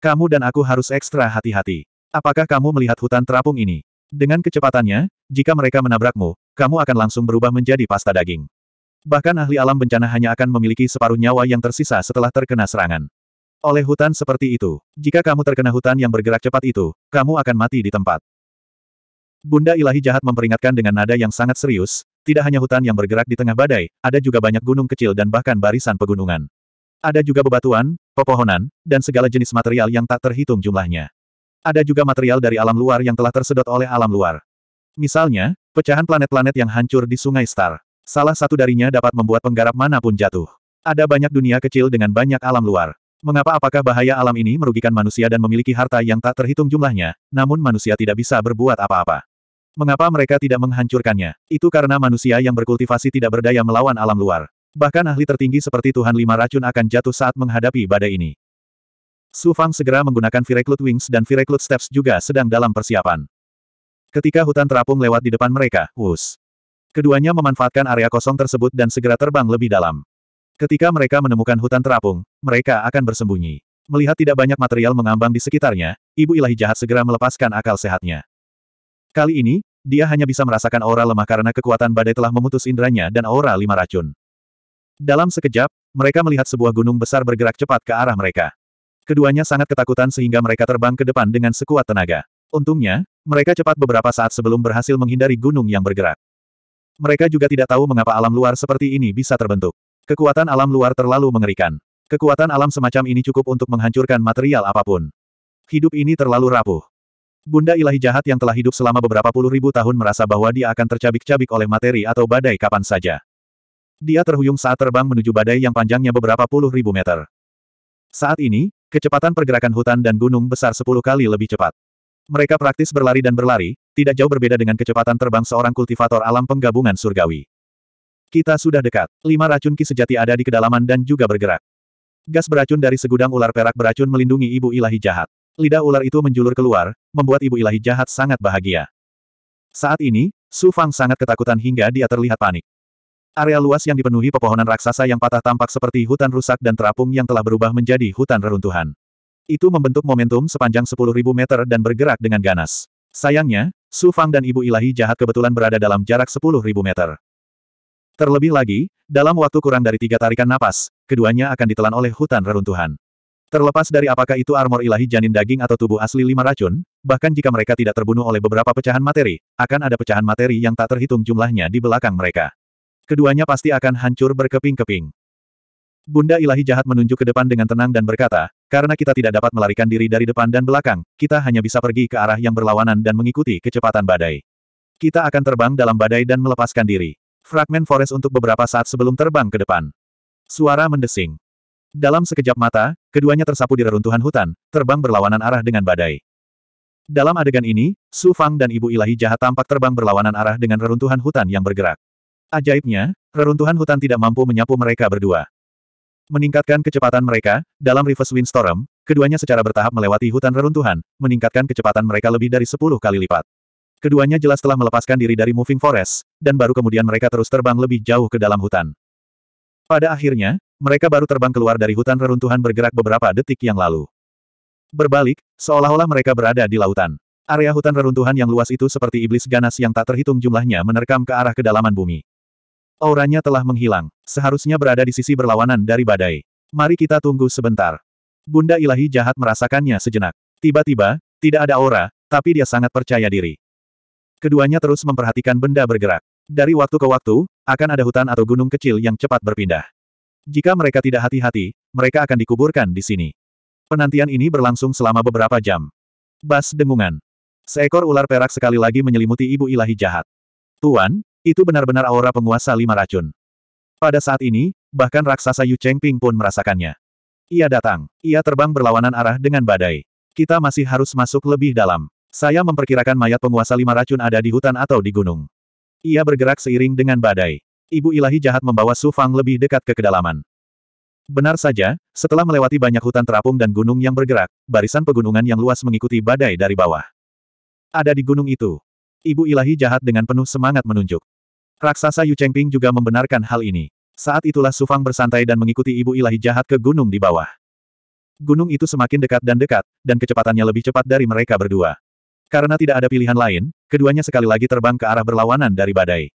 Kamu dan aku harus ekstra hati-hati. Apakah kamu melihat hutan terapung ini? Dengan kecepatannya, jika mereka menabrakmu, kamu akan langsung berubah menjadi pasta daging. Bahkan ahli alam bencana hanya akan memiliki separuh nyawa yang tersisa setelah terkena serangan. Oleh hutan seperti itu, jika kamu terkena hutan yang bergerak cepat itu, kamu akan mati di tempat. Bunda ilahi jahat memperingatkan dengan nada yang sangat serius, tidak hanya hutan yang bergerak di tengah badai, ada juga banyak gunung kecil dan bahkan barisan pegunungan. Ada juga bebatuan, pepohonan, dan segala jenis material yang tak terhitung jumlahnya. Ada juga material dari alam luar yang telah tersedot oleh alam luar. Misalnya, pecahan planet-planet yang hancur di Sungai Star. Salah satu darinya dapat membuat penggarap manapun jatuh. Ada banyak dunia kecil dengan banyak alam luar. Mengapa apakah bahaya alam ini merugikan manusia dan memiliki harta yang tak terhitung jumlahnya, namun manusia tidak bisa berbuat apa-apa? Mengapa mereka tidak menghancurkannya? Itu karena manusia yang berkultivasi tidak berdaya melawan alam luar. Bahkan ahli tertinggi seperti Tuhan Lima Racun akan jatuh saat menghadapi badai ini. Su Fang segera menggunakan Firecloud Wings dan Firecloud Steps juga sedang dalam persiapan. Ketika hutan terapung lewat di depan mereka, wus. Keduanya memanfaatkan area kosong tersebut dan segera terbang lebih dalam. Ketika mereka menemukan hutan terapung, mereka akan bersembunyi. Melihat tidak banyak material mengambang di sekitarnya, Ibu Ilahi Jahat segera melepaskan akal sehatnya. Kali ini, dia hanya bisa merasakan aura lemah karena kekuatan badai telah memutus indranya dan aura lima racun. Dalam sekejap, mereka melihat sebuah gunung besar bergerak cepat ke arah mereka. Keduanya sangat ketakutan sehingga mereka terbang ke depan dengan sekuat tenaga. Untungnya, mereka cepat beberapa saat sebelum berhasil menghindari gunung yang bergerak. Mereka juga tidak tahu mengapa alam luar seperti ini bisa terbentuk. Kekuatan alam luar terlalu mengerikan. Kekuatan alam semacam ini cukup untuk menghancurkan material apapun. Hidup ini terlalu rapuh. Bunda ilahi jahat yang telah hidup selama beberapa puluh ribu tahun merasa bahwa dia akan tercabik-cabik oleh materi atau badai kapan saja. Dia terhuyung saat terbang menuju badai yang panjangnya beberapa puluh ribu meter. Saat ini, Kecepatan pergerakan hutan dan gunung besar sepuluh kali lebih cepat. Mereka praktis berlari dan berlari, tidak jauh berbeda dengan kecepatan terbang seorang kultivator alam penggabungan surgawi. Kita sudah dekat. Lima racun ki sejati ada di kedalaman dan juga bergerak. Gas beracun dari segudang ular perak beracun melindungi ibu ilahi jahat. Lidah ular itu menjulur keluar, membuat ibu ilahi jahat sangat bahagia. Saat ini, Su Fang sangat ketakutan hingga dia terlihat panik. Area luas yang dipenuhi pepohonan raksasa yang patah tampak seperti hutan rusak dan terapung yang telah berubah menjadi hutan reruntuhan. Itu membentuk momentum sepanjang 10.000 meter dan bergerak dengan ganas. Sayangnya, Su Fang dan Ibu Ilahi jahat kebetulan berada dalam jarak 10.000 meter. Terlebih lagi, dalam waktu kurang dari tiga tarikan napas, keduanya akan ditelan oleh hutan reruntuhan. Terlepas dari apakah itu armor ilahi janin daging atau tubuh asli lima racun, bahkan jika mereka tidak terbunuh oleh beberapa pecahan materi, akan ada pecahan materi yang tak terhitung jumlahnya di belakang mereka. Keduanya pasti akan hancur berkeping-keping. Bunda ilahi jahat menunjuk ke depan dengan tenang dan berkata, karena kita tidak dapat melarikan diri dari depan dan belakang, kita hanya bisa pergi ke arah yang berlawanan dan mengikuti kecepatan badai. Kita akan terbang dalam badai dan melepaskan diri. Fragmen forest untuk beberapa saat sebelum terbang ke depan. Suara mendesing. Dalam sekejap mata, keduanya tersapu di reruntuhan hutan, terbang berlawanan arah dengan badai. Dalam adegan ini, Su Fang dan Ibu Ilahi Jahat tampak terbang berlawanan arah dengan reruntuhan hutan yang bergerak. Ajaibnya, reruntuhan hutan tidak mampu menyapu mereka berdua. Meningkatkan kecepatan mereka, dalam reverse windstorm, keduanya secara bertahap melewati hutan reruntuhan, meningkatkan kecepatan mereka lebih dari 10 kali lipat. Keduanya jelas telah melepaskan diri dari moving forest, dan baru kemudian mereka terus terbang lebih jauh ke dalam hutan. Pada akhirnya, mereka baru terbang keluar dari hutan reruntuhan bergerak beberapa detik yang lalu. Berbalik, seolah-olah mereka berada di lautan. Area hutan reruntuhan yang luas itu seperti iblis ganas yang tak terhitung jumlahnya menerkam ke arah kedalaman bumi. Auranya telah menghilang. Seharusnya berada di sisi berlawanan dari badai. Mari kita tunggu sebentar. Bunda ilahi jahat merasakannya sejenak. Tiba-tiba, tidak ada aura, tapi dia sangat percaya diri. Keduanya terus memperhatikan benda bergerak. Dari waktu ke waktu, akan ada hutan atau gunung kecil yang cepat berpindah. Jika mereka tidak hati-hati, mereka akan dikuburkan di sini. Penantian ini berlangsung selama beberapa jam. Bas dengungan. Seekor ular perak sekali lagi menyelimuti ibu ilahi jahat. Tuan, itu benar-benar aura penguasa lima racun. Pada saat ini, bahkan raksasa Yu Chengping pun merasakannya. Ia datang. Ia terbang berlawanan arah dengan badai. Kita masih harus masuk lebih dalam. Saya memperkirakan mayat penguasa lima racun ada di hutan atau di gunung. Ia bergerak seiring dengan badai. Ibu ilahi jahat membawa Su Fang lebih dekat ke kedalaman. Benar saja, setelah melewati banyak hutan terapung dan gunung yang bergerak, barisan pegunungan yang luas mengikuti badai dari bawah. Ada di gunung itu. Ibu ilahi jahat dengan penuh semangat menunjuk. Raksasa Yu Chengping juga membenarkan hal ini. Saat itulah Sufang bersantai dan mengikuti ibu ilahi jahat ke gunung di bawah. Gunung itu semakin dekat dan dekat, dan kecepatannya lebih cepat dari mereka berdua. Karena tidak ada pilihan lain, keduanya sekali lagi terbang ke arah berlawanan dari badai.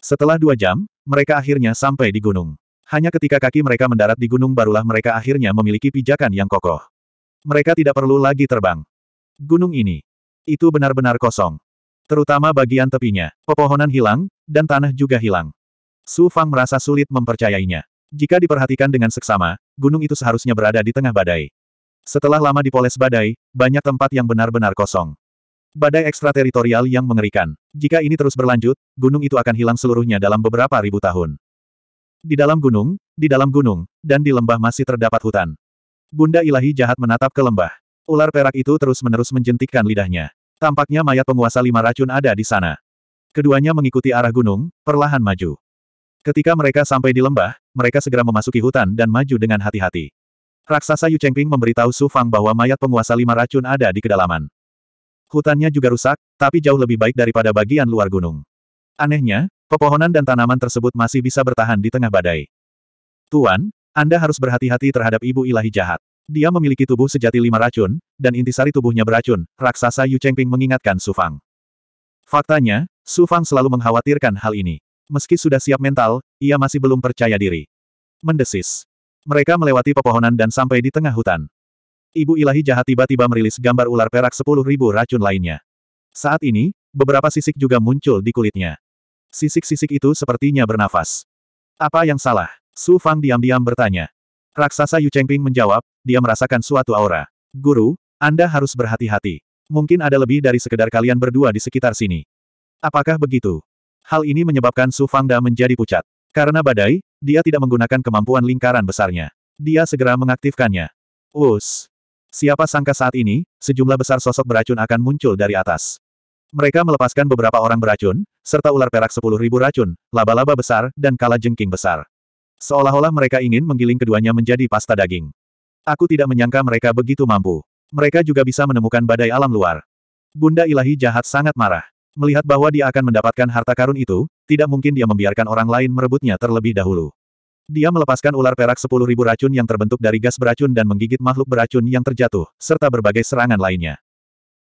Setelah dua jam, mereka akhirnya sampai di gunung. Hanya ketika kaki mereka mendarat di gunung barulah mereka akhirnya memiliki pijakan yang kokoh. Mereka tidak perlu lagi terbang. Gunung ini. Itu benar-benar kosong terutama bagian tepinya. Pepohonan hilang, dan tanah juga hilang. Su Fang merasa sulit mempercayainya. Jika diperhatikan dengan seksama, gunung itu seharusnya berada di tengah badai. Setelah lama dipoles badai, banyak tempat yang benar-benar kosong. Badai ekstrateritorial yang mengerikan. Jika ini terus berlanjut, gunung itu akan hilang seluruhnya dalam beberapa ribu tahun. Di dalam gunung, di dalam gunung, dan di lembah masih terdapat hutan. Bunda ilahi jahat menatap ke lembah. Ular perak itu terus-menerus menjentikkan lidahnya. Tampaknya mayat penguasa lima racun ada di sana. Keduanya mengikuti arah gunung, perlahan maju. Ketika mereka sampai di lembah, mereka segera memasuki hutan dan maju dengan hati-hati. Raksasa Yu Chengping memberitahu Su Fang bahwa mayat penguasa lima racun ada di kedalaman. Hutannya juga rusak, tapi jauh lebih baik daripada bagian luar gunung. Anehnya, pepohonan dan tanaman tersebut masih bisa bertahan di tengah badai. Tuan, Anda harus berhati-hati terhadap ibu ilahi jahat. Dia memiliki tubuh sejati lima racun, dan intisari tubuhnya beracun, raksasa Yu Chengping mengingatkan Su Fang. Faktanya, Su Fang selalu mengkhawatirkan hal ini. Meski sudah siap mental, ia masih belum percaya diri. Mendesis. Mereka melewati pepohonan dan sampai di tengah hutan. Ibu ilahi jahat tiba-tiba merilis gambar ular perak sepuluh ribu racun lainnya. Saat ini, beberapa sisik juga muncul di kulitnya. Sisik-sisik itu sepertinya bernafas. Apa yang salah? Su Fang diam-diam bertanya. Raksasa Yu Chengping menjawab, dia merasakan suatu aura. Guru, Anda harus berhati-hati. Mungkin ada lebih dari sekedar kalian berdua di sekitar sini. Apakah begitu? Hal ini menyebabkan Su Fangda menjadi pucat. Karena badai, dia tidak menggunakan kemampuan lingkaran besarnya. Dia segera mengaktifkannya. Us. Siapa sangka saat ini, sejumlah besar sosok beracun akan muncul dari atas. Mereka melepaskan beberapa orang beracun, serta ular perak sepuluh ribu racun, laba-laba besar, dan kala jengking besar. Seolah-olah mereka ingin menggiling keduanya menjadi pasta daging. Aku tidak menyangka mereka begitu mampu. Mereka juga bisa menemukan badai alam luar. Bunda ilahi jahat sangat marah. Melihat bahwa dia akan mendapatkan harta karun itu, tidak mungkin dia membiarkan orang lain merebutnya terlebih dahulu. Dia melepaskan ular perak sepuluh ribu racun yang terbentuk dari gas beracun dan menggigit makhluk beracun yang terjatuh, serta berbagai serangan lainnya.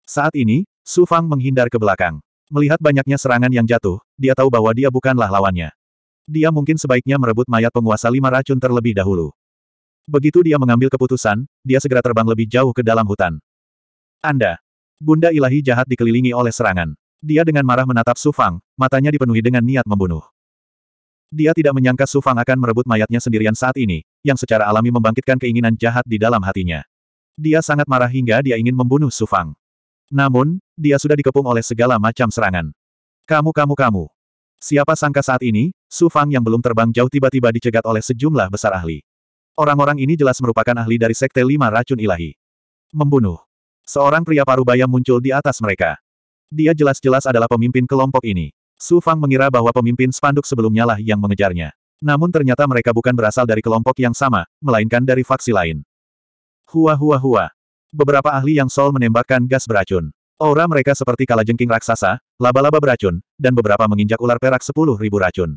Saat ini, Su Fang menghindar ke belakang. Melihat banyaknya serangan yang jatuh, dia tahu bahwa dia bukanlah lawannya. Dia mungkin sebaiknya merebut mayat penguasa lima racun terlebih dahulu. Begitu dia mengambil keputusan, dia segera terbang lebih jauh ke dalam hutan. Anda. Bunda ilahi jahat dikelilingi oleh serangan. Dia dengan marah menatap Sufang, matanya dipenuhi dengan niat membunuh. Dia tidak menyangka Sufang akan merebut mayatnya sendirian saat ini, yang secara alami membangkitkan keinginan jahat di dalam hatinya. Dia sangat marah hingga dia ingin membunuh Sufang. Namun, dia sudah dikepung oleh segala macam serangan. Kamu kamu kamu. Siapa sangka saat ini, Su Fang yang belum terbang jauh tiba-tiba dicegat oleh sejumlah besar ahli. Orang-orang ini jelas merupakan ahli dari Sekte Lima Racun Ilahi. Membunuh. Seorang pria parubaya muncul di atas mereka. Dia jelas-jelas adalah pemimpin kelompok ini. Su Fang mengira bahwa pemimpin spanduk sebelumnya lah yang mengejarnya. Namun ternyata mereka bukan berasal dari kelompok yang sama, melainkan dari faksi lain. Hua hua hua. Beberapa ahli yang sol menembakkan gas beracun. Aura mereka seperti kalajengking raksasa, laba-laba beracun, dan beberapa menginjak ular perak sepuluh ribu racun.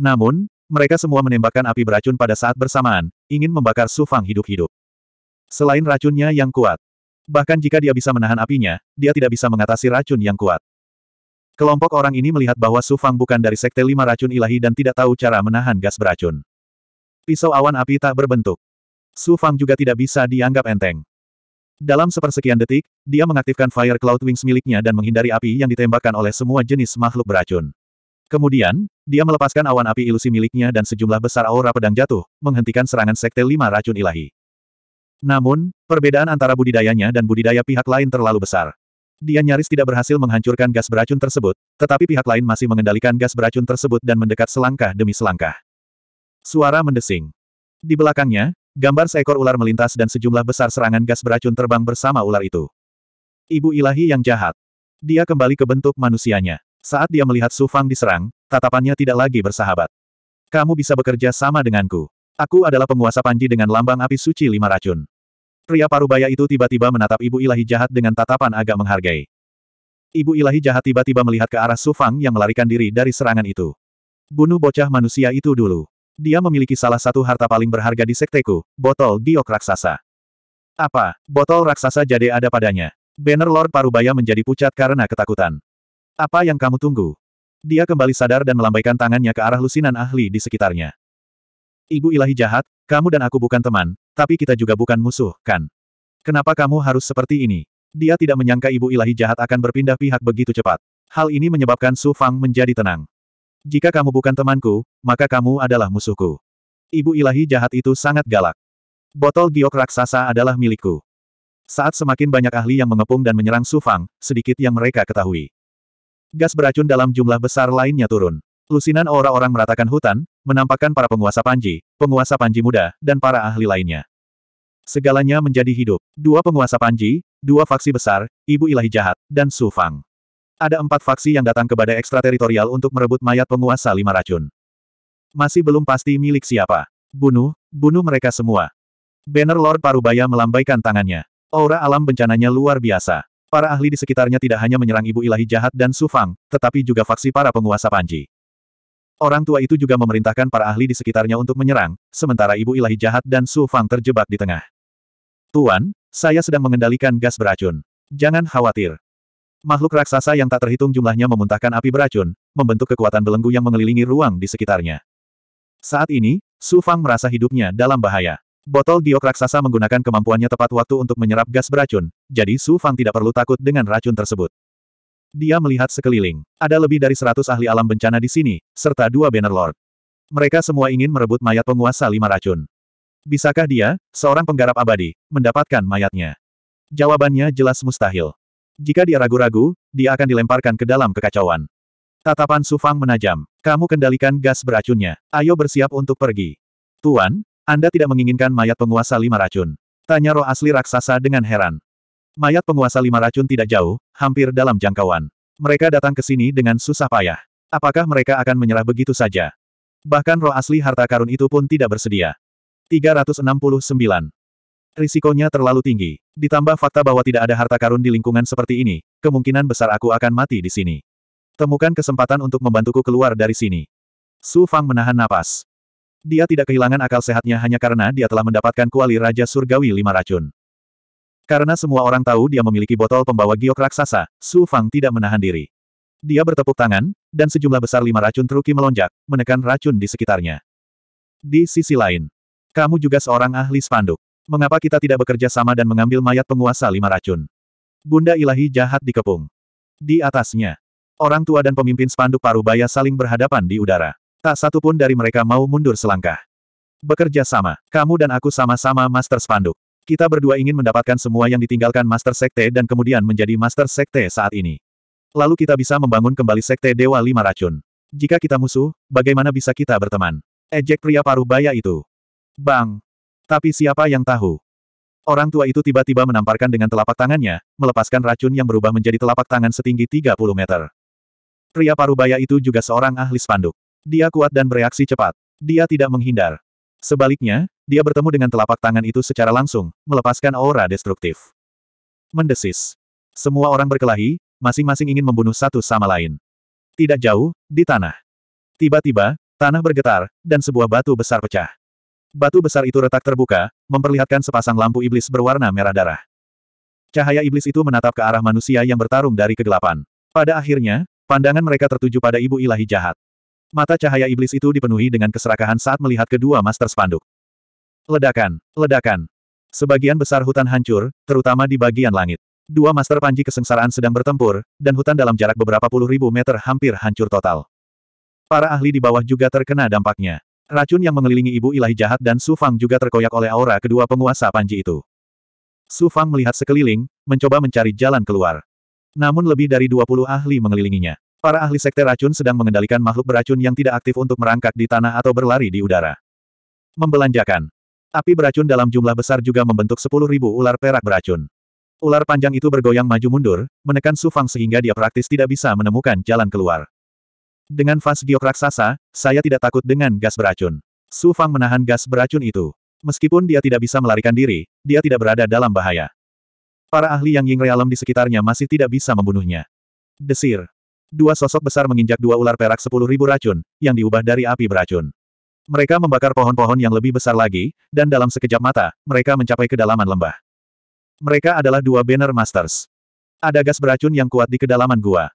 Namun, mereka semua menembakkan api beracun pada saat bersamaan, ingin membakar Su Fang hidup-hidup. Selain racunnya yang kuat, bahkan jika dia bisa menahan apinya, dia tidak bisa mengatasi racun yang kuat. Kelompok orang ini melihat bahwa Su Fang bukan dari sekte lima racun ilahi dan tidak tahu cara menahan gas beracun. Pisau awan api tak berbentuk. Su Fang juga tidak bisa dianggap enteng. Dalam sepersekian detik, dia mengaktifkan Fire Cloud Wings miliknya dan menghindari api yang ditembakkan oleh semua jenis makhluk beracun. Kemudian, dia melepaskan awan api ilusi miliknya dan sejumlah besar aura pedang jatuh, menghentikan serangan Sekte Lima Racun Ilahi. Namun, perbedaan antara budidayanya dan budidaya pihak lain terlalu besar. Dia nyaris tidak berhasil menghancurkan gas beracun tersebut, tetapi pihak lain masih mengendalikan gas beracun tersebut dan mendekat selangkah demi selangkah. Suara mendesing. Di belakangnya, gambar seekor ular melintas dan sejumlah besar serangan gas beracun terbang bersama ular itu. Ibu ilahi yang jahat. Dia kembali ke bentuk manusianya. Saat dia melihat Su Fang diserang, tatapannya tidak lagi bersahabat. Kamu bisa bekerja sama denganku. Aku adalah penguasa panji dengan lambang api suci lima racun. Pria parubaya itu tiba-tiba menatap ibu ilahi jahat dengan tatapan agak menghargai. Ibu ilahi jahat tiba-tiba melihat ke arah Su Fang yang melarikan diri dari serangan itu. Bunuh bocah manusia itu dulu. Dia memiliki salah satu harta paling berharga di sekteku, botol giok raksasa. Apa, botol raksasa jadi ada padanya? Banner Lord Parubaya menjadi pucat karena ketakutan. Apa yang kamu tunggu? Dia kembali sadar dan melambaikan tangannya ke arah lusinan ahli di sekitarnya. Ibu ilahi jahat, kamu dan aku bukan teman, tapi kita juga bukan musuh, kan? Kenapa kamu harus seperti ini? Dia tidak menyangka ibu ilahi jahat akan berpindah pihak begitu cepat. Hal ini menyebabkan Su Fang menjadi tenang. Jika kamu bukan temanku, maka kamu adalah musuhku. Ibu ilahi jahat itu sangat galak. Botol giok raksasa adalah milikku. Saat semakin banyak ahli yang mengepung dan menyerang Su Fang, sedikit yang mereka ketahui. Gas beracun dalam jumlah besar lainnya turun. Lusinan aura-orang meratakan hutan, menampakkan para penguasa panji, penguasa panji muda, dan para ahli lainnya. Segalanya menjadi hidup. Dua penguasa panji, dua faksi besar, Ibu Ilahi Jahat, dan Su Fang. Ada empat faksi yang datang ke badai ekstrateritorial untuk merebut mayat penguasa lima racun. Masih belum pasti milik siapa. Bunuh, bunuh mereka semua. Banner Lord Parubaya melambaikan tangannya. Aura alam bencananya luar biasa. Para ahli di sekitarnya tidak hanya menyerang ibu ilahi jahat dan Sufang, tetapi juga faksi para penguasa Panji. Orang tua itu juga memerintahkan para ahli di sekitarnya untuk menyerang, sementara ibu ilahi jahat dan Sufang terjebak di tengah. Tuan, saya sedang mengendalikan gas beracun. Jangan khawatir. Makhluk raksasa yang tak terhitung jumlahnya memuntahkan api beracun, membentuk kekuatan belenggu yang mengelilingi ruang di sekitarnya. Saat ini, Sufang merasa hidupnya dalam bahaya. Botol giok raksasa menggunakan kemampuannya tepat waktu untuk menyerap gas beracun, jadi Su Fang tidak perlu takut dengan racun tersebut. Dia melihat sekeliling. Ada lebih dari seratus ahli alam bencana di sini, serta dua banner lord. Mereka semua ingin merebut mayat penguasa lima racun. Bisakah dia, seorang penggarap abadi, mendapatkan mayatnya? Jawabannya jelas mustahil. Jika dia ragu-ragu, dia akan dilemparkan ke dalam kekacauan. Tatapan Sufang menajam. Kamu kendalikan gas beracunnya. Ayo bersiap untuk pergi. Tuan, anda tidak menginginkan mayat penguasa lima racun. Tanya roh asli raksasa dengan heran. Mayat penguasa lima racun tidak jauh, hampir dalam jangkauan. Mereka datang ke sini dengan susah payah. Apakah mereka akan menyerah begitu saja? Bahkan roh asli harta karun itu pun tidak bersedia. 369. Risikonya terlalu tinggi. Ditambah fakta bahwa tidak ada harta karun di lingkungan seperti ini, kemungkinan besar aku akan mati di sini. Temukan kesempatan untuk membantuku keluar dari sini. Su Fang menahan napas. Dia tidak kehilangan akal sehatnya hanya karena dia telah mendapatkan kuali Raja Surgawi Lima Racun. Karena semua orang tahu dia memiliki botol pembawa giok raksasa, Su Fang tidak menahan diri. Dia bertepuk tangan, dan sejumlah besar lima racun truki melonjak, menekan racun di sekitarnya. Di sisi lain, kamu juga seorang ahli spanduk. Mengapa kita tidak bekerja sama dan mengambil mayat penguasa lima racun? Bunda ilahi jahat dikepung. Di atasnya, orang tua dan pemimpin spanduk paruh baya saling berhadapan di udara. Tak satu pun dari mereka mau mundur selangkah. Bekerja sama, kamu dan aku sama-sama Master Spanduk. Kita berdua ingin mendapatkan semua yang ditinggalkan Master Sekte dan kemudian menjadi Master Sekte saat ini. Lalu kita bisa membangun kembali Sekte Dewa Lima Racun. Jika kita musuh, bagaimana bisa kita berteman? Ejek pria paruh baya itu. Bang! Tapi siapa yang tahu? Orang tua itu tiba-tiba menamparkan dengan telapak tangannya, melepaskan racun yang berubah menjadi telapak tangan setinggi 30 meter. Pria paruh baya itu juga seorang ahli spanduk. Dia kuat dan bereaksi cepat. Dia tidak menghindar. Sebaliknya, dia bertemu dengan telapak tangan itu secara langsung, melepaskan aura destruktif. Mendesis. Semua orang berkelahi, masing-masing ingin membunuh satu sama lain. Tidak jauh, di tanah. Tiba-tiba, tanah bergetar, dan sebuah batu besar pecah. Batu besar itu retak terbuka, memperlihatkan sepasang lampu iblis berwarna merah darah. Cahaya iblis itu menatap ke arah manusia yang bertarung dari kegelapan. Pada akhirnya, pandangan mereka tertuju pada ibu ilahi jahat. Mata cahaya iblis itu dipenuhi dengan keserakahan saat melihat kedua master spanduk. Ledakan, ledakan. Sebagian besar hutan hancur, terutama di bagian langit. Dua master panji kesengsaraan sedang bertempur, dan hutan dalam jarak beberapa puluh ribu meter hampir hancur total. Para ahli di bawah juga terkena dampaknya. Racun yang mengelilingi ibu ilahi jahat dan Su Fang juga terkoyak oleh aura kedua penguasa panji itu. Su Fang melihat sekeliling, mencoba mencari jalan keluar. Namun lebih dari 20 ahli mengelilinginya. Para ahli sekte racun sedang mengendalikan makhluk beracun yang tidak aktif untuk merangkak di tanah atau berlari di udara. Membelanjakan. Api beracun dalam jumlah besar juga membentuk 10.000 ular perak beracun. Ular panjang itu bergoyang maju-mundur, menekan Sufang sehingga dia praktis tidak bisa menemukan jalan keluar. Dengan fas giok raksasa, saya tidak takut dengan gas beracun. Sufang menahan gas beracun itu. Meskipun dia tidak bisa melarikan diri, dia tidak berada dalam bahaya. Para ahli yang Ying Realem di sekitarnya masih tidak bisa membunuhnya. Desir. Dua sosok besar menginjak dua ular perak sepuluh ribu racun, yang diubah dari api beracun. Mereka membakar pohon-pohon yang lebih besar lagi, dan dalam sekejap mata, mereka mencapai kedalaman lembah. Mereka adalah dua banner masters. Ada gas beracun yang kuat di kedalaman gua.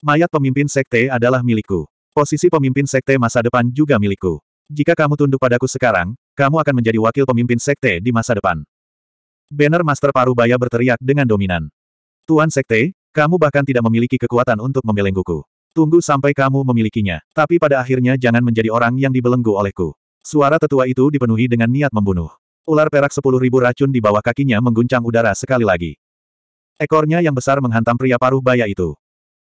Mayat pemimpin sekte adalah milikku. Posisi pemimpin sekte masa depan juga milikku. Jika kamu tunduk padaku sekarang, kamu akan menjadi wakil pemimpin sekte di masa depan. Banner Master Parubaya berteriak dengan dominan. Tuan Sekte, kamu bahkan tidak memiliki kekuatan untuk membelengguku. Tunggu sampai kamu memilikinya, tapi pada akhirnya jangan menjadi orang yang dibelenggu olehku. Suara tetua itu dipenuhi dengan niat membunuh. Ular perak sepuluh ribu racun di bawah kakinya mengguncang udara sekali lagi. Ekornya yang besar menghantam pria paruh baya itu.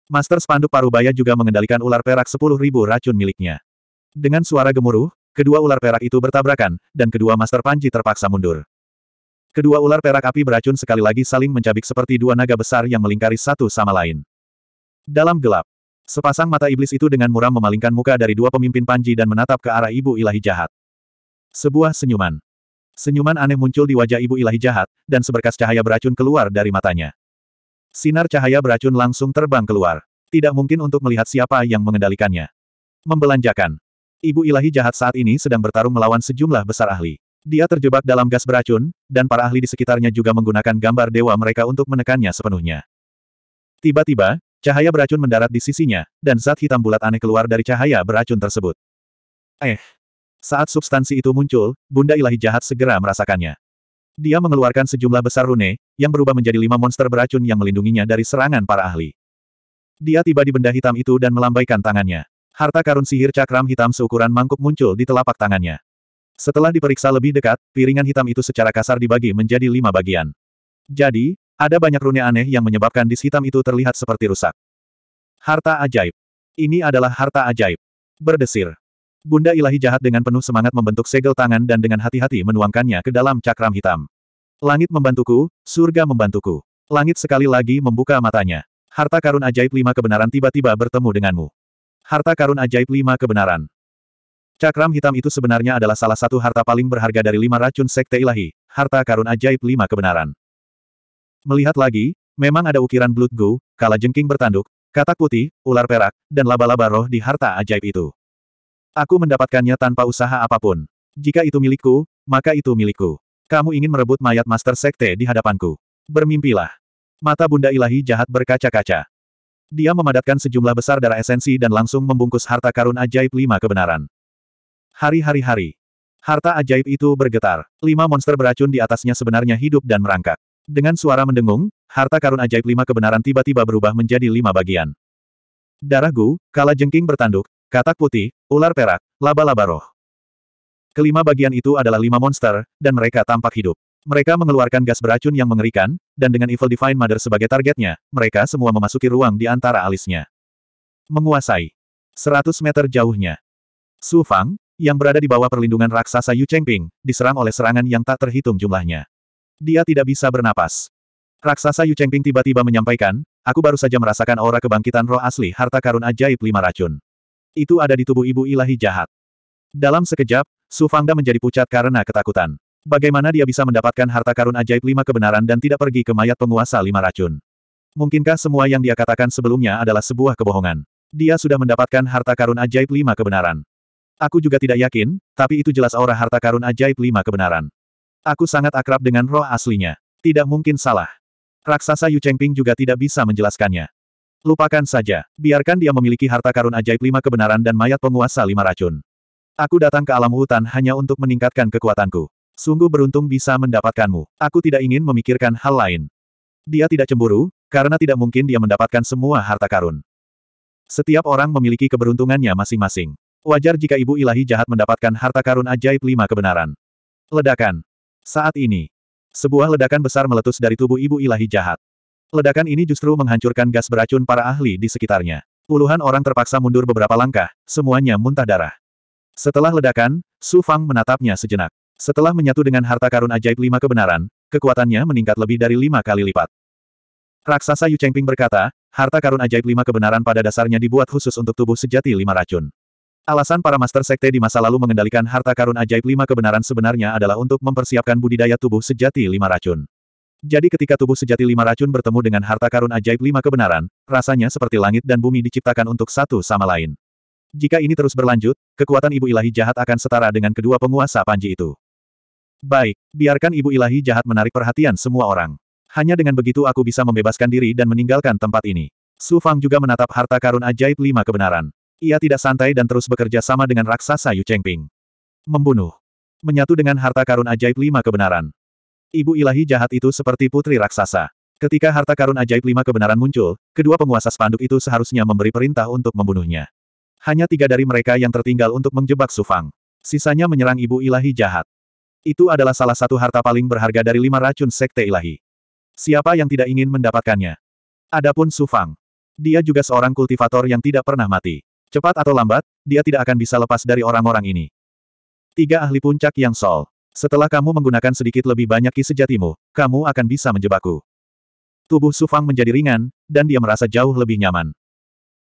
Master Spanduk Paruh Baya juga mengendalikan ular perak sepuluh ribu racun miliknya. Dengan suara gemuruh, kedua ular perak itu bertabrakan, dan kedua Master Panji terpaksa mundur. Kedua ular perak api beracun sekali lagi saling mencabik seperti dua naga besar yang melingkari satu sama lain. Dalam gelap, sepasang mata iblis itu dengan muram memalingkan muka dari dua pemimpin Panji dan menatap ke arah ibu ilahi jahat. Sebuah senyuman. Senyuman aneh muncul di wajah ibu ilahi jahat, dan seberkas cahaya beracun keluar dari matanya. Sinar cahaya beracun langsung terbang keluar. Tidak mungkin untuk melihat siapa yang mengendalikannya. Membelanjakan. Ibu ilahi jahat saat ini sedang bertarung melawan sejumlah besar ahli. Dia terjebak dalam gas beracun, dan para ahli di sekitarnya juga menggunakan gambar dewa mereka untuk menekannya sepenuhnya. Tiba-tiba, cahaya beracun mendarat di sisinya, dan zat hitam bulat aneh keluar dari cahaya beracun tersebut. Eh! Saat substansi itu muncul, Bunda Ilahi Jahat segera merasakannya. Dia mengeluarkan sejumlah besar rune, yang berubah menjadi lima monster beracun yang melindunginya dari serangan para ahli. Dia tiba di benda hitam itu dan melambaikan tangannya. Harta karun sihir cakram hitam seukuran mangkuk muncul di telapak tangannya. Setelah diperiksa lebih dekat, piringan hitam itu secara kasar dibagi menjadi lima bagian. Jadi, ada banyak rune aneh yang menyebabkan dis hitam itu terlihat seperti rusak. Harta ajaib. Ini adalah harta ajaib. Berdesir. Bunda ilahi jahat dengan penuh semangat membentuk segel tangan dan dengan hati-hati menuangkannya ke dalam cakram hitam. Langit membantuku, surga membantuku. Langit sekali lagi membuka matanya. Harta karun ajaib lima kebenaran tiba-tiba bertemu denganmu. Harta karun ajaib lima kebenaran. Cakram hitam itu sebenarnya adalah salah satu harta paling berharga dari lima racun sekte ilahi, harta karun ajaib lima kebenaran. Melihat lagi, memang ada ukiran Blood Goo, kala jengking bertanduk, katak putih, ular perak, dan laba-laba roh di harta ajaib itu. Aku mendapatkannya tanpa usaha apapun. Jika itu milikku, maka itu milikku. Kamu ingin merebut mayat Master Sekte di hadapanku. Bermimpilah. Mata Bunda Ilahi jahat berkaca-kaca. Dia memadatkan sejumlah besar darah esensi dan langsung membungkus harta karun ajaib lima kebenaran. Hari-hari-hari. Harta ajaib itu bergetar. Lima monster beracun di atasnya sebenarnya hidup dan merangkak. Dengan suara mendengung, harta karun ajaib lima kebenaran tiba-tiba berubah menjadi lima bagian. Darah Gu, kala jengking bertanduk, katak putih, ular perak, laba-laba roh. Kelima bagian itu adalah lima monster, dan mereka tampak hidup. Mereka mengeluarkan gas beracun yang mengerikan, dan dengan Evil Divine Mother sebagai targetnya, mereka semua memasuki ruang di antara alisnya. Menguasai. 100 meter jauhnya. Su Fang, yang berada di bawah perlindungan raksasa Yu Chengping, diserang oleh serangan yang tak terhitung jumlahnya. Dia tidak bisa bernapas. Raksasa Yu Chengping tiba-tiba menyampaikan, aku baru saja merasakan aura kebangkitan roh asli harta karun ajaib lima racun. Itu ada di tubuh ibu ilahi jahat. Dalam sekejap, Su Fangda menjadi pucat karena ketakutan. Bagaimana dia bisa mendapatkan harta karun ajaib lima kebenaran dan tidak pergi ke mayat penguasa lima racun? Mungkinkah semua yang dia katakan sebelumnya adalah sebuah kebohongan? Dia sudah mendapatkan harta karun ajaib lima kebenaran. Aku juga tidak yakin, tapi itu jelas aura harta karun ajaib lima kebenaran. Aku sangat akrab dengan roh aslinya. Tidak mungkin salah. Raksasa Yu Chengping juga tidak bisa menjelaskannya. Lupakan saja, biarkan dia memiliki harta karun ajaib lima kebenaran dan mayat penguasa lima racun. Aku datang ke alam hutan hanya untuk meningkatkan kekuatanku. Sungguh beruntung bisa mendapatkanmu. Aku tidak ingin memikirkan hal lain. Dia tidak cemburu, karena tidak mungkin dia mendapatkan semua harta karun. Setiap orang memiliki keberuntungannya masing-masing. Wajar jika ibu ilahi jahat mendapatkan harta karun ajaib lima kebenaran. Ledakan. Saat ini, sebuah ledakan besar meletus dari tubuh ibu ilahi jahat. Ledakan ini justru menghancurkan gas beracun para ahli di sekitarnya. Puluhan orang terpaksa mundur beberapa langkah, semuanya muntah darah. Setelah ledakan, Su Fang menatapnya sejenak. Setelah menyatu dengan harta karun ajaib lima kebenaran, kekuatannya meningkat lebih dari lima kali lipat. Raksasa Yu Chengping berkata, harta karun ajaib lima kebenaran pada dasarnya dibuat khusus untuk tubuh sejati lima racun. Alasan para master sekte di masa lalu mengendalikan harta karun ajaib lima kebenaran sebenarnya adalah untuk mempersiapkan budidaya tubuh sejati lima racun. Jadi ketika tubuh sejati lima racun bertemu dengan harta karun ajaib lima kebenaran, rasanya seperti langit dan bumi diciptakan untuk satu sama lain. Jika ini terus berlanjut, kekuatan ibu ilahi jahat akan setara dengan kedua penguasa panji itu. Baik, biarkan ibu ilahi jahat menarik perhatian semua orang. Hanya dengan begitu aku bisa membebaskan diri dan meninggalkan tempat ini. Su Fang juga menatap harta karun ajaib lima kebenaran. Ia tidak santai dan terus bekerja sama dengan raksasa Yu Chengping. Membunuh. Menyatu dengan harta karun ajaib lima kebenaran. Ibu ilahi jahat itu seperti putri raksasa. Ketika harta karun ajaib lima kebenaran muncul, kedua penguasa spanduk itu seharusnya memberi perintah untuk membunuhnya. Hanya tiga dari mereka yang tertinggal untuk menjebak Sufang. Sisanya menyerang ibu ilahi jahat. Itu adalah salah satu harta paling berharga dari lima racun sekte ilahi. Siapa yang tidak ingin mendapatkannya? Adapun Sufang. Dia juga seorang kultivator yang tidak pernah mati. Cepat atau lambat, dia tidak akan bisa lepas dari orang-orang ini. Tiga ahli puncak yang sol. Setelah kamu menggunakan sedikit lebih banyak ki sejatimu, kamu akan bisa menjebakku. Tubuh Sufang menjadi ringan, dan dia merasa jauh lebih nyaman.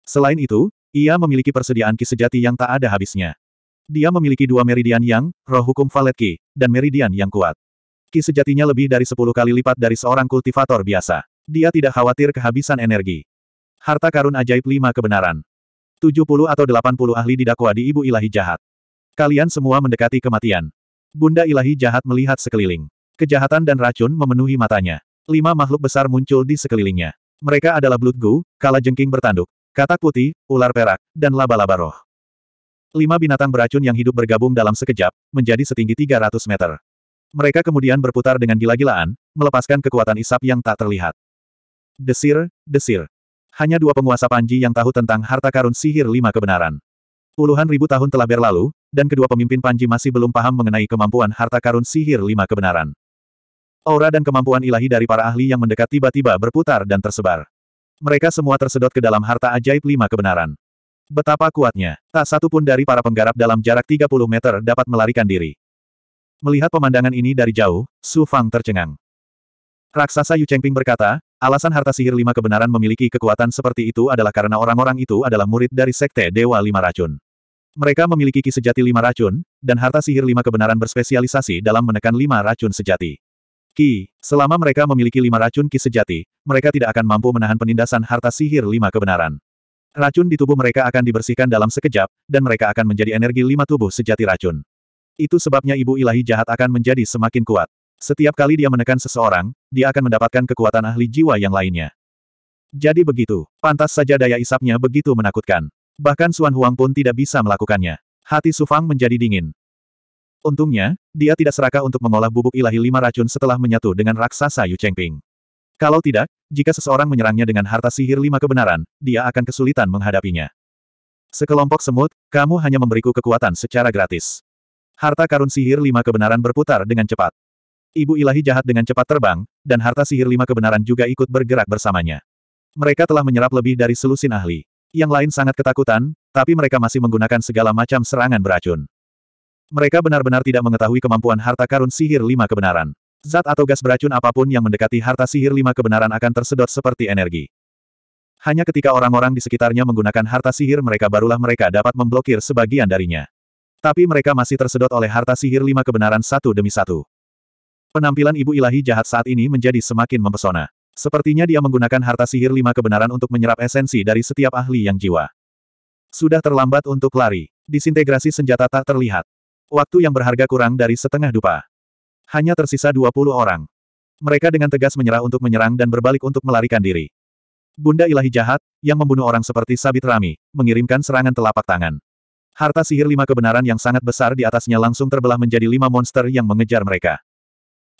Selain itu, ia memiliki persediaan ki sejati yang tak ada habisnya. Dia memiliki dua meridian yang, roh hukum valet ki, dan meridian yang kuat. Ki sejatinya lebih dari sepuluh kali lipat dari seorang kultivator biasa. Dia tidak khawatir kehabisan energi. Harta karun ajaib lima kebenaran. 70 atau 80 ahli didakwa di ibu ilahi jahat. Kalian semua mendekati kematian. Bunda ilahi jahat melihat sekeliling. Kejahatan dan racun memenuhi matanya. Lima makhluk besar muncul di sekelilingnya. Mereka adalah Blood Kala Jengking bertanduk, Katak Putih, Ular Perak, dan Laba-Laba Roh. Lima binatang beracun yang hidup bergabung dalam sekejap, menjadi setinggi 300 meter. Mereka kemudian berputar dengan gila-gilaan, melepaskan kekuatan isap yang tak terlihat. Desir, desir hanya dua penguasa Panji yang tahu tentang harta karun sihir lima kebenaran. Puluhan ribu tahun telah berlalu, dan kedua pemimpin Panji masih belum paham mengenai kemampuan harta karun sihir lima kebenaran. Aura dan kemampuan ilahi dari para ahli yang mendekat tiba-tiba berputar dan tersebar. Mereka semua tersedot ke dalam harta ajaib lima kebenaran. Betapa kuatnya, tak satu pun dari para penggarap dalam jarak 30 meter dapat melarikan diri. Melihat pemandangan ini dari jauh, Su Fang tercengang. Raksasa Yu Chengping berkata, Alasan harta sihir lima kebenaran memiliki kekuatan seperti itu adalah karena orang-orang itu adalah murid dari Sekte Dewa Lima Racun. Mereka memiliki ki sejati lima racun, dan harta sihir lima kebenaran berspesialisasi dalam menekan lima racun sejati. Ki, selama mereka memiliki lima racun ki sejati, mereka tidak akan mampu menahan penindasan harta sihir lima kebenaran. Racun di tubuh mereka akan dibersihkan dalam sekejap, dan mereka akan menjadi energi lima tubuh sejati racun. Itu sebabnya ibu ilahi jahat akan menjadi semakin kuat. Setiap kali dia menekan seseorang, dia akan mendapatkan kekuatan ahli jiwa yang lainnya. Jadi begitu, pantas saja daya isapnya begitu menakutkan. Bahkan Suan Huang pun tidak bisa melakukannya. Hati Su Fang menjadi dingin. Untungnya, dia tidak serakah untuk mengolah bubuk ilahi lima racun setelah menyatu dengan raksasa Yu Chengping. Kalau tidak, jika seseorang menyerangnya dengan harta sihir lima kebenaran, dia akan kesulitan menghadapinya. Sekelompok semut, kamu hanya memberiku kekuatan secara gratis. Harta karun sihir lima kebenaran berputar dengan cepat. Ibu ilahi jahat dengan cepat terbang, dan harta sihir lima kebenaran juga ikut bergerak bersamanya. Mereka telah menyerap lebih dari selusin ahli. Yang lain sangat ketakutan, tapi mereka masih menggunakan segala macam serangan beracun. Mereka benar-benar tidak mengetahui kemampuan harta karun sihir lima kebenaran. Zat atau gas beracun apapun yang mendekati harta sihir lima kebenaran akan tersedot seperti energi. Hanya ketika orang-orang di sekitarnya menggunakan harta sihir mereka barulah mereka dapat memblokir sebagian darinya. Tapi mereka masih tersedot oleh harta sihir lima kebenaran satu demi satu. Penampilan Ibu Ilahi jahat saat ini menjadi semakin mempesona. Sepertinya dia menggunakan harta sihir lima kebenaran untuk menyerap esensi dari setiap ahli yang jiwa. Sudah terlambat untuk lari. Disintegrasi senjata tak terlihat. Waktu yang berharga kurang dari setengah dupa. Hanya tersisa 20 orang. Mereka dengan tegas menyerah untuk menyerang dan berbalik untuk melarikan diri. Bunda ilahi jahat, yang membunuh orang seperti Sabit Rami, mengirimkan serangan telapak tangan. Harta sihir lima kebenaran yang sangat besar di atasnya langsung terbelah menjadi lima monster yang mengejar mereka.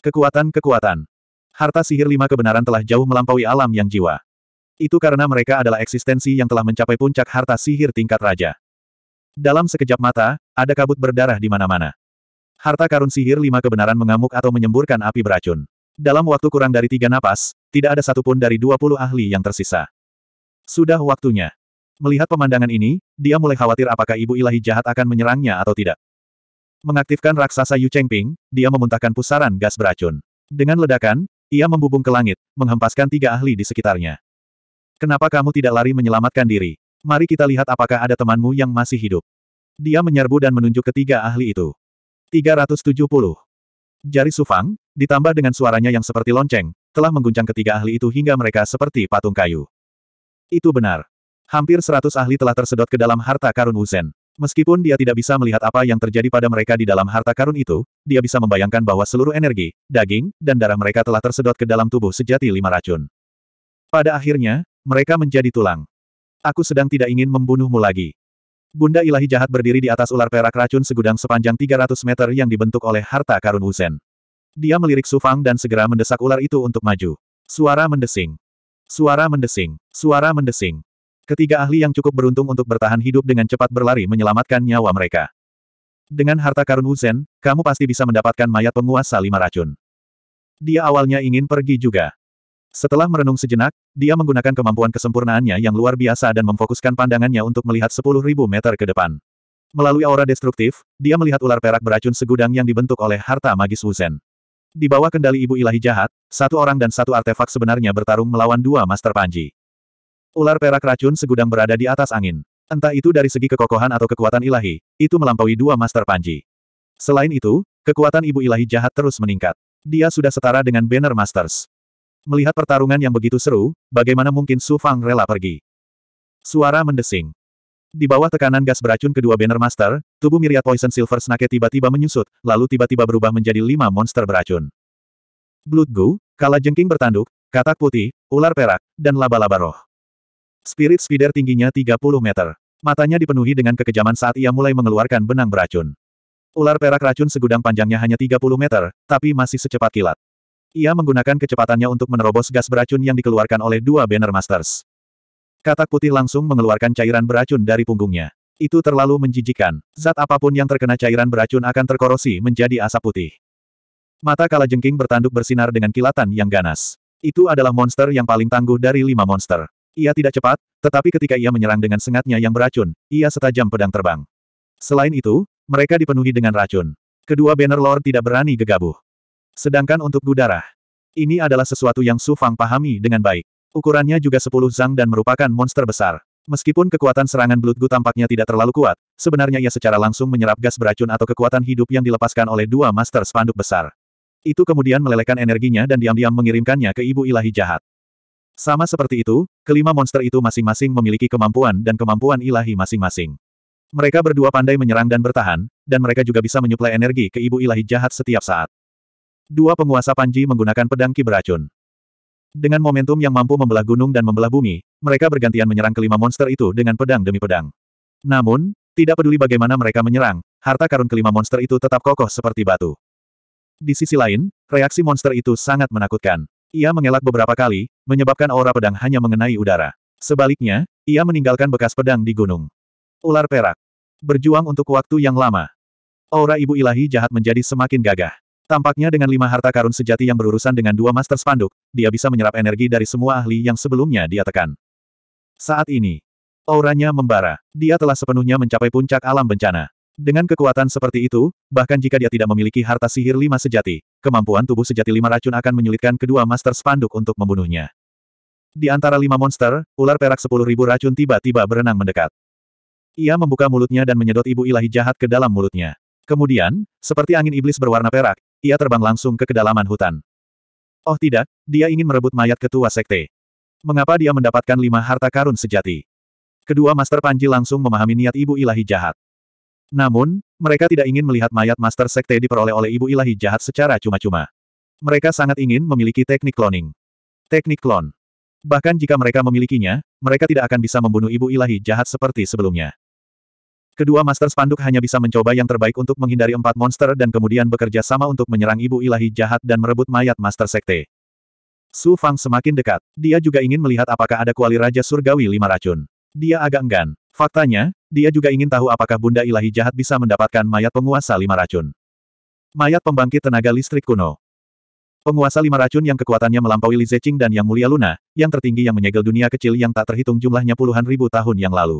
Kekuatan-kekuatan. Harta sihir lima kebenaran telah jauh melampaui alam yang jiwa. Itu karena mereka adalah eksistensi yang telah mencapai puncak harta sihir tingkat raja. Dalam sekejap mata, ada kabut berdarah di mana-mana. Harta karun sihir lima kebenaran mengamuk atau menyemburkan api beracun. Dalam waktu kurang dari tiga napas, tidak ada satupun dari dua puluh ahli yang tersisa. Sudah waktunya. Melihat pemandangan ini, dia mulai khawatir apakah ibu ilahi jahat akan menyerangnya atau tidak. Mengaktifkan raksasa Yu Chengping, dia memuntahkan pusaran gas beracun. Dengan ledakan, ia membubung ke langit, menghempaskan tiga ahli di sekitarnya. Kenapa kamu tidak lari menyelamatkan diri? Mari kita lihat apakah ada temanmu yang masih hidup. Dia menyerbu dan menunjuk ketiga ahli itu. 370. Jari Sufang, ditambah dengan suaranya yang seperti lonceng, telah mengguncang ketiga ahli itu hingga mereka seperti patung kayu. Itu benar. Hampir seratus ahli telah tersedot ke dalam harta karun Wuzhen. Meskipun dia tidak bisa melihat apa yang terjadi pada mereka di dalam harta karun itu, dia bisa membayangkan bahwa seluruh energi, daging, dan darah mereka telah tersedot ke dalam tubuh sejati lima racun. Pada akhirnya, mereka menjadi tulang. Aku sedang tidak ingin membunuhmu lagi. Bunda ilahi jahat berdiri di atas ular perak racun segudang sepanjang 300 meter yang dibentuk oleh harta karun Wuzhen. Dia melirik Sufang dan segera mendesak ular itu untuk maju. Suara mendesing. Suara mendesing. Suara mendesing. Ketiga ahli yang cukup beruntung untuk bertahan hidup dengan cepat berlari menyelamatkan nyawa mereka. Dengan harta karun Wuzhen, kamu pasti bisa mendapatkan mayat penguasa lima racun. Dia awalnya ingin pergi juga. Setelah merenung sejenak, dia menggunakan kemampuan kesempurnaannya yang luar biasa dan memfokuskan pandangannya untuk melihat 10.000 meter ke depan. Melalui aura destruktif, dia melihat ular perak beracun segudang yang dibentuk oleh harta magis Wuzhen. Di bawah kendali ibu ilahi jahat, satu orang dan satu artefak sebenarnya bertarung melawan dua Master Panji. Ular perak racun segudang berada di atas angin. Entah itu dari segi kekokohan atau kekuatan ilahi, itu melampaui dua master panji. Selain itu, kekuatan ibu ilahi jahat terus meningkat. Dia sudah setara dengan banner masters. Melihat pertarungan yang begitu seru, bagaimana mungkin Su Fang rela pergi? Suara mendesing. Di bawah tekanan gas beracun kedua banner master, tubuh miriat poison silver snake tiba-tiba menyusut, lalu tiba-tiba berubah menjadi lima monster beracun. Blood Gu, kala jengking bertanduk, katak putih, ular perak, dan laba-laba roh. Spirit Spider tingginya 30 meter. Matanya dipenuhi dengan kekejaman saat ia mulai mengeluarkan benang beracun. Ular perak racun segudang panjangnya hanya 30 meter, tapi masih secepat kilat. Ia menggunakan kecepatannya untuk menerobos gas beracun yang dikeluarkan oleh dua Banner Masters. Katak putih langsung mengeluarkan cairan beracun dari punggungnya. Itu terlalu menjijikan. Zat apapun yang terkena cairan beracun akan terkorosi menjadi asap putih. Mata jengking bertanduk bersinar dengan kilatan yang ganas. Itu adalah monster yang paling tangguh dari lima monster. Ia tidak cepat, tetapi ketika ia menyerang dengan sengatnya yang beracun, ia setajam pedang terbang. Selain itu, mereka dipenuhi dengan racun. Kedua banner lord tidak berani gegabah. Sedangkan untuk Gudarah, ini adalah sesuatu yang Su Fang pahami dengan baik. Ukurannya juga sepuluh zang dan merupakan monster besar. Meskipun kekuatan serangan Blood Gu tampaknya tidak terlalu kuat, sebenarnya ia secara langsung menyerap gas beracun atau kekuatan hidup yang dilepaskan oleh dua master spanduk besar. Itu kemudian melelehkan energinya dan diam-diam mengirimkannya ke ibu ilahi jahat. Sama seperti itu, kelima monster itu masing-masing memiliki kemampuan dan kemampuan ilahi masing-masing. Mereka berdua pandai menyerang dan bertahan, dan mereka juga bisa menyuplai energi ke ibu ilahi jahat setiap saat. Dua penguasa Panji menggunakan pedang ki beracun. Dengan momentum yang mampu membelah gunung dan membelah bumi, mereka bergantian menyerang kelima monster itu dengan pedang demi pedang. Namun, tidak peduli bagaimana mereka menyerang, harta karun kelima monster itu tetap kokoh seperti batu. Di sisi lain, reaksi monster itu sangat menakutkan. Ia mengelak beberapa kali, menyebabkan aura pedang hanya mengenai udara. Sebaliknya, ia meninggalkan bekas pedang di gunung. Ular perak. Berjuang untuk waktu yang lama. Aura ibu ilahi jahat menjadi semakin gagah. Tampaknya dengan lima harta karun sejati yang berurusan dengan dua master spanduk, dia bisa menyerap energi dari semua ahli yang sebelumnya dia tekan. Saat ini, auranya membara. Dia telah sepenuhnya mencapai puncak alam bencana. Dengan kekuatan seperti itu, bahkan jika dia tidak memiliki harta sihir lima sejati, kemampuan tubuh sejati lima racun akan menyulitkan kedua master spanduk untuk membunuhnya. Di antara lima monster, ular perak sepuluh ribu racun tiba-tiba berenang mendekat. Ia membuka mulutnya dan menyedot ibu ilahi jahat ke dalam mulutnya. Kemudian, seperti angin iblis berwarna perak, ia terbang langsung ke kedalaman hutan. Oh tidak, dia ingin merebut mayat ketua sekte. Mengapa dia mendapatkan lima harta karun sejati? Kedua master Panji langsung memahami niat ibu ilahi jahat. Namun, mereka tidak ingin melihat mayat Master Sekte diperoleh oleh Ibu Ilahi jahat secara cuma-cuma. Mereka sangat ingin memiliki teknik cloning. Teknik klon. Bahkan jika mereka memilikinya, mereka tidak akan bisa membunuh Ibu Ilahi jahat seperti sebelumnya. Kedua Master Spanduk hanya bisa mencoba yang terbaik untuk menghindari empat monster dan kemudian bekerja sama untuk menyerang Ibu Ilahi jahat dan merebut mayat Master Sekte. Su Fang semakin dekat. Dia juga ingin melihat apakah ada kuali Raja Surgawi lima racun. Dia agak enggan. Faktanya, dia juga ingin tahu apakah Bunda Ilahi jahat bisa mendapatkan mayat penguasa lima racun. Mayat pembangkit tenaga listrik kuno. Penguasa lima racun yang kekuatannya melampaui Li Zeqing dan Yang Mulia Luna, yang tertinggi yang menyegel dunia kecil yang tak terhitung jumlahnya puluhan ribu tahun yang lalu.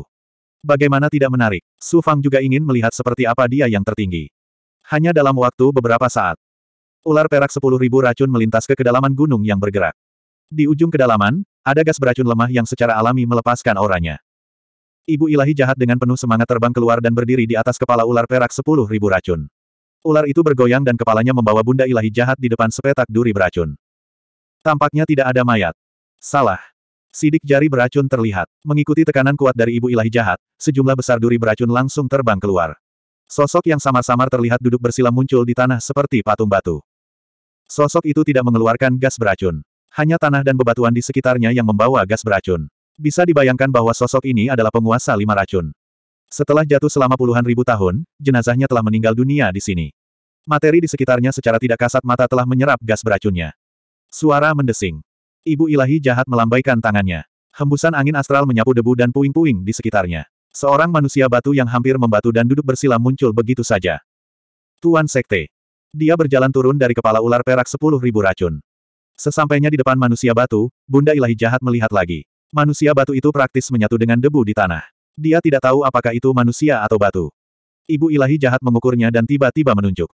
Bagaimana tidak menarik, Su Fang juga ingin melihat seperti apa dia yang tertinggi. Hanya dalam waktu beberapa saat, ular perak sepuluh ribu racun melintas ke kedalaman gunung yang bergerak. Di ujung kedalaman, ada gas beracun lemah yang secara alami melepaskan auranya. Ibu ilahi jahat dengan penuh semangat terbang keluar dan berdiri di atas kepala ular perak sepuluh ribu racun. Ular itu bergoyang dan kepalanya membawa bunda ilahi jahat di depan sepetak duri beracun. Tampaknya tidak ada mayat. Salah. Sidik jari beracun terlihat. Mengikuti tekanan kuat dari ibu ilahi jahat, sejumlah besar duri beracun langsung terbang keluar. Sosok yang samar-samar terlihat duduk bersila muncul di tanah seperti patung batu. Sosok itu tidak mengeluarkan gas beracun. Hanya tanah dan bebatuan di sekitarnya yang membawa gas beracun. Bisa dibayangkan bahwa sosok ini adalah penguasa lima racun. Setelah jatuh selama puluhan ribu tahun, jenazahnya telah meninggal dunia di sini. Materi di sekitarnya secara tidak kasat mata telah menyerap gas beracunnya. Suara mendesing. Ibu ilahi jahat melambaikan tangannya. Hembusan angin astral menyapu debu dan puing-puing di sekitarnya. Seorang manusia batu yang hampir membatu dan duduk bersila muncul begitu saja. Tuan Sekte. Dia berjalan turun dari kepala ular perak sepuluh ribu racun. Sesampainya di depan manusia batu, Bunda Ilahi jahat melihat lagi. Manusia batu itu praktis menyatu dengan debu di tanah. Dia tidak tahu apakah itu manusia atau batu. Ibu ilahi jahat mengukurnya dan tiba-tiba menunjuk.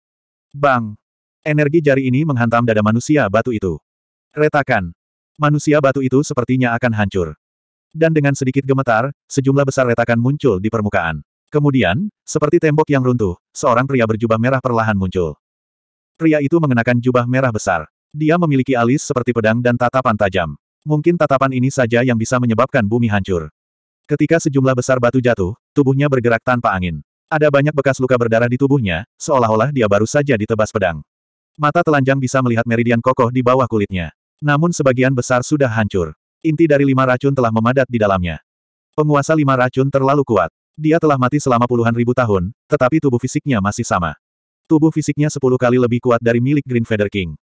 Bang! Energi jari ini menghantam dada manusia batu itu. Retakan! Manusia batu itu sepertinya akan hancur. Dan dengan sedikit gemetar, sejumlah besar retakan muncul di permukaan. Kemudian, seperti tembok yang runtuh, seorang pria berjubah merah perlahan muncul. Pria itu mengenakan jubah merah besar. Dia memiliki alis seperti pedang dan tatapan tajam. Mungkin tatapan ini saja yang bisa menyebabkan bumi hancur. Ketika sejumlah besar batu jatuh, tubuhnya bergerak tanpa angin. Ada banyak bekas luka berdarah di tubuhnya, seolah-olah dia baru saja ditebas pedang. Mata telanjang bisa melihat meridian kokoh di bawah kulitnya. Namun sebagian besar sudah hancur. Inti dari lima racun telah memadat di dalamnya. Penguasa lima racun terlalu kuat. Dia telah mati selama puluhan ribu tahun, tetapi tubuh fisiknya masih sama. Tubuh fisiknya sepuluh kali lebih kuat dari milik Green Feather King.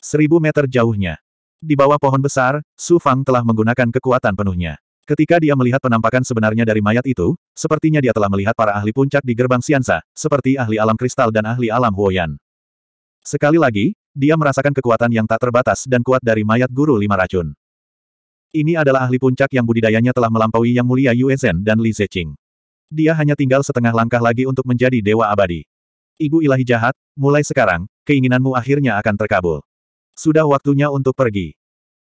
Seribu meter jauhnya, di bawah pohon besar, Su Fang telah menggunakan kekuatan penuhnya. Ketika dia melihat penampakan sebenarnya dari mayat itu, sepertinya dia telah melihat para ahli puncak di gerbang Siansa, seperti ahli alam kristal dan ahli alam Huoyan. Sekali lagi, dia merasakan kekuatan yang tak terbatas dan kuat dari mayat guru lima racun. Ini adalah ahli puncak yang budidayanya telah melampaui Yang Mulia Yue Zhen dan Li Zeqing. Dia hanya tinggal setengah langkah lagi untuk menjadi dewa abadi. Ibu ilahi jahat, mulai sekarang, keinginanmu akhirnya akan terkabul. Sudah waktunya untuk pergi.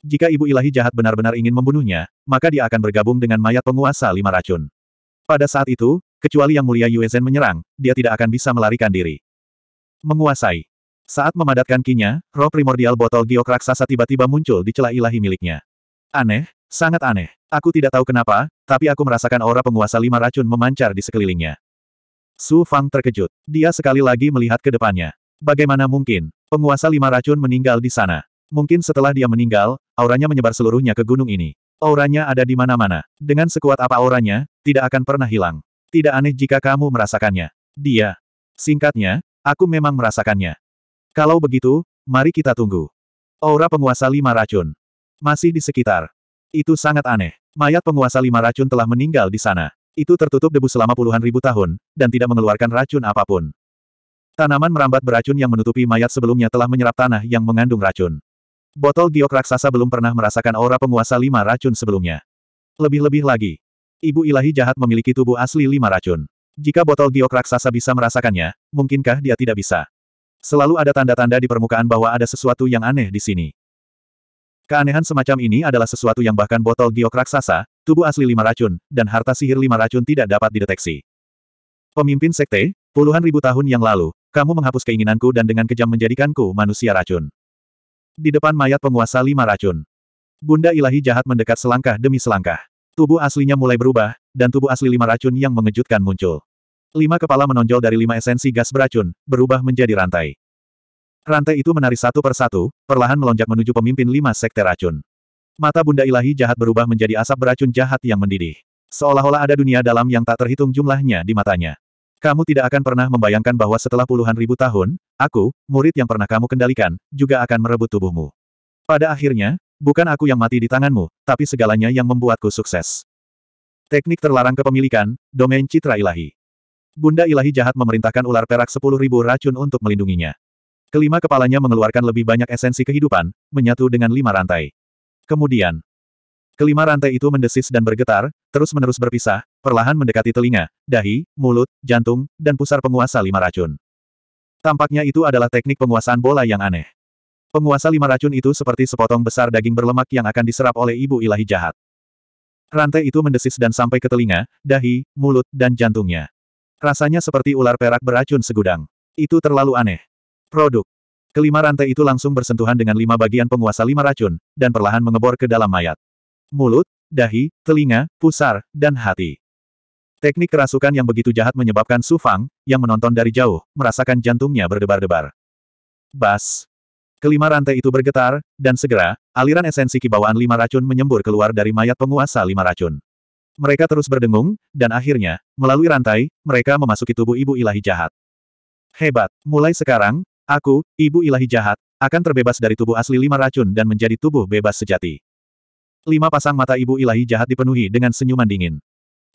Jika ibu ilahi jahat benar-benar ingin membunuhnya, maka dia akan bergabung dengan mayat penguasa lima racun. Pada saat itu, kecuali yang mulia Zhen menyerang, dia tidak akan bisa melarikan diri. Menguasai. Saat memadatkan kinya, roh primordial botol giok raksasa tiba-tiba muncul di celah ilahi miliknya. Aneh, sangat aneh. Aku tidak tahu kenapa, tapi aku merasakan aura penguasa lima racun memancar di sekelilingnya. Su Fang terkejut. Dia sekali lagi melihat ke depannya. Bagaimana mungkin? Penguasa lima racun meninggal di sana. Mungkin setelah dia meninggal, auranya menyebar seluruhnya ke gunung ini. Auranya ada di mana-mana. Dengan sekuat apa auranya, tidak akan pernah hilang. Tidak aneh jika kamu merasakannya. Dia. Singkatnya, aku memang merasakannya. Kalau begitu, mari kita tunggu. Aura penguasa lima racun. Masih di sekitar. Itu sangat aneh. Mayat penguasa lima racun telah meninggal di sana. Itu tertutup debu selama puluhan ribu tahun, dan tidak mengeluarkan racun apapun. Tanaman merambat beracun yang menutupi mayat sebelumnya telah menyerap tanah yang mengandung racun. Botol giok raksasa belum pernah merasakan aura penguasa lima racun sebelumnya. Lebih-lebih lagi, ibu ilahi jahat memiliki tubuh asli lima racun. Jika botol giok raksasa bisa merasakannya, mungkinkah dia tidak bisa? Selalu ada tanda-tanda di permukaan bahwa ada sesuatu yang aneh di sini. Keanehan semacam ini adalah sesuatu yang bahkan botol giok raksasa, tubuh asli lima racun, dan harta sihir lima racun tidak dapat dideteksi. Pemimpin sekte, puluhan ribu tahun yang lalu, kamu menghapus keinginanku dan dengan kejam menjadikanku manusia racun. Di depan mayat penguasa lima racun. Bunda ilahi jahat mendekat selangkah demi selangkah. Tubuh aslinya mulai berubah, dan tubuh asli lima racun yang mengejutkan muncul. Lima kepala menonjol dari lima esensi gas beracun, berubah menjadi rantai. Rantai itu menari satu persatu, perlahan melonjak menuju pemimpin lima sekte racun. Mata bunda ilahi jahat berubah menjadi asap beracun jahat yang mendidih. Seolah-olah ada dunia dalam yang tak terhitung jumlahnya di matanya. Kamu tidak akan pernah membayangkan bahwa setelah puluhan ribu tahun, aku, murid yang pernah kamu kendalikan, juga akan merebut tubuhmu. Pada akhirnya, bukan aku yang mati di tanganmu, tapi segalanya yang membuatku sukses. Teknik terlarang kepemilikan, domain citra ilahi. Bunda ilahi jahat memerintahkan ular perak sepuluh ribu racun untuk melindunginya. Kelima kepalanya mengeluarkan lebih banyak esensi kehidupan, menyatu dengan lima rantai. Kemudian, Kelima rantai itu mendesis dan bergetar, terus-menerus berpisah, perlahan mendekati telinga, dahi, mulut, jantung, dan pusar penguasa lima racun. Tampaknya itu adalah teknik penguasaan bola yang aneh. Penguasa lima racun itu seperti sepotong besar daging berlemak yang akan diserap oleh ibu ilahi jahat. Rantai itu mendesis dan sampai ke telinga, dahi, mulut, dan jantungnya. Rasanya seperti ular perak beracun segudang. Itu terlalu aneh. Produk. Kelima rantai itu langsung bersentuhan dengan lima bagian penguasa lima racun, dan perlahan mengebor ke dalam mayat mulut, dahi, telinga, pusar, dan hati. Teknik kerasukan yang begitu jahat menyebabkan Su Fang, yang menonton dari jauh, merasakan jantungnya berdebar-debar. Bas. Kelima rantai itu bergetar, dan segera, aliran esensi kibawaan lima racun menyembur keluar dari mayat penguasa lima racun. Mereka terus berdengung, dan akhirnya, melalui rantai, mereka memasuki tubuh ibu ilahi jahat. Hebat, mulai sekarang, aku, ibu ilahi jahat, akan terbebas dari tubuh asli lima racun dan menjadi tubuh bebas sejati. Lima pasang mata ibu ilahi jahat dipenuhi dengan senyuman dingin.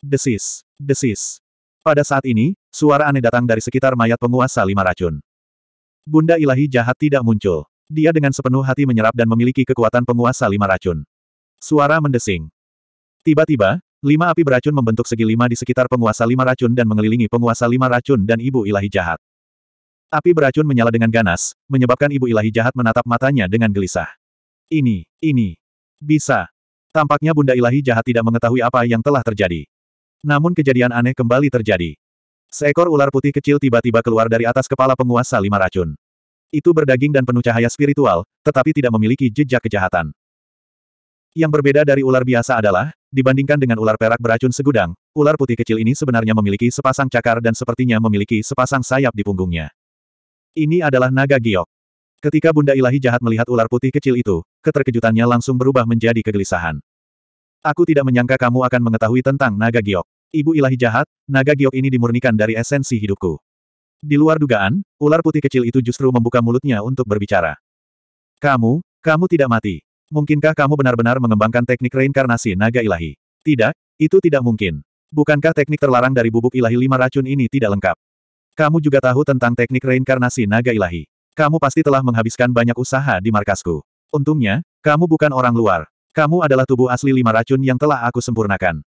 Desis, desis. Pada saat ini, suara aneh datang dari sekitar mayat penguasa lima racun. Bunda ilahi jahat tidak muncul. Dia dengan sepenuh hati menyerap dan memiliki kekuatan penguasa lima racun. Suara mendesing. Tiba-tiba, lima api beracun membentuk segi lima di sekitar penguasa lima racun dan mengelilingi penguasa lima racun dan ibu ilahi jahat. Api beracun menyala dengan ganas, menyebabkan ibu ilahi jahat menatap matanya dengan gelisah. Ini, ini. Bisa, Tampaknya Bunda Ilahi jahat tidak mengetahui apa yang telah terjadi. Namun kejadian aneh kembali terjadi. Seekor ular putih kecil tiba-tiba keluar dari atas kepala penguasa lima racun. Itu berdaging dan penuh cahaya spiritual, tetapi tidak memiliki jejak kejahatan. Yang berbeda dari ular biasa adalah, dibandingkan dengan ular perak beracun segudang, ular putih kecil ini sebenarnya memiliki sepasang cakar dan sepertinya memiliki sepasang sayap di punggungnya. Ini adalah naga giok. Ketika Bunda Ilahi jahat melihat ular putih kecil itu, keterkejutannya langsung berubah menjadi kegelisahan. Aku tidak menyangka kamu akan mengetahui tentang naga giok. Ibu ilahi jahat, naga giok ini dimurnikan dari esensi hidupku. Di luar dugaan, ular putih kecil itu justru membuka mulutnya untuk berbicara. Kamu, kamu tidak mati. Mungkinkah kamu benar-benar mengembangkan teknik reinkarnasi naga ilahi? Tidak, itu tidak mungkin. Bukankah teknik terlarang dari bubuk ilahi lima racun ini tidak lengkap? Kamu juga tahu tentang teknik reinkarnasi naga ilahi. Kamu pasti telah menghabiskan banyak usaha di markasku. Untungnya, kamu bukan orang luar. Kamu adalah tubuh asli lima racun yang telah aku sempurnakan.